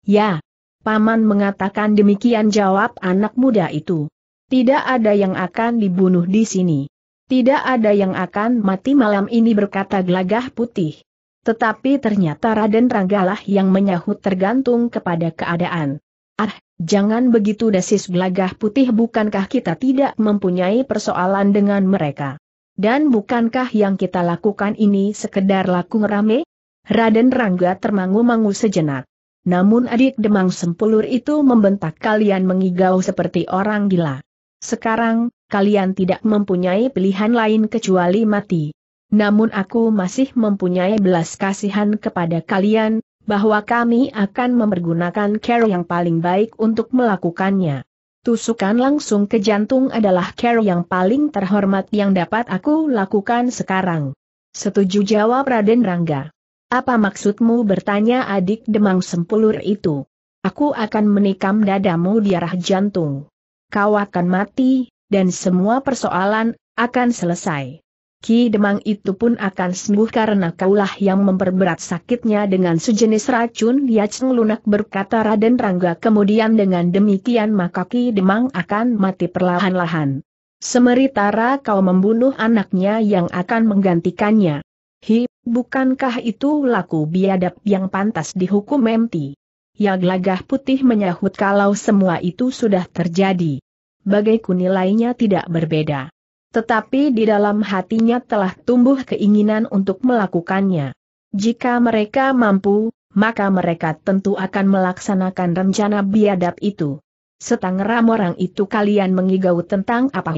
Ya, Paman mengatakan demikian jawab anak muda itu. Tidak ada yang akan dibunuh di sini. Tidak ada yang akan mati malam ini berkata gelagah putih. Tetapi ternyata Raden Ranggalah yang menyahut tergantung kepada keadaan. Ah, jangan begitu desis gelagah putih bukankah kita tidak mempunyai persoalan dengan mereka. Dan bukankah yang kita lakukan ini sekedar laku rame? Raden Rangga termangu-mangu sejenak. Namun adik demang sempulur itu membentak kalian mengigau seperti orang gila. Sekarang, kalian tidak mempunyai pilihan lain kecuali mati. Namun aku masih mempunyai belas kasihan kepada kalian, bahwa kami akan mempergunakan care yang paling baik untuk melakukannya. Tusukan langsung ke jantung adalah care yang paling terhormat yang dapat aku lakukan sekarang. Setuju jawab Raden Rangga. Apa maksudmu bertanya adik demang sempulur itu? Aku akan menikam dadamu di arah jantung. Kau akan mati, dan semua persoalan akan selesai. Ki Demang itu pun akan sembuh karena kaulah yang memperberat sakitnya dengan sejenis racun Yaceng Lunak berkata Raden Rangga kemudian dengan demikian maka Ki Demang akan mati perlahan-lahan. Semeritara kau membunuh anaknya yang akan menggantikannya. Hi, bukankah itu laku biadab yang pantas dihukum Menti? Ya gelagah putih menyahut kalau semua itu sudah terjadi. Bagaiku nilainya tidak berbeda. Tetapi di dalam hatinya telah tumbuh keinginan untuk melakukannya. Jika mereka mampu, maka mereka tentu akan melaksanakan rencana biadab itu. Setangram orang itu kalian mengigau tentang apa?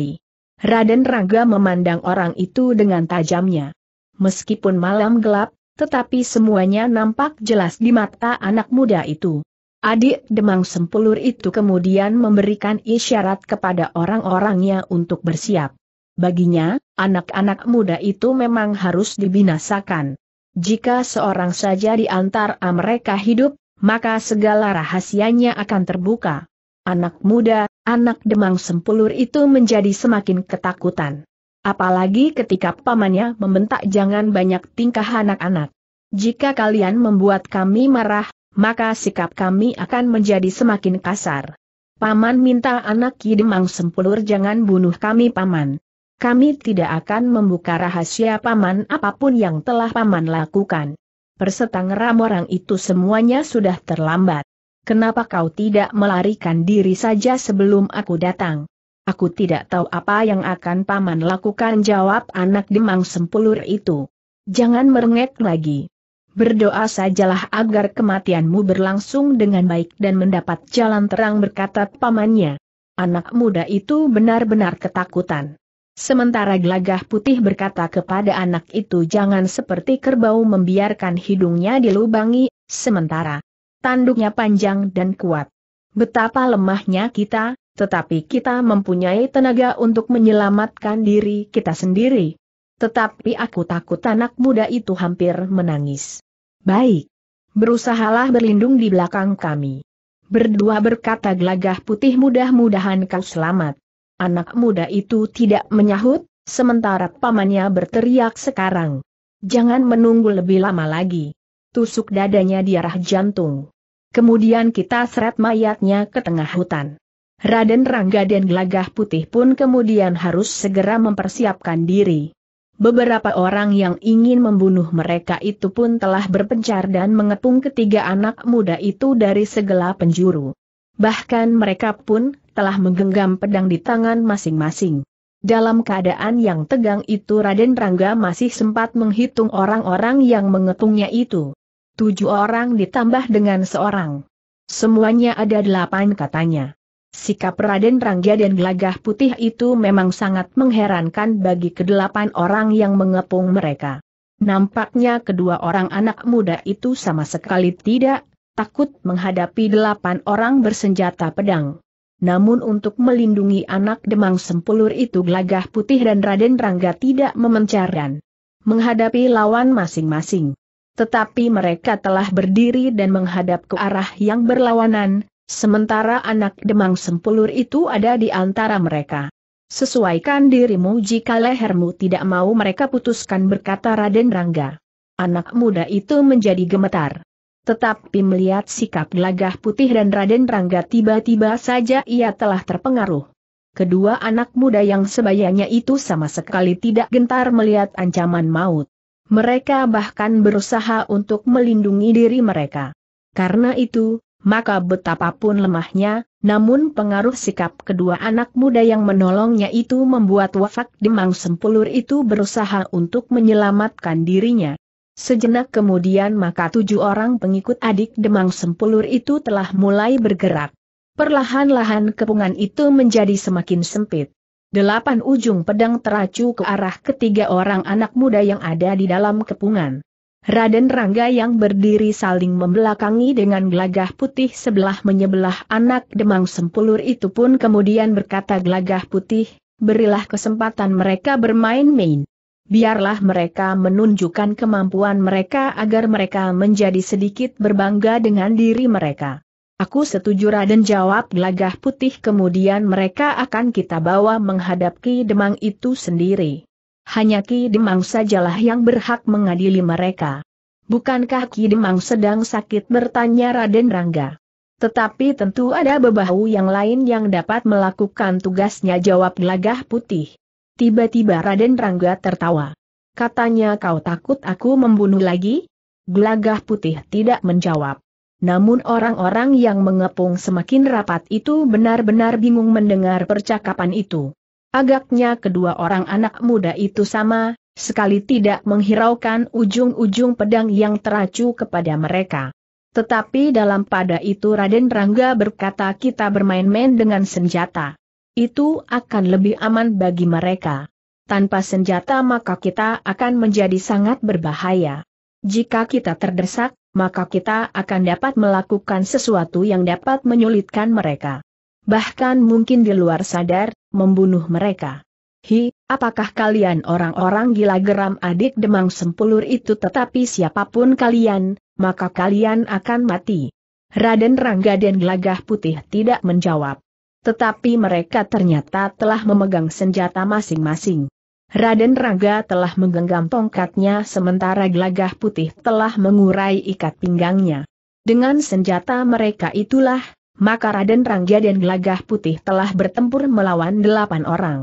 Raden Raga memandang orang itu dengan tajamnya meskipun malam gelap, tetapi semuanya nampak jelas di mata anak muda itu. Adik Demang Sempulur itu kemudian memberikan isyarat kepada orang-orangnya untuk bersiap. Baginya, anak-anak muda itu memang harus dibinasakan. Jika seorang saja di antara mereka hidup, maka segala rahasianya akan terbuka. Anak muda, anak Demang Sempulur itu menjadi semakin ketakutan. Apalagi ketika pamannya membentak jangan banyak tingkah anak-anak. Jika kalian membuat kami marah, maka sikap kami akan menjadi semakin kasar. Paman minta anak Kidemang Sempulur jangan bunuh kami paman. Kami tidak akan membuka rahasia paman apapun yang telah paman lakukan. Persetang orang itu semuanya sudah terlambat. Kenapa kau tidak melarikan diri saja sebelum aku datang? Aku tidak tahu apa yang akan paman lakukan jawab anak demang sempulur itu. Jangan merengek lagi. Berdoa sajalah agar kematianmu berlangsung dengan baik dan mendapat jalan terang berkata pamannya. Anak muda itu benar-benar ketakutan. Sementara gelagah putih berkata kepada anak itu jangan seperti kerbau membiarkan hidungnya dilubangi, sementara tanduknya panjang dan kuat. Betapa lemahnya kita, tetapi kita mempunyai tenaga untuk menyelamatkan diri kita sendiri. Tetapi aku takut anak muda itu hampir menangis. Baik. Berusahalah berlindung di belakang kami. Berdua berkata gelagah putih mudah-mudahan kau selamat. Anak muda itu tidak menyahut, sementara pamannya berteriak sekarang. Jangan menunggu lebih lama lagi. Tusuk dadanya di arah jantung. Kemudian kita seret mayatnya ke tengah hutan. Raden Rangga dan Glagah Putih pun kemudian harus segera mempersiapkan diri. Beberapa orang yang ingin membunuh mereka itu pun telah berpencar dan mengepung ketiga anak muda itu dari segala penjuru. Bahkan mereka pun telah menggenggam pedang di tangan masing-masing. Dalam keadaan yang tegang itu Raden Rangga masih sempat menghitung orang-orang yang mengepungnya itu. Tujuh orang ditambah dengan seorang. Semuanya ada delapan katanya. Sikap Raden Rangga dan Gelagah Putih itu memang sangat mengherankan bagi kedelapan orang yang mengepung mereka. Nampaknya kedua orang anak muda itu sama sekali tidak takut menghadapi delapan orang bersenjata pedang. Namun untuk melindungi anak demang sempulur itu Gelagah Putih dan Raden Rangga tidak memencaran. Menghadapi lawan masing-masing. Tetapi mereka telah berdiri dan menghadap ke arah yang berlawanan, Sementara anak demang sempulur itu ada di antara mereka. Sesuaikan dirimu jika lehermu tidak mau mereka putuskan berkata Raden Rangga. Anak muda itu menjadi gemetar. Tetapi melihat sikap gelagah putih dan Raden Rangga tiba-tiba saja ia telah terpengaruh. Kedua anak muda yang sebayanya itu sama sekali tidak gentar melihat ancaman maut. Mereka bahkan berusaha untuk melindungi diri mereka. Karena itu, maka betapapun lemahnya, namun pengaruh sikap kedua anak muda yang menolongnya itu membuat wafak demang sempulur itu berusaha untuk menyelamatkan dirinya. Sejenak kemudian maka tujuh orang pengikut adik demang sempulur itu telah mulai bergerak. Perlahan-lahan kepungan itu menjadi semakin sempit. Delapan ujung pedang teracu ke arah ketiga orang anak muda yang ada di dalam kepungan. Raden Rangga yang berdiri saling membelakangi dengan gelagah putih sebelah menyebelah anak demang sempulur itu pun kemudian berkata gelagah putih, berilah kesempatan mereka bermain-main. Biarlah mereka menunjukkan kemampuan mereka agar mereka menjadi sedikit berbangga dengan diri mereka. Aku setuju Raden jawab gelagah putih kemudian mereka akan kita bawa menghadapi demang itu sendiri. Hanya Ki Demang sajalah yang berhak mengadili mereka. Bukankah Ki Demang sedang sakit bertanya Raden Rangga? Tetapi tentu ada bebahu yang lain yang dapat melakukan tugasnya jawab gelagah putih. Tiba-tiba Raden Rangga tertawa. Katanya kau takut aku membunuh lagi? Gelagah putih tidak menjawab. Namun orang-orang yang mengepung semakin rapat itu benar-benar bingung mendengar percakapan itu. Agaknya kedua orang anak muda itu sama, sekali tidak menghiraukan ujung-ujung pedang yang teracu kepada mereka. Tetapi dalam pada itu Raden Rangga berkata kita bermain-main dengan senjata. Itu akan lebih aman bagi mereka. Tanpa senjata maka kita akan menjadi sangat berbahaya. Jika kita terdesak, maka kita akan dapat melakukan sesuatu yang dapat menyulitkan mereka bahkan mungkin di luar sadar, membunuh mereka. Hi, apakah kalian orang-orang gila geram adik demang sempulur itu tetapi siapapun kalian, maka kalian akan mati. Raden Rangga dan Gelagah Putih tidak menjawab. Tetapi mereka ternyata telah memegang senjata masing-masing. Raden Rangga telah menggenggam tongkatnya sementara Gelagah Putih telah mengurai ikat pinggangnya. Dengan senjata mereka itulah, maka Raden Rangga dan Gelagah Putih telah bertempur melawan delapan orang.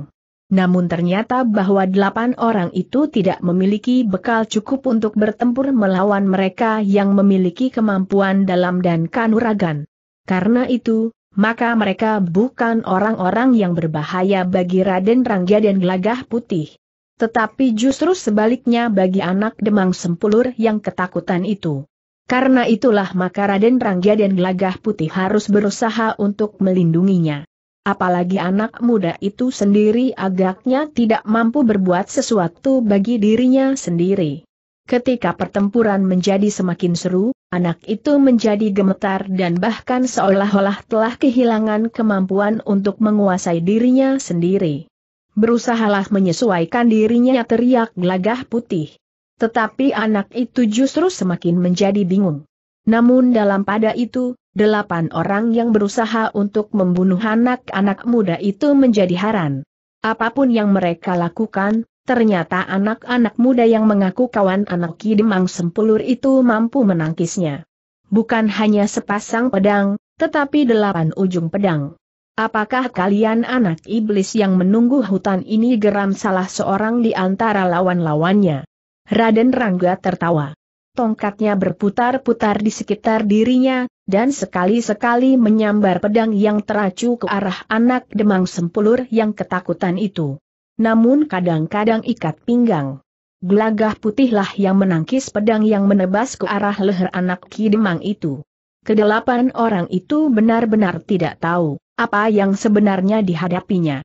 Namun ternyata bahwa delapan orang itu tidak memiliki bekal cukup untuk bertempur melawan mereka yang memiliki kemampuan dalam dan kanuragan. Karena itu, maka mereka bukan orang-orang yang berbahaya bagi Raden Rangga dan Gelagah Putih. Tetapi justru sebaliknya bagi anak demang sempulur yang ketakutan itu. Karena itulah maka Raden Rangga dan Gelagah Putih harus berusaha untuk melindunginya. Apalagi anak muda itu sendiri agaknya tidak mampu berbuat sesuatu bagi dirinya sendiri. Ketika pertempuran menjadi semakin seru, anak itu menjadi gemetar dan bahkan seolah-olah telah kehilangan kemampuan untuk menguasai dirinya sendiri. Berusahalah menyesuaikan dirinya teriak gelagah putih. Tetapi anak itu justru semakin menjadi bingung. Namun dalam pada itu, delapan orang yang berusaha untuk membunuh anak-anak muda itu menjadi haran. Apapun yang mereka lakukan, ternyata anak-anak muda yang mengaku kawan anak Kidemang Sempulur itu mampu menangkisnya. Bukan hanya sepasang pedang, tetapi delapan ujung pedang. Apakah kalian anak iblis yang menunggu hutan ini geram salah seorang di antara lawan-lawannya? Raden Rangga tertawa. Tongkatnya berputar-putar di sekitar dirinya, dan sekali-sekali menyambar pedang yang teracu ke arah anak demang sempulur yang ketakutan itu. Namun kadang-kadang ikat pinggang. Gelagah putihlah yang menangkis pedang yang menebas ke arah leher anak Ki Demang itu. Kedelapan orang itu benar-benar tidak tahu apa yang sebenarnya dihadapinya.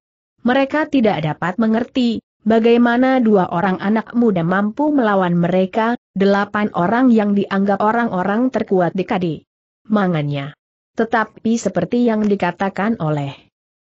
Mereka tidak dapat mengerti Bagaimana dua orang anak muda mampu melawan mereka, delapan orang yang dianggap orang-orang terkuat di kadi mangannya. Tetapi seperti yang dikatakan oleh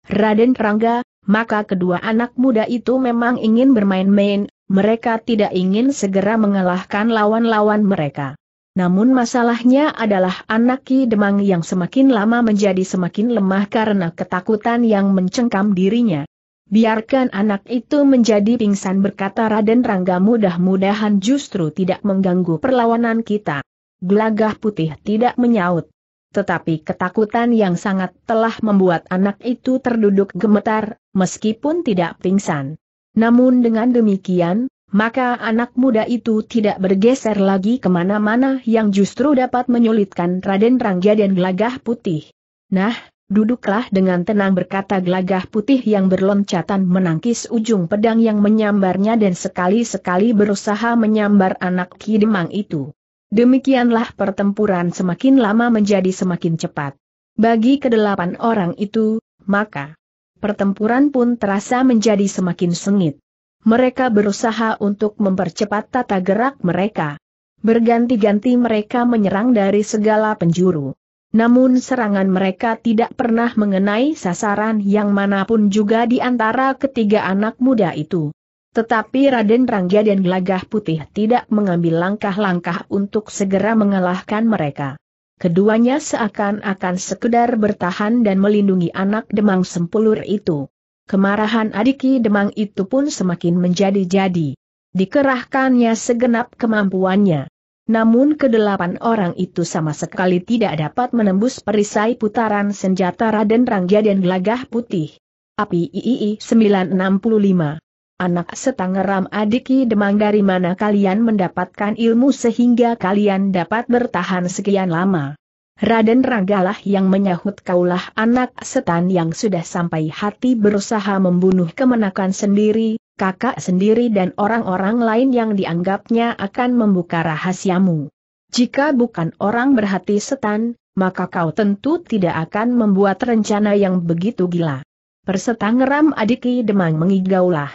Raden Rangga, maka kedua anak muda itu memang ingin bermain-main, mereka tidak ingin segera mengalahkan lawan-lawan mereka. Namun masalahnya adalah anak Ki Demang yang semakin lama menjadi semakin lemah karena ketakutan yang mencengkam dirinya. Biarkan anak itu menjadi pingsan berkata Raden Rangga mudah-mudahan justru tidak mengganggu perlawanan kita. Gelagah putih tidak menyaut. Tetapi ketakutan yang sangat telah membuat anak itu terduduk gemetar, meskipun tidak pingsan. Namun dengan demikian, maka anak muda itu tidak bergeser lagi kemana-mana yang justru dapat menyulitkan Raden Rangga dan Gelagah Putih. Nah, Duduklah dengan tenang berkata gelagah putih yang berloncatan menangkis ujung pedang yang menyambarnya dan sekali-sekali berusaha menyambar anak kidemang itu. Demikianlah pertempuran semakin lama menjadi semakin cepat. Bagi kedelapan orang itu, maka pertempuran pun terasa menjadi semakin sengit. Mereka berusaha untuk mempercepat tata gerak mereka. Berganti-ganti mereka menyerang dari segala penjuru. Namun serangan mereka tidak pernah mengenai sasaran yang manapun juga di antara ketiga anak muda itu. Tetapi Raden Rangga dan Gelagah Putih tidak mengambil langkah-langkah untuk segera mengalahkan mereka. Keduanya seakan-akan sekedar bertahan dan melindungi anak demang sempulur itu. Kemarahan adiki demang itu pun semakin menjadi-jadi. Dikerahkannya segenap kemampuannya. Namun kedelapan orang itu sama sekali tidak dapat menembus perisai putaran senjata Raden Rangga dan Gelagah Putih. Api III 965. Anak setangeram adiki demang dari mana kalian mendapatkan ilmu sehingga kalian dapat bertahan sekian lama. Raden Ranggalah yang menyahut kaulah anak setan yang sudah sampai hati berusaha membunuh kemenakan sendiri, kakak sendiri dan orang-orang lain yang dianggapnya akan membuka rahasiamu. Jika bukan orang berhati setan, maka kau tentu tidak akan membuat rencana yang begitu gila. Persetangeram adiki demang mengigaulah.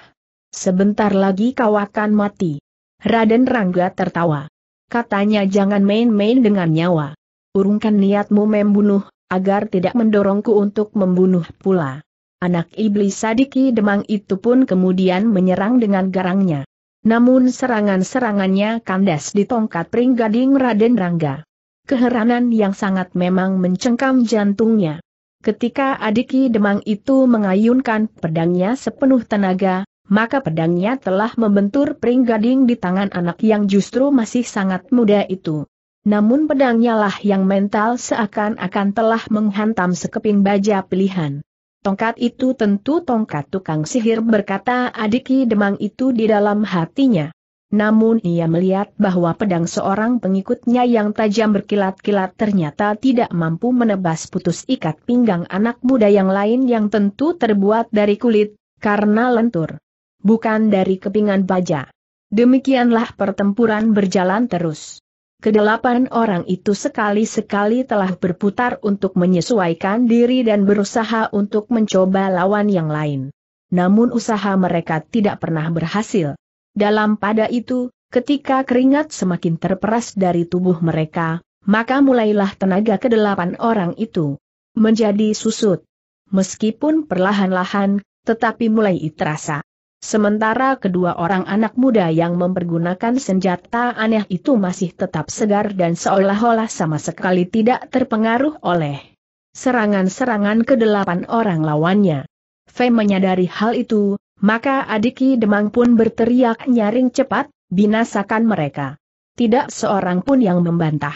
Sebentar lagi kau akan mati. Raden Rangga tertawa. Katanya jangan main-main dengan nyawa. Urungkan niatmu membunuh, agar tidak mendorongku untuk membunuh pula anak iblis Sadiki Demang itu pun kemudian menyerang dengan garangnya. Namun serangan-serangannya kandas di tongkat Pringgading Raden Rangga. Keheranan yang sangat memang mencengkam jantungnya. Ketika Adiki Demang itu mengayunkan pedangnya sepenuh tenaga, maka pedangnya telah membentur pringgading di tangan anak yang justru masih sangat muda itu. Namun pedangnya lah yang mental seakan-akan telah menghantam sekeping baja pilihan. Tongkat itu tentu tongkat tukang sihir berkata adiki demang itu di dalam hatinya. Namun ia melihat bahwa pedang seorang pengikutnya yang tajam berkilat-kilat ternyata tidak mampu menebas putus ikat pinggang anak muda yang lain yang tentu terbuat dari kulit, karena lentur. Bukan dari kepingan baja. Demikianlah pertempuran berjalan terus. Kedelapan orang itu sekali-sekali telah berputar untuk menyesuaikan diri dan berusaha untuk mencoba lawan yang lain. Namun usaha mereka tidak pernah berhasil. Dalam pada itu, ketika keringat semakin terperas dari tubuh mereka, maka mulailah tenaga kedelapan orang itu menjadi susut. Meskipun perlahan-lahan, tetapi mulai terasa. Sementara kedua orang anak muda yang mempergunakan senjata aneh itu masih tetap segar dan seolah-olah sama sekali tidak terpengaruh oleh serangan-serangan kedelapan orang lawannya. Fei menyadari hal itu, maka Adiki Demang pun berteriak nyaring cepat, binasakan mereka. Tidak seorang pun yang membantah.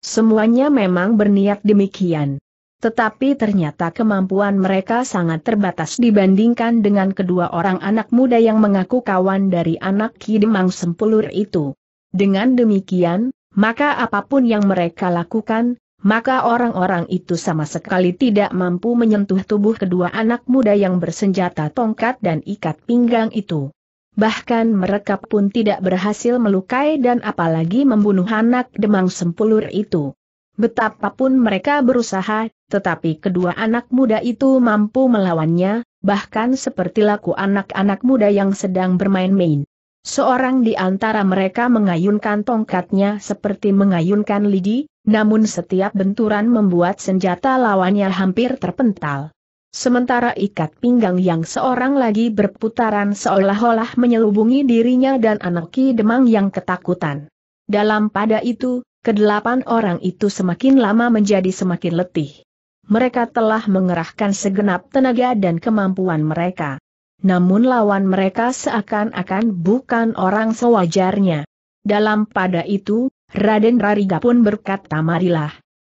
Semuanya memang berniat demikian. Tetapi ternyata kemampuan mereka sangat terbatas dibandingkan dengan kedua orang anak muda yang mengaku kawan dari anak Ki Demang Sempulur itu. Dengan demikian, maka apapun yang mereka lakukan, maka orang-orang itu sama sekali tidak mampu menyentuh tubuh kedua anak muda yang bersenjata tongkat dan ikat pinggang itu. Bahkan mereka pun tidak berhasil melukai dan apalagi membunuh anak demang sempulur itu. Betapapun mereka berusaha, tetapi kedua anak muda itu mampu melawannya, bahkan seperti laku anak-anak muda yang sedang bermain-main. Seorang di antara mereka mengayunkan tongkatnya seperti mengayunkan lidi, namun setiap benturan membuat senjata lawannya hampir terpental. Sementara ikat pinggang yang seorang lagi berputaran seolah-olah menyelubungi dirinya dan anak Demang yang ketakutan. Dalam pada itu, Kedelapan orang itu semakin lama menjadi semakin letih. Mereka telah mengerahkan segenap tenaga dan kemampuan mereka. Namun lawan mereka seakan-akan bukan orang sewajarnya. Dalam pada itu, Raden Rariga pun berkata marilah.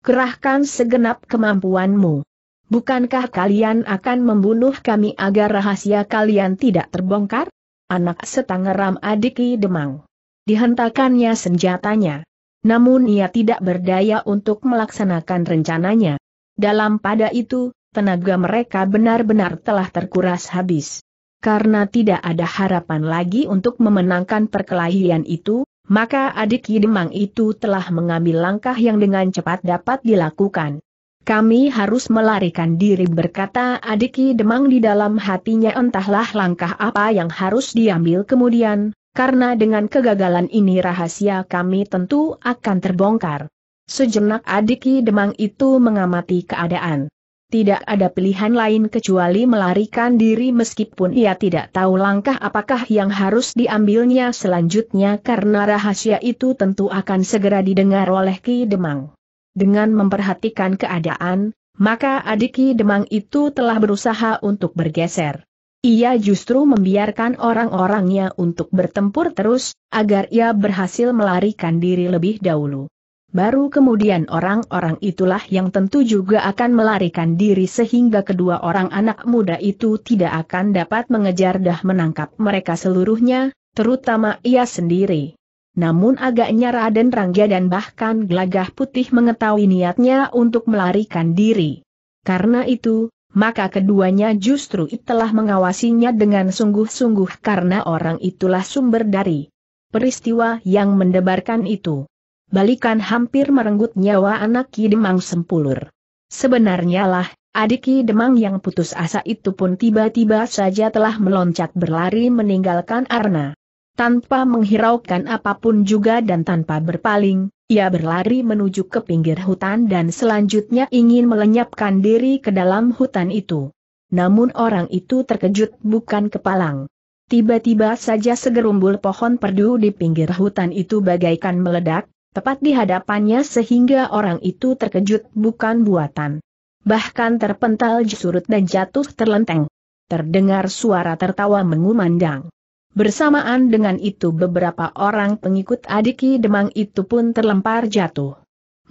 Kerahkan segenap kemampuanmu. Bukankah kalian akan membunuh kami agar rahasia kalian tidak terbongkar? Anak setangeram adiki demang. Dihentakannya senjatanya. Namun ia tidak berdaya untuk melaksanakan rencananya. Dalam pada itu, tenaga mereka benar-benar telah terkuras habis. Karena tidak ada harapan lagi untuk memenangkan perkelahian itu, maka adik Yidemang itu telah mengambil langkah yang dengan cepat dapat dilakukan. Kami harus melarikan diri berkata adik Demang di dalam hatinya entahlah langkah apa yang harus diambil kemudian, karena dengan kegagalan ini rahasia kami tentu akan terbongkar. Sejenak adiki demang itu mengamati keadaan. Tidak ada pilihan lain kecuali melarikan diri meskipun ia tidak tahu langkah apakah yang harus diambilnya selanjutnya karena rahasia itu tentu akan segera didengar oleh Ki Demang. Dengan memperhatikan keadaan, maka adik Ki Demang itu telah berusaha untuk bergeser. Ia justru membiarkan orang-orangnya untuk bertempur terus, agar ia berhasil melarikan diri lebih dahulu. Baru kemudian orang-orang itulah yang tentu juga akan melarikan diri sehingga kedua orang anak muda itu tidak akan dapat mengejar dah menangkap mereka seluruhnya, terutama ia sendiri. Namun agaknya Raden Rangga dan bahkan Glagah Putih mengetahui niatnya untuk melarikan diri. Karena itu, maka keduanya justru telah mengawasinya dengan sungguh-sungguh karena orang itulah sumber dari peristiwa yang mendebarkan itu. Balikan hampir merenggut nyawa anak Ki Demang Sempulur. Sebenarnya lah, adik Ki Demang yang putus asa itu pun tiba-tiba saja telah meloncat berlari meninggalkan Arna. Tanpa menghiraukan apapun juga dan tanpa berpaling, ia berlari menuju ke pinggir hutan dan selanjutnya ingin melenyapkan diri ke dalam hutan itu. Namun orang itu terkejut bukan kepalang. Tiba-tiba saja segerumbul pohon perdu di pinggir hutan itu bagaikan meledak, tepat di hadapannya sehingga orang itu terkejut bukan buatan. Bahkan terpental jesurut dan jatuh terlenteng. Terdengar suara tertawa mengumandang. Bersamaan dengan itu beberapa orang pengikut adiki Demang itu pun terlempar jatuh.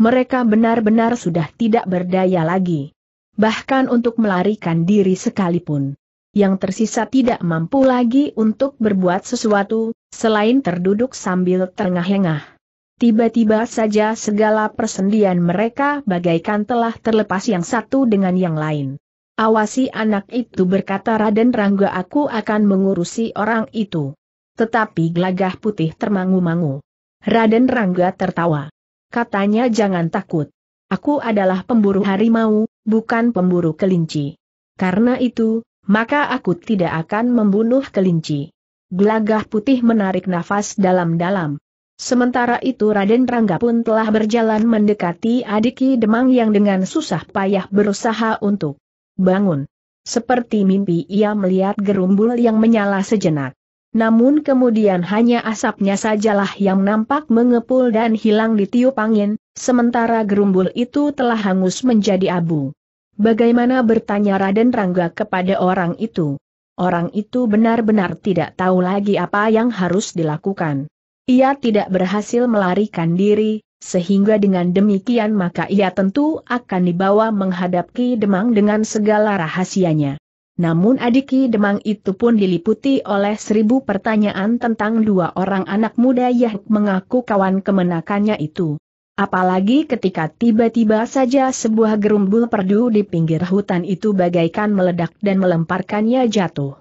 Mereka benar-benar sudah tidak berdaya lagi. Bahkan untuk melarikan diri sekalipun. Yang tersisa tidak mampu lagi untuk berbuat sesuatu, selain terduduk sambil terengah-engah. Tiba-tiba saja segala persendian mereka bagaikan telah terlepas yang satu dengan yang lain. Awasi anak itu berkata Raden Rangga aku akan mengurusi orang itu. Tetapi Glagah putih termangu-mangu. Raden Rangga tertawa. Katanya jangan takut. Aku adalah pemburu harimau, bukan pemburu kelinci. Karena itu, maka aku tidak akan membunuh kelinci. Glagah putih menarik nafas dalam-dalam. Sementara itu Raden Rangga pun telah berjalan mendekati Adiki Demang yang dengan susah payah berusaha untuk bangun. Seperti mimpi ia melihat gerumbul yang menyala sejenak. Namun kemudian hanya asapnya sajalah yang nampak mengepul dan hilang di tiup angin, sementara gerumbul itu telah hangus menjadi abu. Bagaimana bertanya Raden Rangga kepada orang itu? Orang itu benar-benar tidak tahu lagi apa yang harus dilakukan. Ia tidak berhasil melarikan diri, sehingga dengan demikian maka ia tentu akan dibawa menghadap Ki Demang dengan segala rahasianya. Namun adik Ki Demang itu pun diliputi oleh seribu pertanyaan tentang dua orang anak muda yang mengaku kawan kemenakannya itu. Apalagi ketika tiba-tiba saja sebuah gerumbul perdu di pinggir hutan itu bagaikan meledak dan melemparkannya jatuh.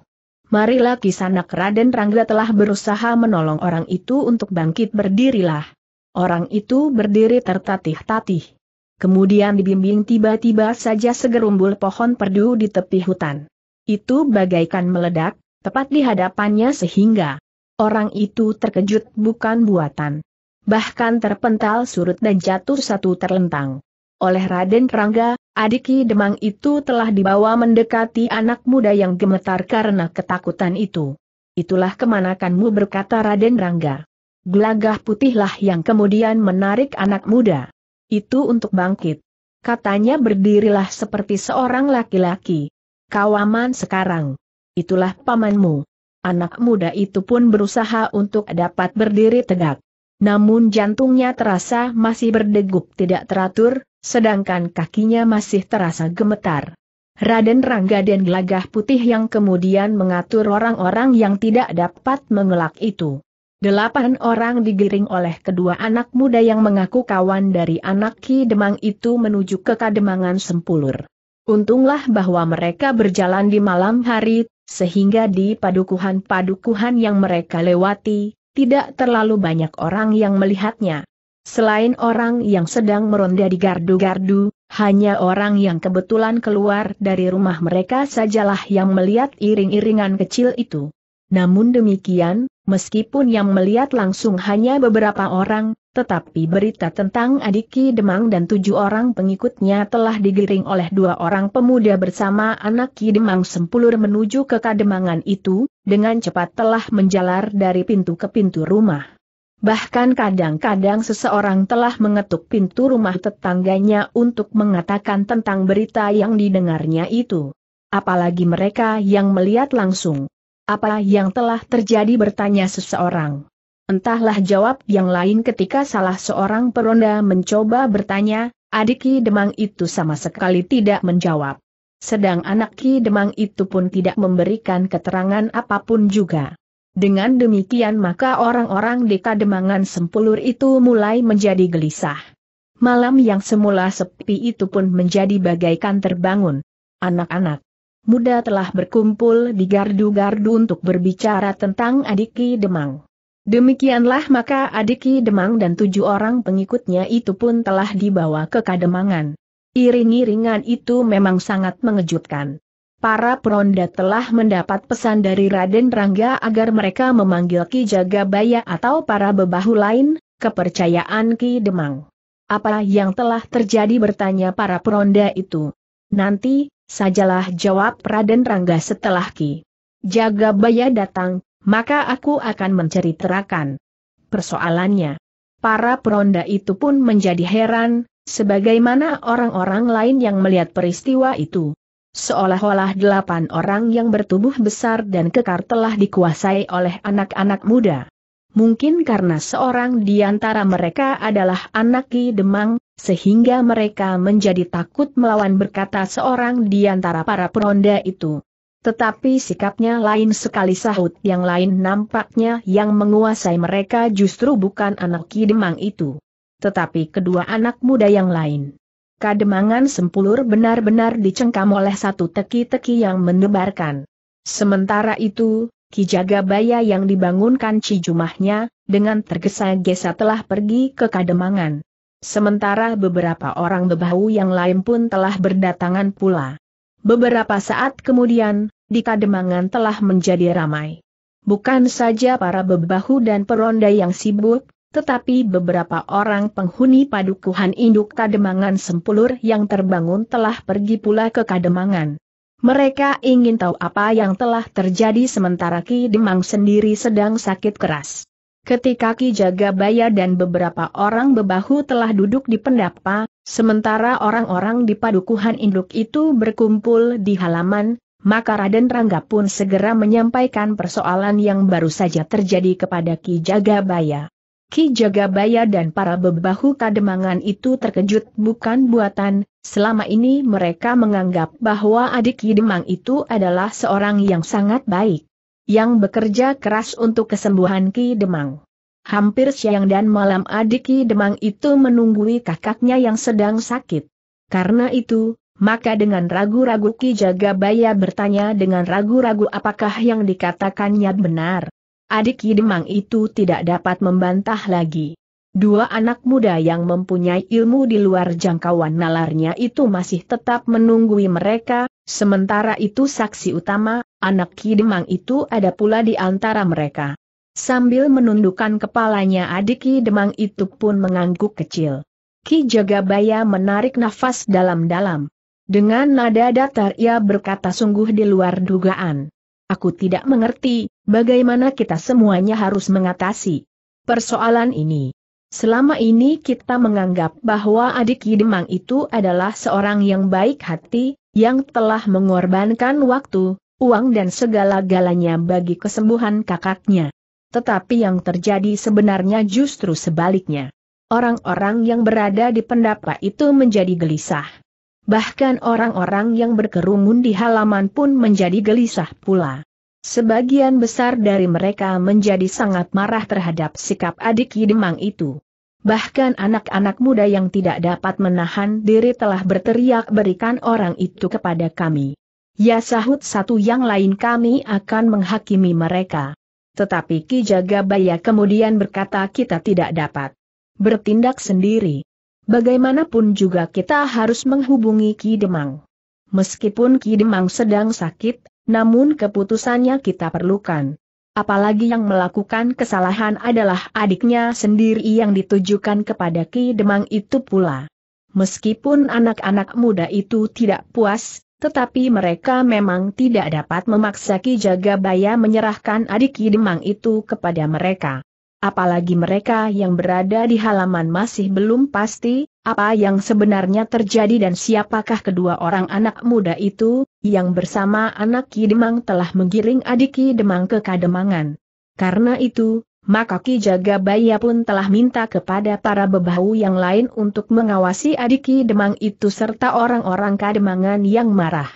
Marilah kisanak Raden Rangga telah berusaha menolong orang itu untuk bangkit berdirilah. Orang itu berdiri tertatih-tatih. Kemudian dibimbing tiba-tiba saja segerumbul pohon perdu di tepi hutan. Itu bagaikan meledak, tepat di hadapannya sehingga orang itu terkejut bukan buatan. Bahkan terpental surut dan jatuh satu terlentang. Oleh Raden Rangga, adiki Demang itu telah dibawa mendekati anak muda yang gemetar karena ketakutan itu. Itulah kemanakanmu berkata Raden Rangga. Gelagah putihlah yang kemudian menarik anak muda. Itu untuk bangkit. Katanya berdirilah seperti seorang laki-laki. Kawaman sekarang. Itulah pamanmu. Anak muda itu pun berusaha untuk dapat berdiri tegak. Namun jantungnya terasa masih berdegup tidak teratur, sedangkan kakinya masih terasa gemetar. Raden Rangga dan gelagah putih yang kemudian mengatur orang-orang yang tidak dapat mengelak itu. Delapan orang digiring oleh kedua anak muda yang mengaku kawan dari anak Ki Demang itu menuju ke Kademangan Sempulur. Untunglah bahwa mereka berjalan di malam hari, sehingga di padukuhan-padukuhan yang mereka lewati, tidak terlalu banyak orang yang melihatnya. Selain orang yang sedang meronda di gardu-gardu, hanya orang yang kebetulan keluar dari rumah mereka sajalah yang melihat iring-iringan kecil itu. Namun demikian, meskipun yang melihat langsung hanya beberapa orang, tetapi berita tentang Adiki Demang dan tujuh orang pengikutnya telah digiring oleh dua orang pemuda bersama anak Ki Demang Sempulur menuju ke Kademangan itu, dengan cepat telah menjalar dari pintu ke pintu rumah. Bahkan kadang-kadang seseorang telah mengetuk pintu rumah tetangganya untuk mengatakan tentang berita yang didengarnya itu. Apalagi mereka yang melihat langsung, apa yang telah terjadi bertanya seseorang. Entahlah jawab yang lain ketika salah seorang peronda mencoba bertanya, adik Ki Demang itu sama sekali tidak menjawab. Sedang anak Ki Demang itu pun tidak memberikan keterangan apapun juga. Dengan demikian maka orang-orang di Kademangan Sempulur itu mulai menjadi gelisah. Malam yang semula sepi itu pun menjadi bagaikan terbangun. Anak-anak, muda telah berkumpul di gardu-gardu untuk berbicara tentang Adiki Demang. Demikianlah maka Adiki Demang dan tujuh orang pengikutnya itu pun telah dibawa ke Kademangan. Iring-iringan itu memang sangat mengejutkan. Para peronda telah mendapat pesan dari Raden Rangga agar mereka memanggil Ki Jagabaya atau para bebahu lain, kepercayaan Ki Demang. Apa yang telah terjadi bertanya para peronda itu. Nanti, sajalah jawab Raden Rangga setelah Ki. Jaga Baya datang, maka aku akan menceritakan persoalannya. Para peronda itu pun menjadi heran, sebagaimana orang-orang lain yang melihat peristiwa itu. Seolah-olah delapan orang yang bertubuh besar dan kekar telah dikuasai oleh anak-anak muda mungkin karena seorang di antara mereka adalah anak Ki Demang, sehingga mereka menjadi takut melawan berkata seorang di antara para peronda itu. Tetapi sikapnya lain sekali sahut yang lain nampaknya yang menguasai mereka justru bukan anak Ki Demang itu. Tetapi kedua anak muda yang lain. Kademangan sempulur benar-benar dicengkam oleh satu teki-teki yang menebarkan. Sementara itu, Ki Jagabaya yang dibangunkan Cijumahnya, dengan tergesa-gesa telah pergi ke Kademangan. Sementara beberapa orang bebahu yang lain pun telah berdatangan pula. Beberapa saat kemudian, di Kademangan telah menjadi ramai. Bukan saja para bebahu dan peronda yang sibuk, tetapi beberapa orang penghuni padukuhan induk Kademangan Sempulur yang terbangun telah pergi pula ke Kademangan. Mereka ingin tahu apa yang telah terjadi sementara Ki Demang sendiri sedang sakit keras. Ketika Ki Jagabaya dan beberapa orang bebahu telah duduk di pendapa, sementara orang-orang di padukuhan induk itu berkumpul di halaman, maka Raden Rangga pun segera menyampaikan persoalan yang baru saja terjadi kepada Ki Jagabaya. Ki Jagabaya dan para bebahu kademangan itu terkejut bukan buatan, selama ini mereka menganggap bahwa adik Yidemang itu adalah seorang yang sangat baik. Yang bekerja keras untuk kesembuhan Ki Demang. Hampir siang dan malam adik Ki Demang itu menunggui kakaknya yang sedang sakit. Karena itu, maka dengan ragu-ragu Ki Jagabaya bertanya dengan ragu-ragu apakah yang dikatakannya benar adik Yidemang itu tidak dapat membantah lagi. Dua anak muda yang mempunyai ilmu di luar jangkauan nalarnya itu masih tetap menunggui mereka, sementara itu saksi utama, anak Kidemang itu ada pula di antara mereka. Sambil menundukkan kepalanya adik Kidemang itu pun mengangguk kecil. Ki Jagabaya menarik nafas dalam-dalam. Dengan nada datar ia berkata sungguh di luar dugaan. Aku tidak mengerti, bagaimana kita semuanya harus mengatasi persoalan ini. Selama ini kita menganggap bahwa adik Yidemang itu adalah seorang yang baik hati, yang telah mengorbankan waktu, uang dan segala-galanya bagi kesembuhan kakaknya. Tetapi yang terjadi sebenarnya justru sebaliknya. Orang-orang yang berada di pendapat itu menjadi gelisah bahkan orang-orang yang berkerumun di halaman pun menjadi gelisah pula. Sebagian besar dari mereka menjadi sangat marah terhadap sikap adik Yidemang itu. Bahkan anak-anak muda yang tidak dapat menahan diri telah berteriak berikan orang itu kepada kami. Ya sahut satu yang lain kami akan menghakimi mereka. Tetapi Ki Jagabaya kemudian berkata kita tidak dapat bertindak sendiri. Bagaimanapun juga kita harus menghubungi Ki Demang. Meskipun Ki Demang sedang sakit, namun keputusannya kita perlukan. Apalagi yang melakukan kesalahan adalah adiknya sendiri yang ditujukan kepada Ki Demang itu pula. Meskipun anak-anak muda itu tidak puas, tetapi mereka memang tidak dapat memaksa Ki Jagabaya menyerahkan adik Ki Demang itu kepada mereka apalagi mereka yang berada di halaman masih belum pasti, apa yang sebenarnya terjadi dan siapakah kedua orang anak muda itu, yang bersama anak Ki Demang telah menggiring adik Ki Demang ke Kademangan. Karena itu, maka Ki Jaga Baya pun telah minta kepada para bebahu yang lain untuk mengawasi adik Ki Demang itu serta orang-orang Kademangan yang marah.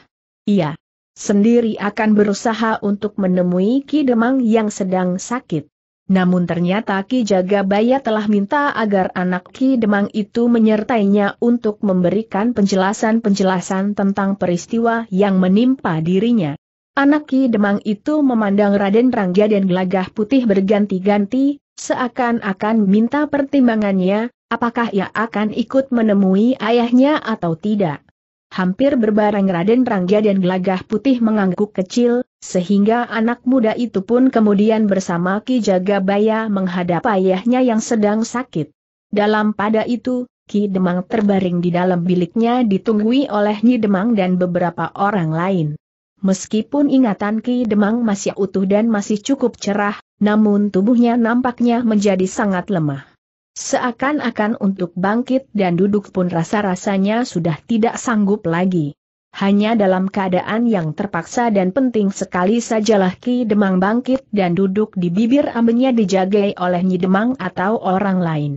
Ia Sendiri akan berusaha untuk menemui Ki Demang yang sedang sakit. Namun ternyata Ki Jagabaya telah minta agar anak Ki Demang itu menyertainya untuk memberikan penjelasan-penjelasan tentang peristiwa yang menimpa dirinya. Anak Ki Demang itu memandang Raden Rangga dan gelagah putih berganti-ganti, seakan-akan minta pertimbangannya, apakah ia akan ikut menemui ayahnya atau tidak hampir berbareng Raden Rangga dan Gelagah Putih mengangguk kecil, sehingga anak muda itu pun kemudian bersama Ki Jagabaya menghadap ayahnya yang sedang sakit. Dalam pada itu, Ki Demang terbaring di dalam biliknya ditunggui oleh Nyi Demang dan beberapa orang lain. Meskipun ingatan Ki Demang masih utuh dan masih cukup cerah, namun tubuhnya nampaknya menjadi sangat lemah. Seakan-akan untuk bangkit dan duduk pun rasa-rasanya sudah tidak sanggup lagi. Hanya dalam keadaan yang terpaksa dan penting sekali sajalah Ki Demang bangkit dan duduk di bibir ambenya dijagai oleh Nyi Demang atau orang lain.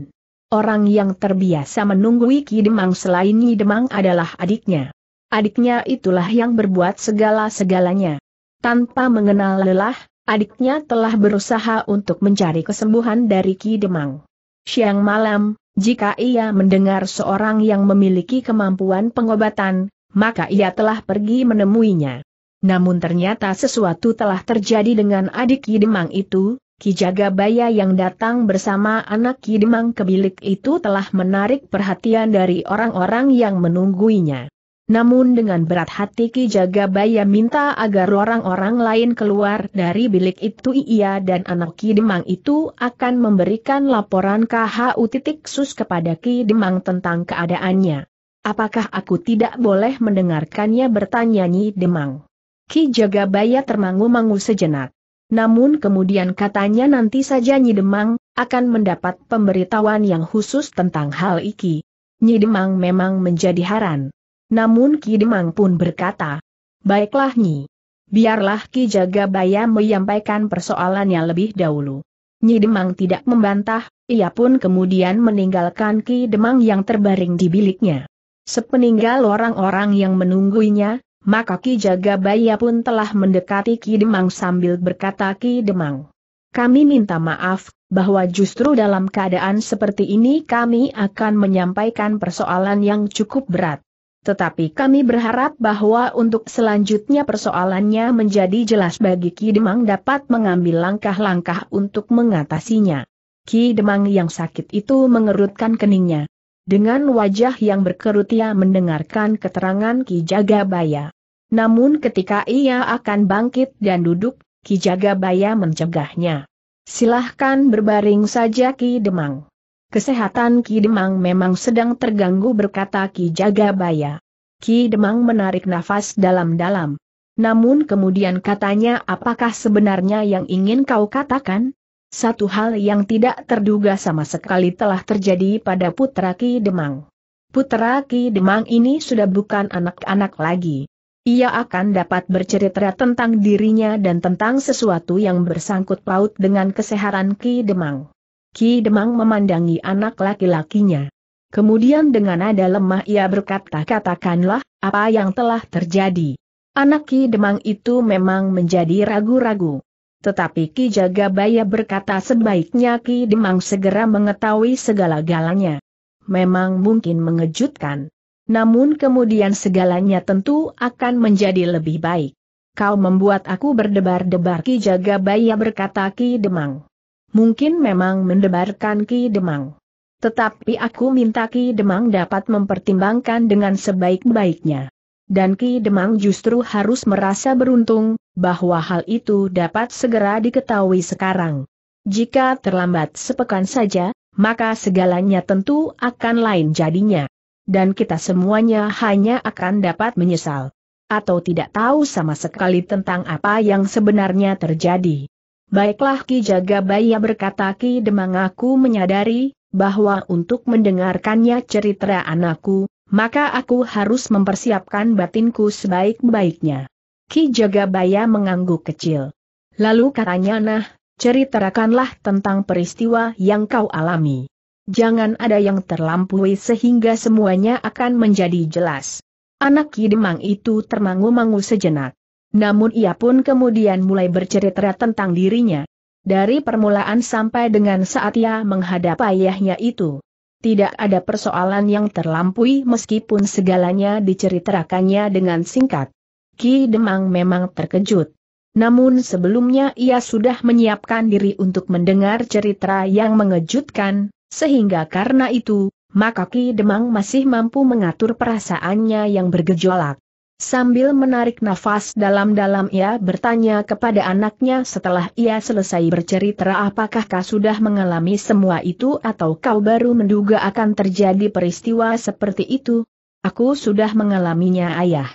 Orang yang terbiasa menunggui Ki Demang selain Nyi Demang adalah adiknya. Adiknya itulah yang berbuat segala-segalanya. Tanpa mengenal lelah, adiknya telah berusaha untuk mencari kesembuhan dari Ki Demang. Siang malam, jika ia mendengar seorang yang memiliki kemampuan pengobatan, maka ia telah pergi menemuinya. Namun ternyata sesuatu telah terjadi dengan adik Kidemang itu, Ki Kijagabaya yang datang bersama anak Kidemang ke bilik itu telah menarik perhatian dari orang-orang yang menungguinya. Namun dengan berat hati Ki Jagabaya minta agar orang-orang lain keluar dari bilik itu ia dan anak Ki Demang itu akan memberikan laporan KHU titik sus kepada Ki Demang tentang keadaannya. Apakah aku tidak boleh mendengarkannya bertanya Nyi Demang? Ki Jagabaya termangu-mangu sejenak. Namun kemudian katanya nanti saja Nyi Demang akan mendapat pemberitahuan yang khusus tentang hal iki. Nyi Demang memang menjadi haran. Namun Ki Demang pun berkata, Baiklah Nyi. Biarlah Ki Jagabaya menyampaikan persoalannya lebih dahulu. Nyi Demang tidak membantah, ia pun kemudian meninggalkan Ki Demang yang terbaring di biliknya. Sepeninggal orang-orang yang menunggunya, maka Ki Jagabaya pun telah mendekati Ki Demang sambil berkata Ki Demang. Kami minta maaf, bahwa justru dalam keadaan seperti ini kami akan menyampaikan persoalan yang cukup berat. Tetapi kami berharap bahwa untuk selanjutnya persoalannya menjadi jelas bagi Ki Demang dapat mengambil langkah-langkah untuk mengatasinya. Ki Demang yang sakit itu mengerutkan keningnya. Dengan wajah yang berkerut ia mendengarkan keterangan Ki Jagabaya. Namun ketika ia akan bangkit dan duduk, Ki Jagabaya mencegahnya. Silahkan berbaring saja Ki Demang. Kesehatan Ki Demang memang sedang terganggu berkata Ki Jagabaya. Ki Demang menarik nafas dalam-dalam. Namun kemudian katanya apakah sebenarnya yang ingin kau katakan? Satu hal yang tidak terduga sama sekali telah terjadi pada putra Ki Demang. Putra Ki Demang ini sudah bukan anak-anak lagi. Ia akan dapat bercerita tentang dirinya dan tentang sesuatu yang bersangkut paut dengan kesehatan Ki Demang. Ki Demang memandangi anak laki-lakinya. Kemudian dengan nada lemah ia berkata katakanlah, apa yang telah terjadi. Anak Ki Demang itu memang menjadi ragu-ragu. Tetapi Ki Jagabaya berkata sebaiknya Ki Demang segera mengetahui segala galanya. Memang mungkin mengejutkan. Namun kemudian segalanya tentu akan menjadi lebih baik. Kau membuat aku berdebar-debar Ki Jagabaya berkata Ki Demang mungkin memang mendebarkan Ki Demang. Tetapi aku minta Ki Demang dapat mempertimbangkan dengan sebaik-baiknya. Dan Ki Demang justru harus merasa beruntung, bahwa hal itu dapat segera diketahui sekarang. Jika terlambat sepekan saja, maka segalanya tentu akan lain jadinya. Dan kita semuanya hanya akan dapat menyesal. Atau tidak tahu sama sekali tentang apa yang sebenarnya terjadi. Baiklah Ki Jagabaya berkata Ki Demang aku menyadari, bahwa untuk mendengarkannya cerita anakku, maka aku harus mempersiapkan batinku sebaik-baiknya. Ki Jagabaya mengangguk kecil. Lalu katanya nah, ceritakanlah tentang peristiwa yang kau alami. Jangan ada yang terlampaui sehingga semuanya akan menjadi jelas. Anak Ki Demang itu termangu-mangu sejenak. Namun ia pun kemudian mulai bercerita tentang dirinya. Dari permulaan sampai dengan saat ia menghadap ayahnya itu. Tidak ada persoalan yang terlampui meskipun segalanya diceritakannya dengan singkat. Ki Demang memang terkejut. Namun sebelumnya ia sudah menyiapkan diri untuk mendengar cerita yang mengejutkan, sehingga karena itu, maka Ki Demang masih mampu mengatur perasaannya yang bergejolak. Sambil menarik nafas dalam-dalam ia bertanya kepada anaknya setelah ia selesai bercerita apakah kau sudah mengalami semua itu atau kau baru menduga akan terjadi peristiwa seperti itu? Aku sudah mengalaminya ayah.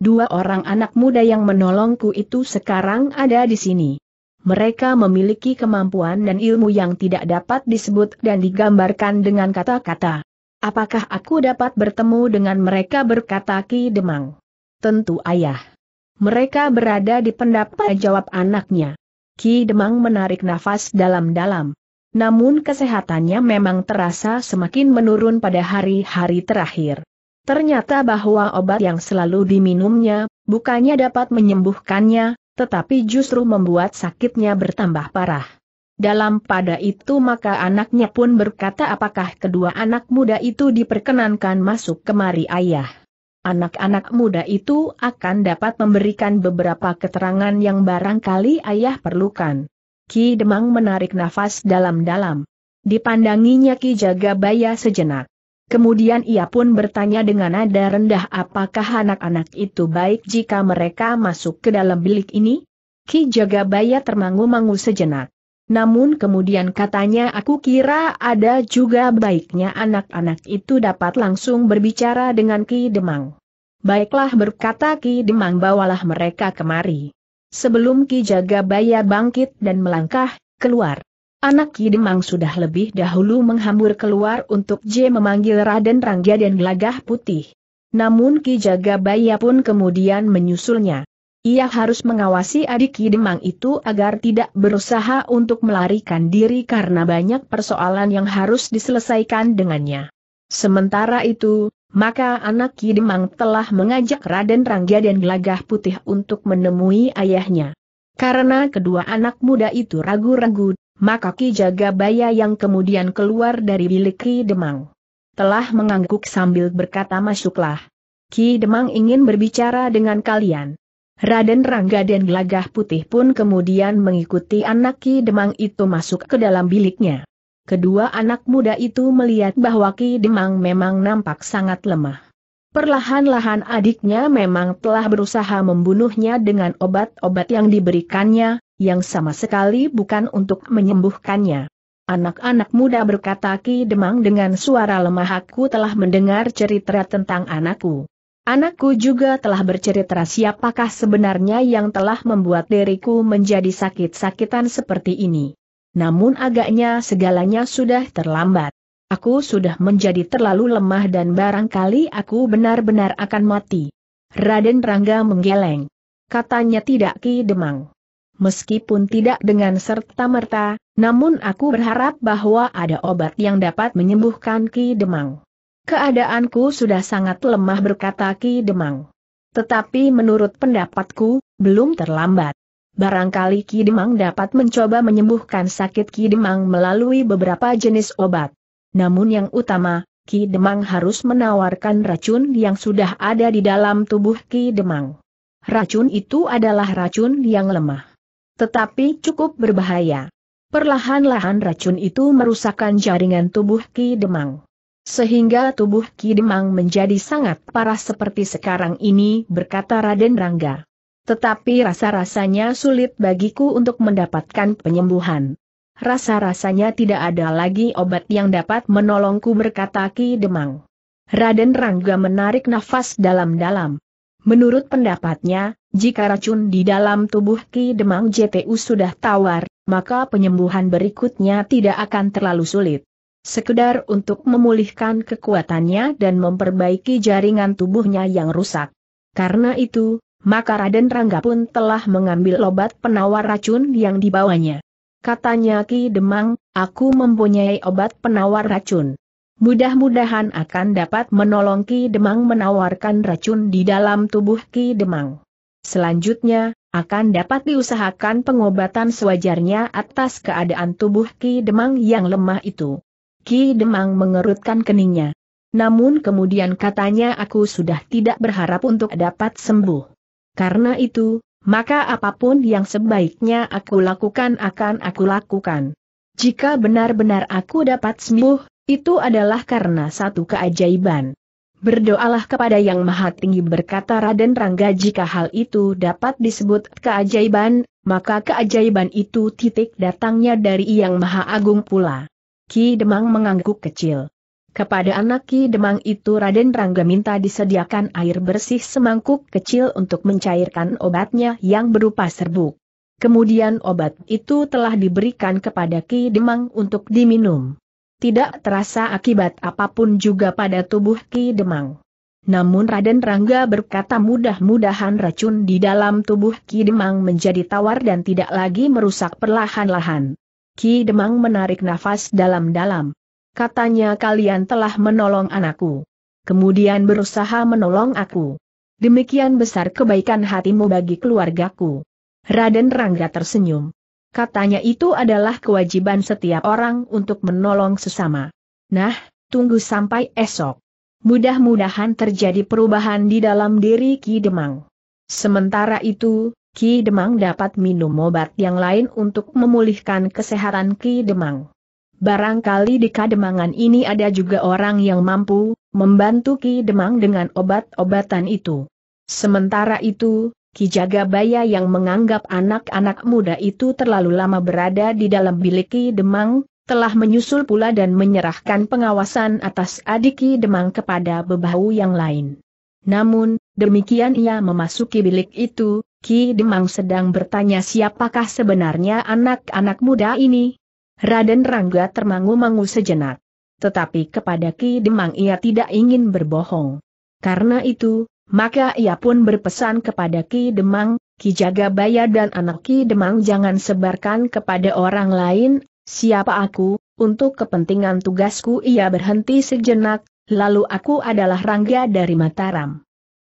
Dua orang anak muda yang menolongku itu sekarang ada di sini. Mereka memiliki kemampuan dan ilmu yang tidak dapat disebut dan digambarkan dengan kata-kata. Apakah aku dapat bertemu dengan mereka berkata Ki Demang? Tentu ayah. Mereka berada di pendapat jawab anaknya. Ki Demang menarik nafas dalam-dalam. Namun kesehatannya memang terasa semakin menurun pada hari-hari terakhir. Ternyata bahwa obat yang selalu diminumnya, bukannya dapat menyembuhkannya, tetapi justru membuat sakitnya bertambah parah. Dalam pada itu maka anaknya pun berkata apakah kedua anak muda itu diperkenankan masuk kemari ayah anak-anak muda itu akan dapat memberikan beberapa keterangan yang barangkali ayah perlukan. Ki Demang menarik nafas dalam-dalam. Dipandanginya Ki Jagabaya sejenak. Kemudian ia pun bertanya dengan nada rendah apakah anak-anak itu baik jika mereka masuk ke dalam bilik ini? Ki Jagabaya termangu-mangu sejenak. Namun kemudian katanya aku kira ada juga baiknya anak-anak itu dapat langsung berbicara dengan Ki Demang. Baiklah berkata Ki Demang bawalah mereka kemari. Sebelum Ki Jagabaya bangkit dan melangkah, keluar. Anak Ki Demang sudah lebih dahulu menghambur keluar untuk J memanggil Raden Rangga dan Gelagah Putih. Namun Ki Jagabaya pun kemudian menyusulnya. Ia harus mengawasi adik Kidemang itu agar tidak berusaha untuk melarikan diri karena banyak persoalan yang harus diselesaikan dengannya. Sementara itu, maka anak Kidemang telah mengajak Raden Rangga dan Gelagah Putih untuk menemui ayahnya. Karena kedua anak muda itu ragu-ragu, maka Ki Jagabaya yang kemudian keluar dari bilik Ki Demang telah mengangguk sambil berkata masuklah. Ki Demang ingin berbicara dengan kalian. Raden Rangga dan Gelagah Putih pun kemudian mengikuti anak Ki Demang itu masuk ke dalam biliknya. Kedua anak muda itu melihat bahwa Ki Demang memang nampak sangat lemah. Perlahan-lahan adiknya memang telah berusaha membunuhnya dengan obat-obat yang diberikannya, yang sama sekali bukan untuk menyembuhkannya. Anak-anak muda berkata Ki Demang dengan suara lemah aku telah mendengar cerita tentang anakku. Anakku juga telah bercerita siapakah sebenarnya yang telah membuat diriku menjadi sakit-sakitan seperti ini. Namun agaknya segalanya sudah terlambat. Aku sudah menjadi terlalu lemah dan barangkali aku benar-benar akan mati. Raden Rangga menggeleng. Katanya tidak ki demang. Meskipun tidak dengan serta-merta, namun aku berharap bahwa ada obat yang dapat menyembuhkan ki demang. Keadaanku sudah sangat lemah berkata Ki Demang. Tetapi menurut pendapatku, belum terlambat. Barangkali Ki Demang dapat mencoba menyembuhkan sakit Ki Demang melalui beberapa jenis obat. Namun yang utama, Ki Demang harus menawarkan racun yang sudah ada di dalam tubuh Ki Demang. Racun itu adalah racun yang lemah. Tetapi cukup berbahaya. Perlahan-lahan racun itu merusakkan jaringan tubuh Ki Demang. Sehingga tubuh Ki Demang menjadi sangat parah seperti sekarang ini berkata Raden Rangga. Tetapi rasa-rasanya sulit bagiku untuk mendapatkan penyembuhan. Rasa-rasanya tidak ada lagi obat yang dapat menolongku berkata Ki Demang. Raden Rangga menarik nafas dalam-dalam. Menurut pendapatnya, jika racun di dalam tubuh Ki Demang JTU sudah tawar, maka penyembuhan berikutnya tidak akan terlalu sulit sekedar untuk memulihkan kekuatannya dan memperbaiki jaringan tubuhnya yang rusak. Karena itu, maka Raden Rangga pun telah mengambil obat penawar racun yang dibawanya. Katanya Ki Demang, aku mempunyai obat penawar racun. Mudah-mudahan akan dapat menolong Ki Demang menawarkan racun di dalam tubuh Ki Demang. Selanjutnya, akan dapat diusahakan pengobatan sewajarnya atas keadaan tubuh Ki Demang yang lemah itu. Ki Demang mengerutkan keningnya. Namun kemudian katanya aku sudah tidak berharap untuk dapat sembuh. Karena itu, maka apapun yang sebaiknya aku lakukan akan aku lakukan. Jika benar-benar aku dapat sembuh, itu adalah karena satu keajaiban. Berdoalah kepada Yang Maha Tinggi berkata Raden Rangga jika hal itu dapat disebut keajaiban, maka keajaiban itu titik datangnya dari Yang Maha Agung pula. Ki Demang mengangguk kecil. Kepada anak Ki Demang itu Raden Rangga minta disediakan air bersih semangkuk kecil untuk mencairkan obatnya yang berupa serbuk. Kemudian obat itu telah diberikan kepada Ki Demang untuk diminum. Tidak terasa akibat apapun juga pada tubuh Ki Demang. Namun Raden Rangga berkata mudah-mudahan racun di dalam tubuh Ki Demang menjadi tawar dan tidak lagi merusak perlahan-lahan. Ki Demang menarik nafas dalam-dalam. Katanya kalian telah menolong anakku. Kemudian berusaha menolong aku. Demikian besar kebaikan hatimu bagi keluargaku. Raden Rangga tersenyum. Katanya itu adalah kewajiban setiap orang untuk menolong sesama. Nah, tunggu sampai esok. Mudah-mudahan terjadi perubahan di dalam diri Ki Demang. Sementara itu, Ki Demang dapat minum obat yang lain untuk memulihkan kesehatan Ki Demang. Barangkali di Kademangan ini ada juga orang yang mampu membantu Ki Demang dengan obat-obatan itu. Sementara itu, Ki Jagabaya yang menganggap anak-anak muda itu terlalu lama berada di dalam bilik Ki Demang, telah menyusul pula dan menyerahkan pengawasan atas adik Ki Demang kepada bebahu yang lain. Namun, demikian ia memasuki bilik itu, Ki Demang sedang bertanya siapakah sebenarnya anak-anak muda ini? Raden Rangga termangu-mangu sejenak. Tetapi kepada Ki Demang ia tidak ingin berbohong. Karena itu, maka ia pun berpesan kepada Ki Demang, Ki Jagabaya dan anak Ki Demang jangan sebarkan kepada orang lain, siapa aku, untuk kepentingan tugasku ia berhenti sejenak, lalu aku adalah Rangga dari Mataram.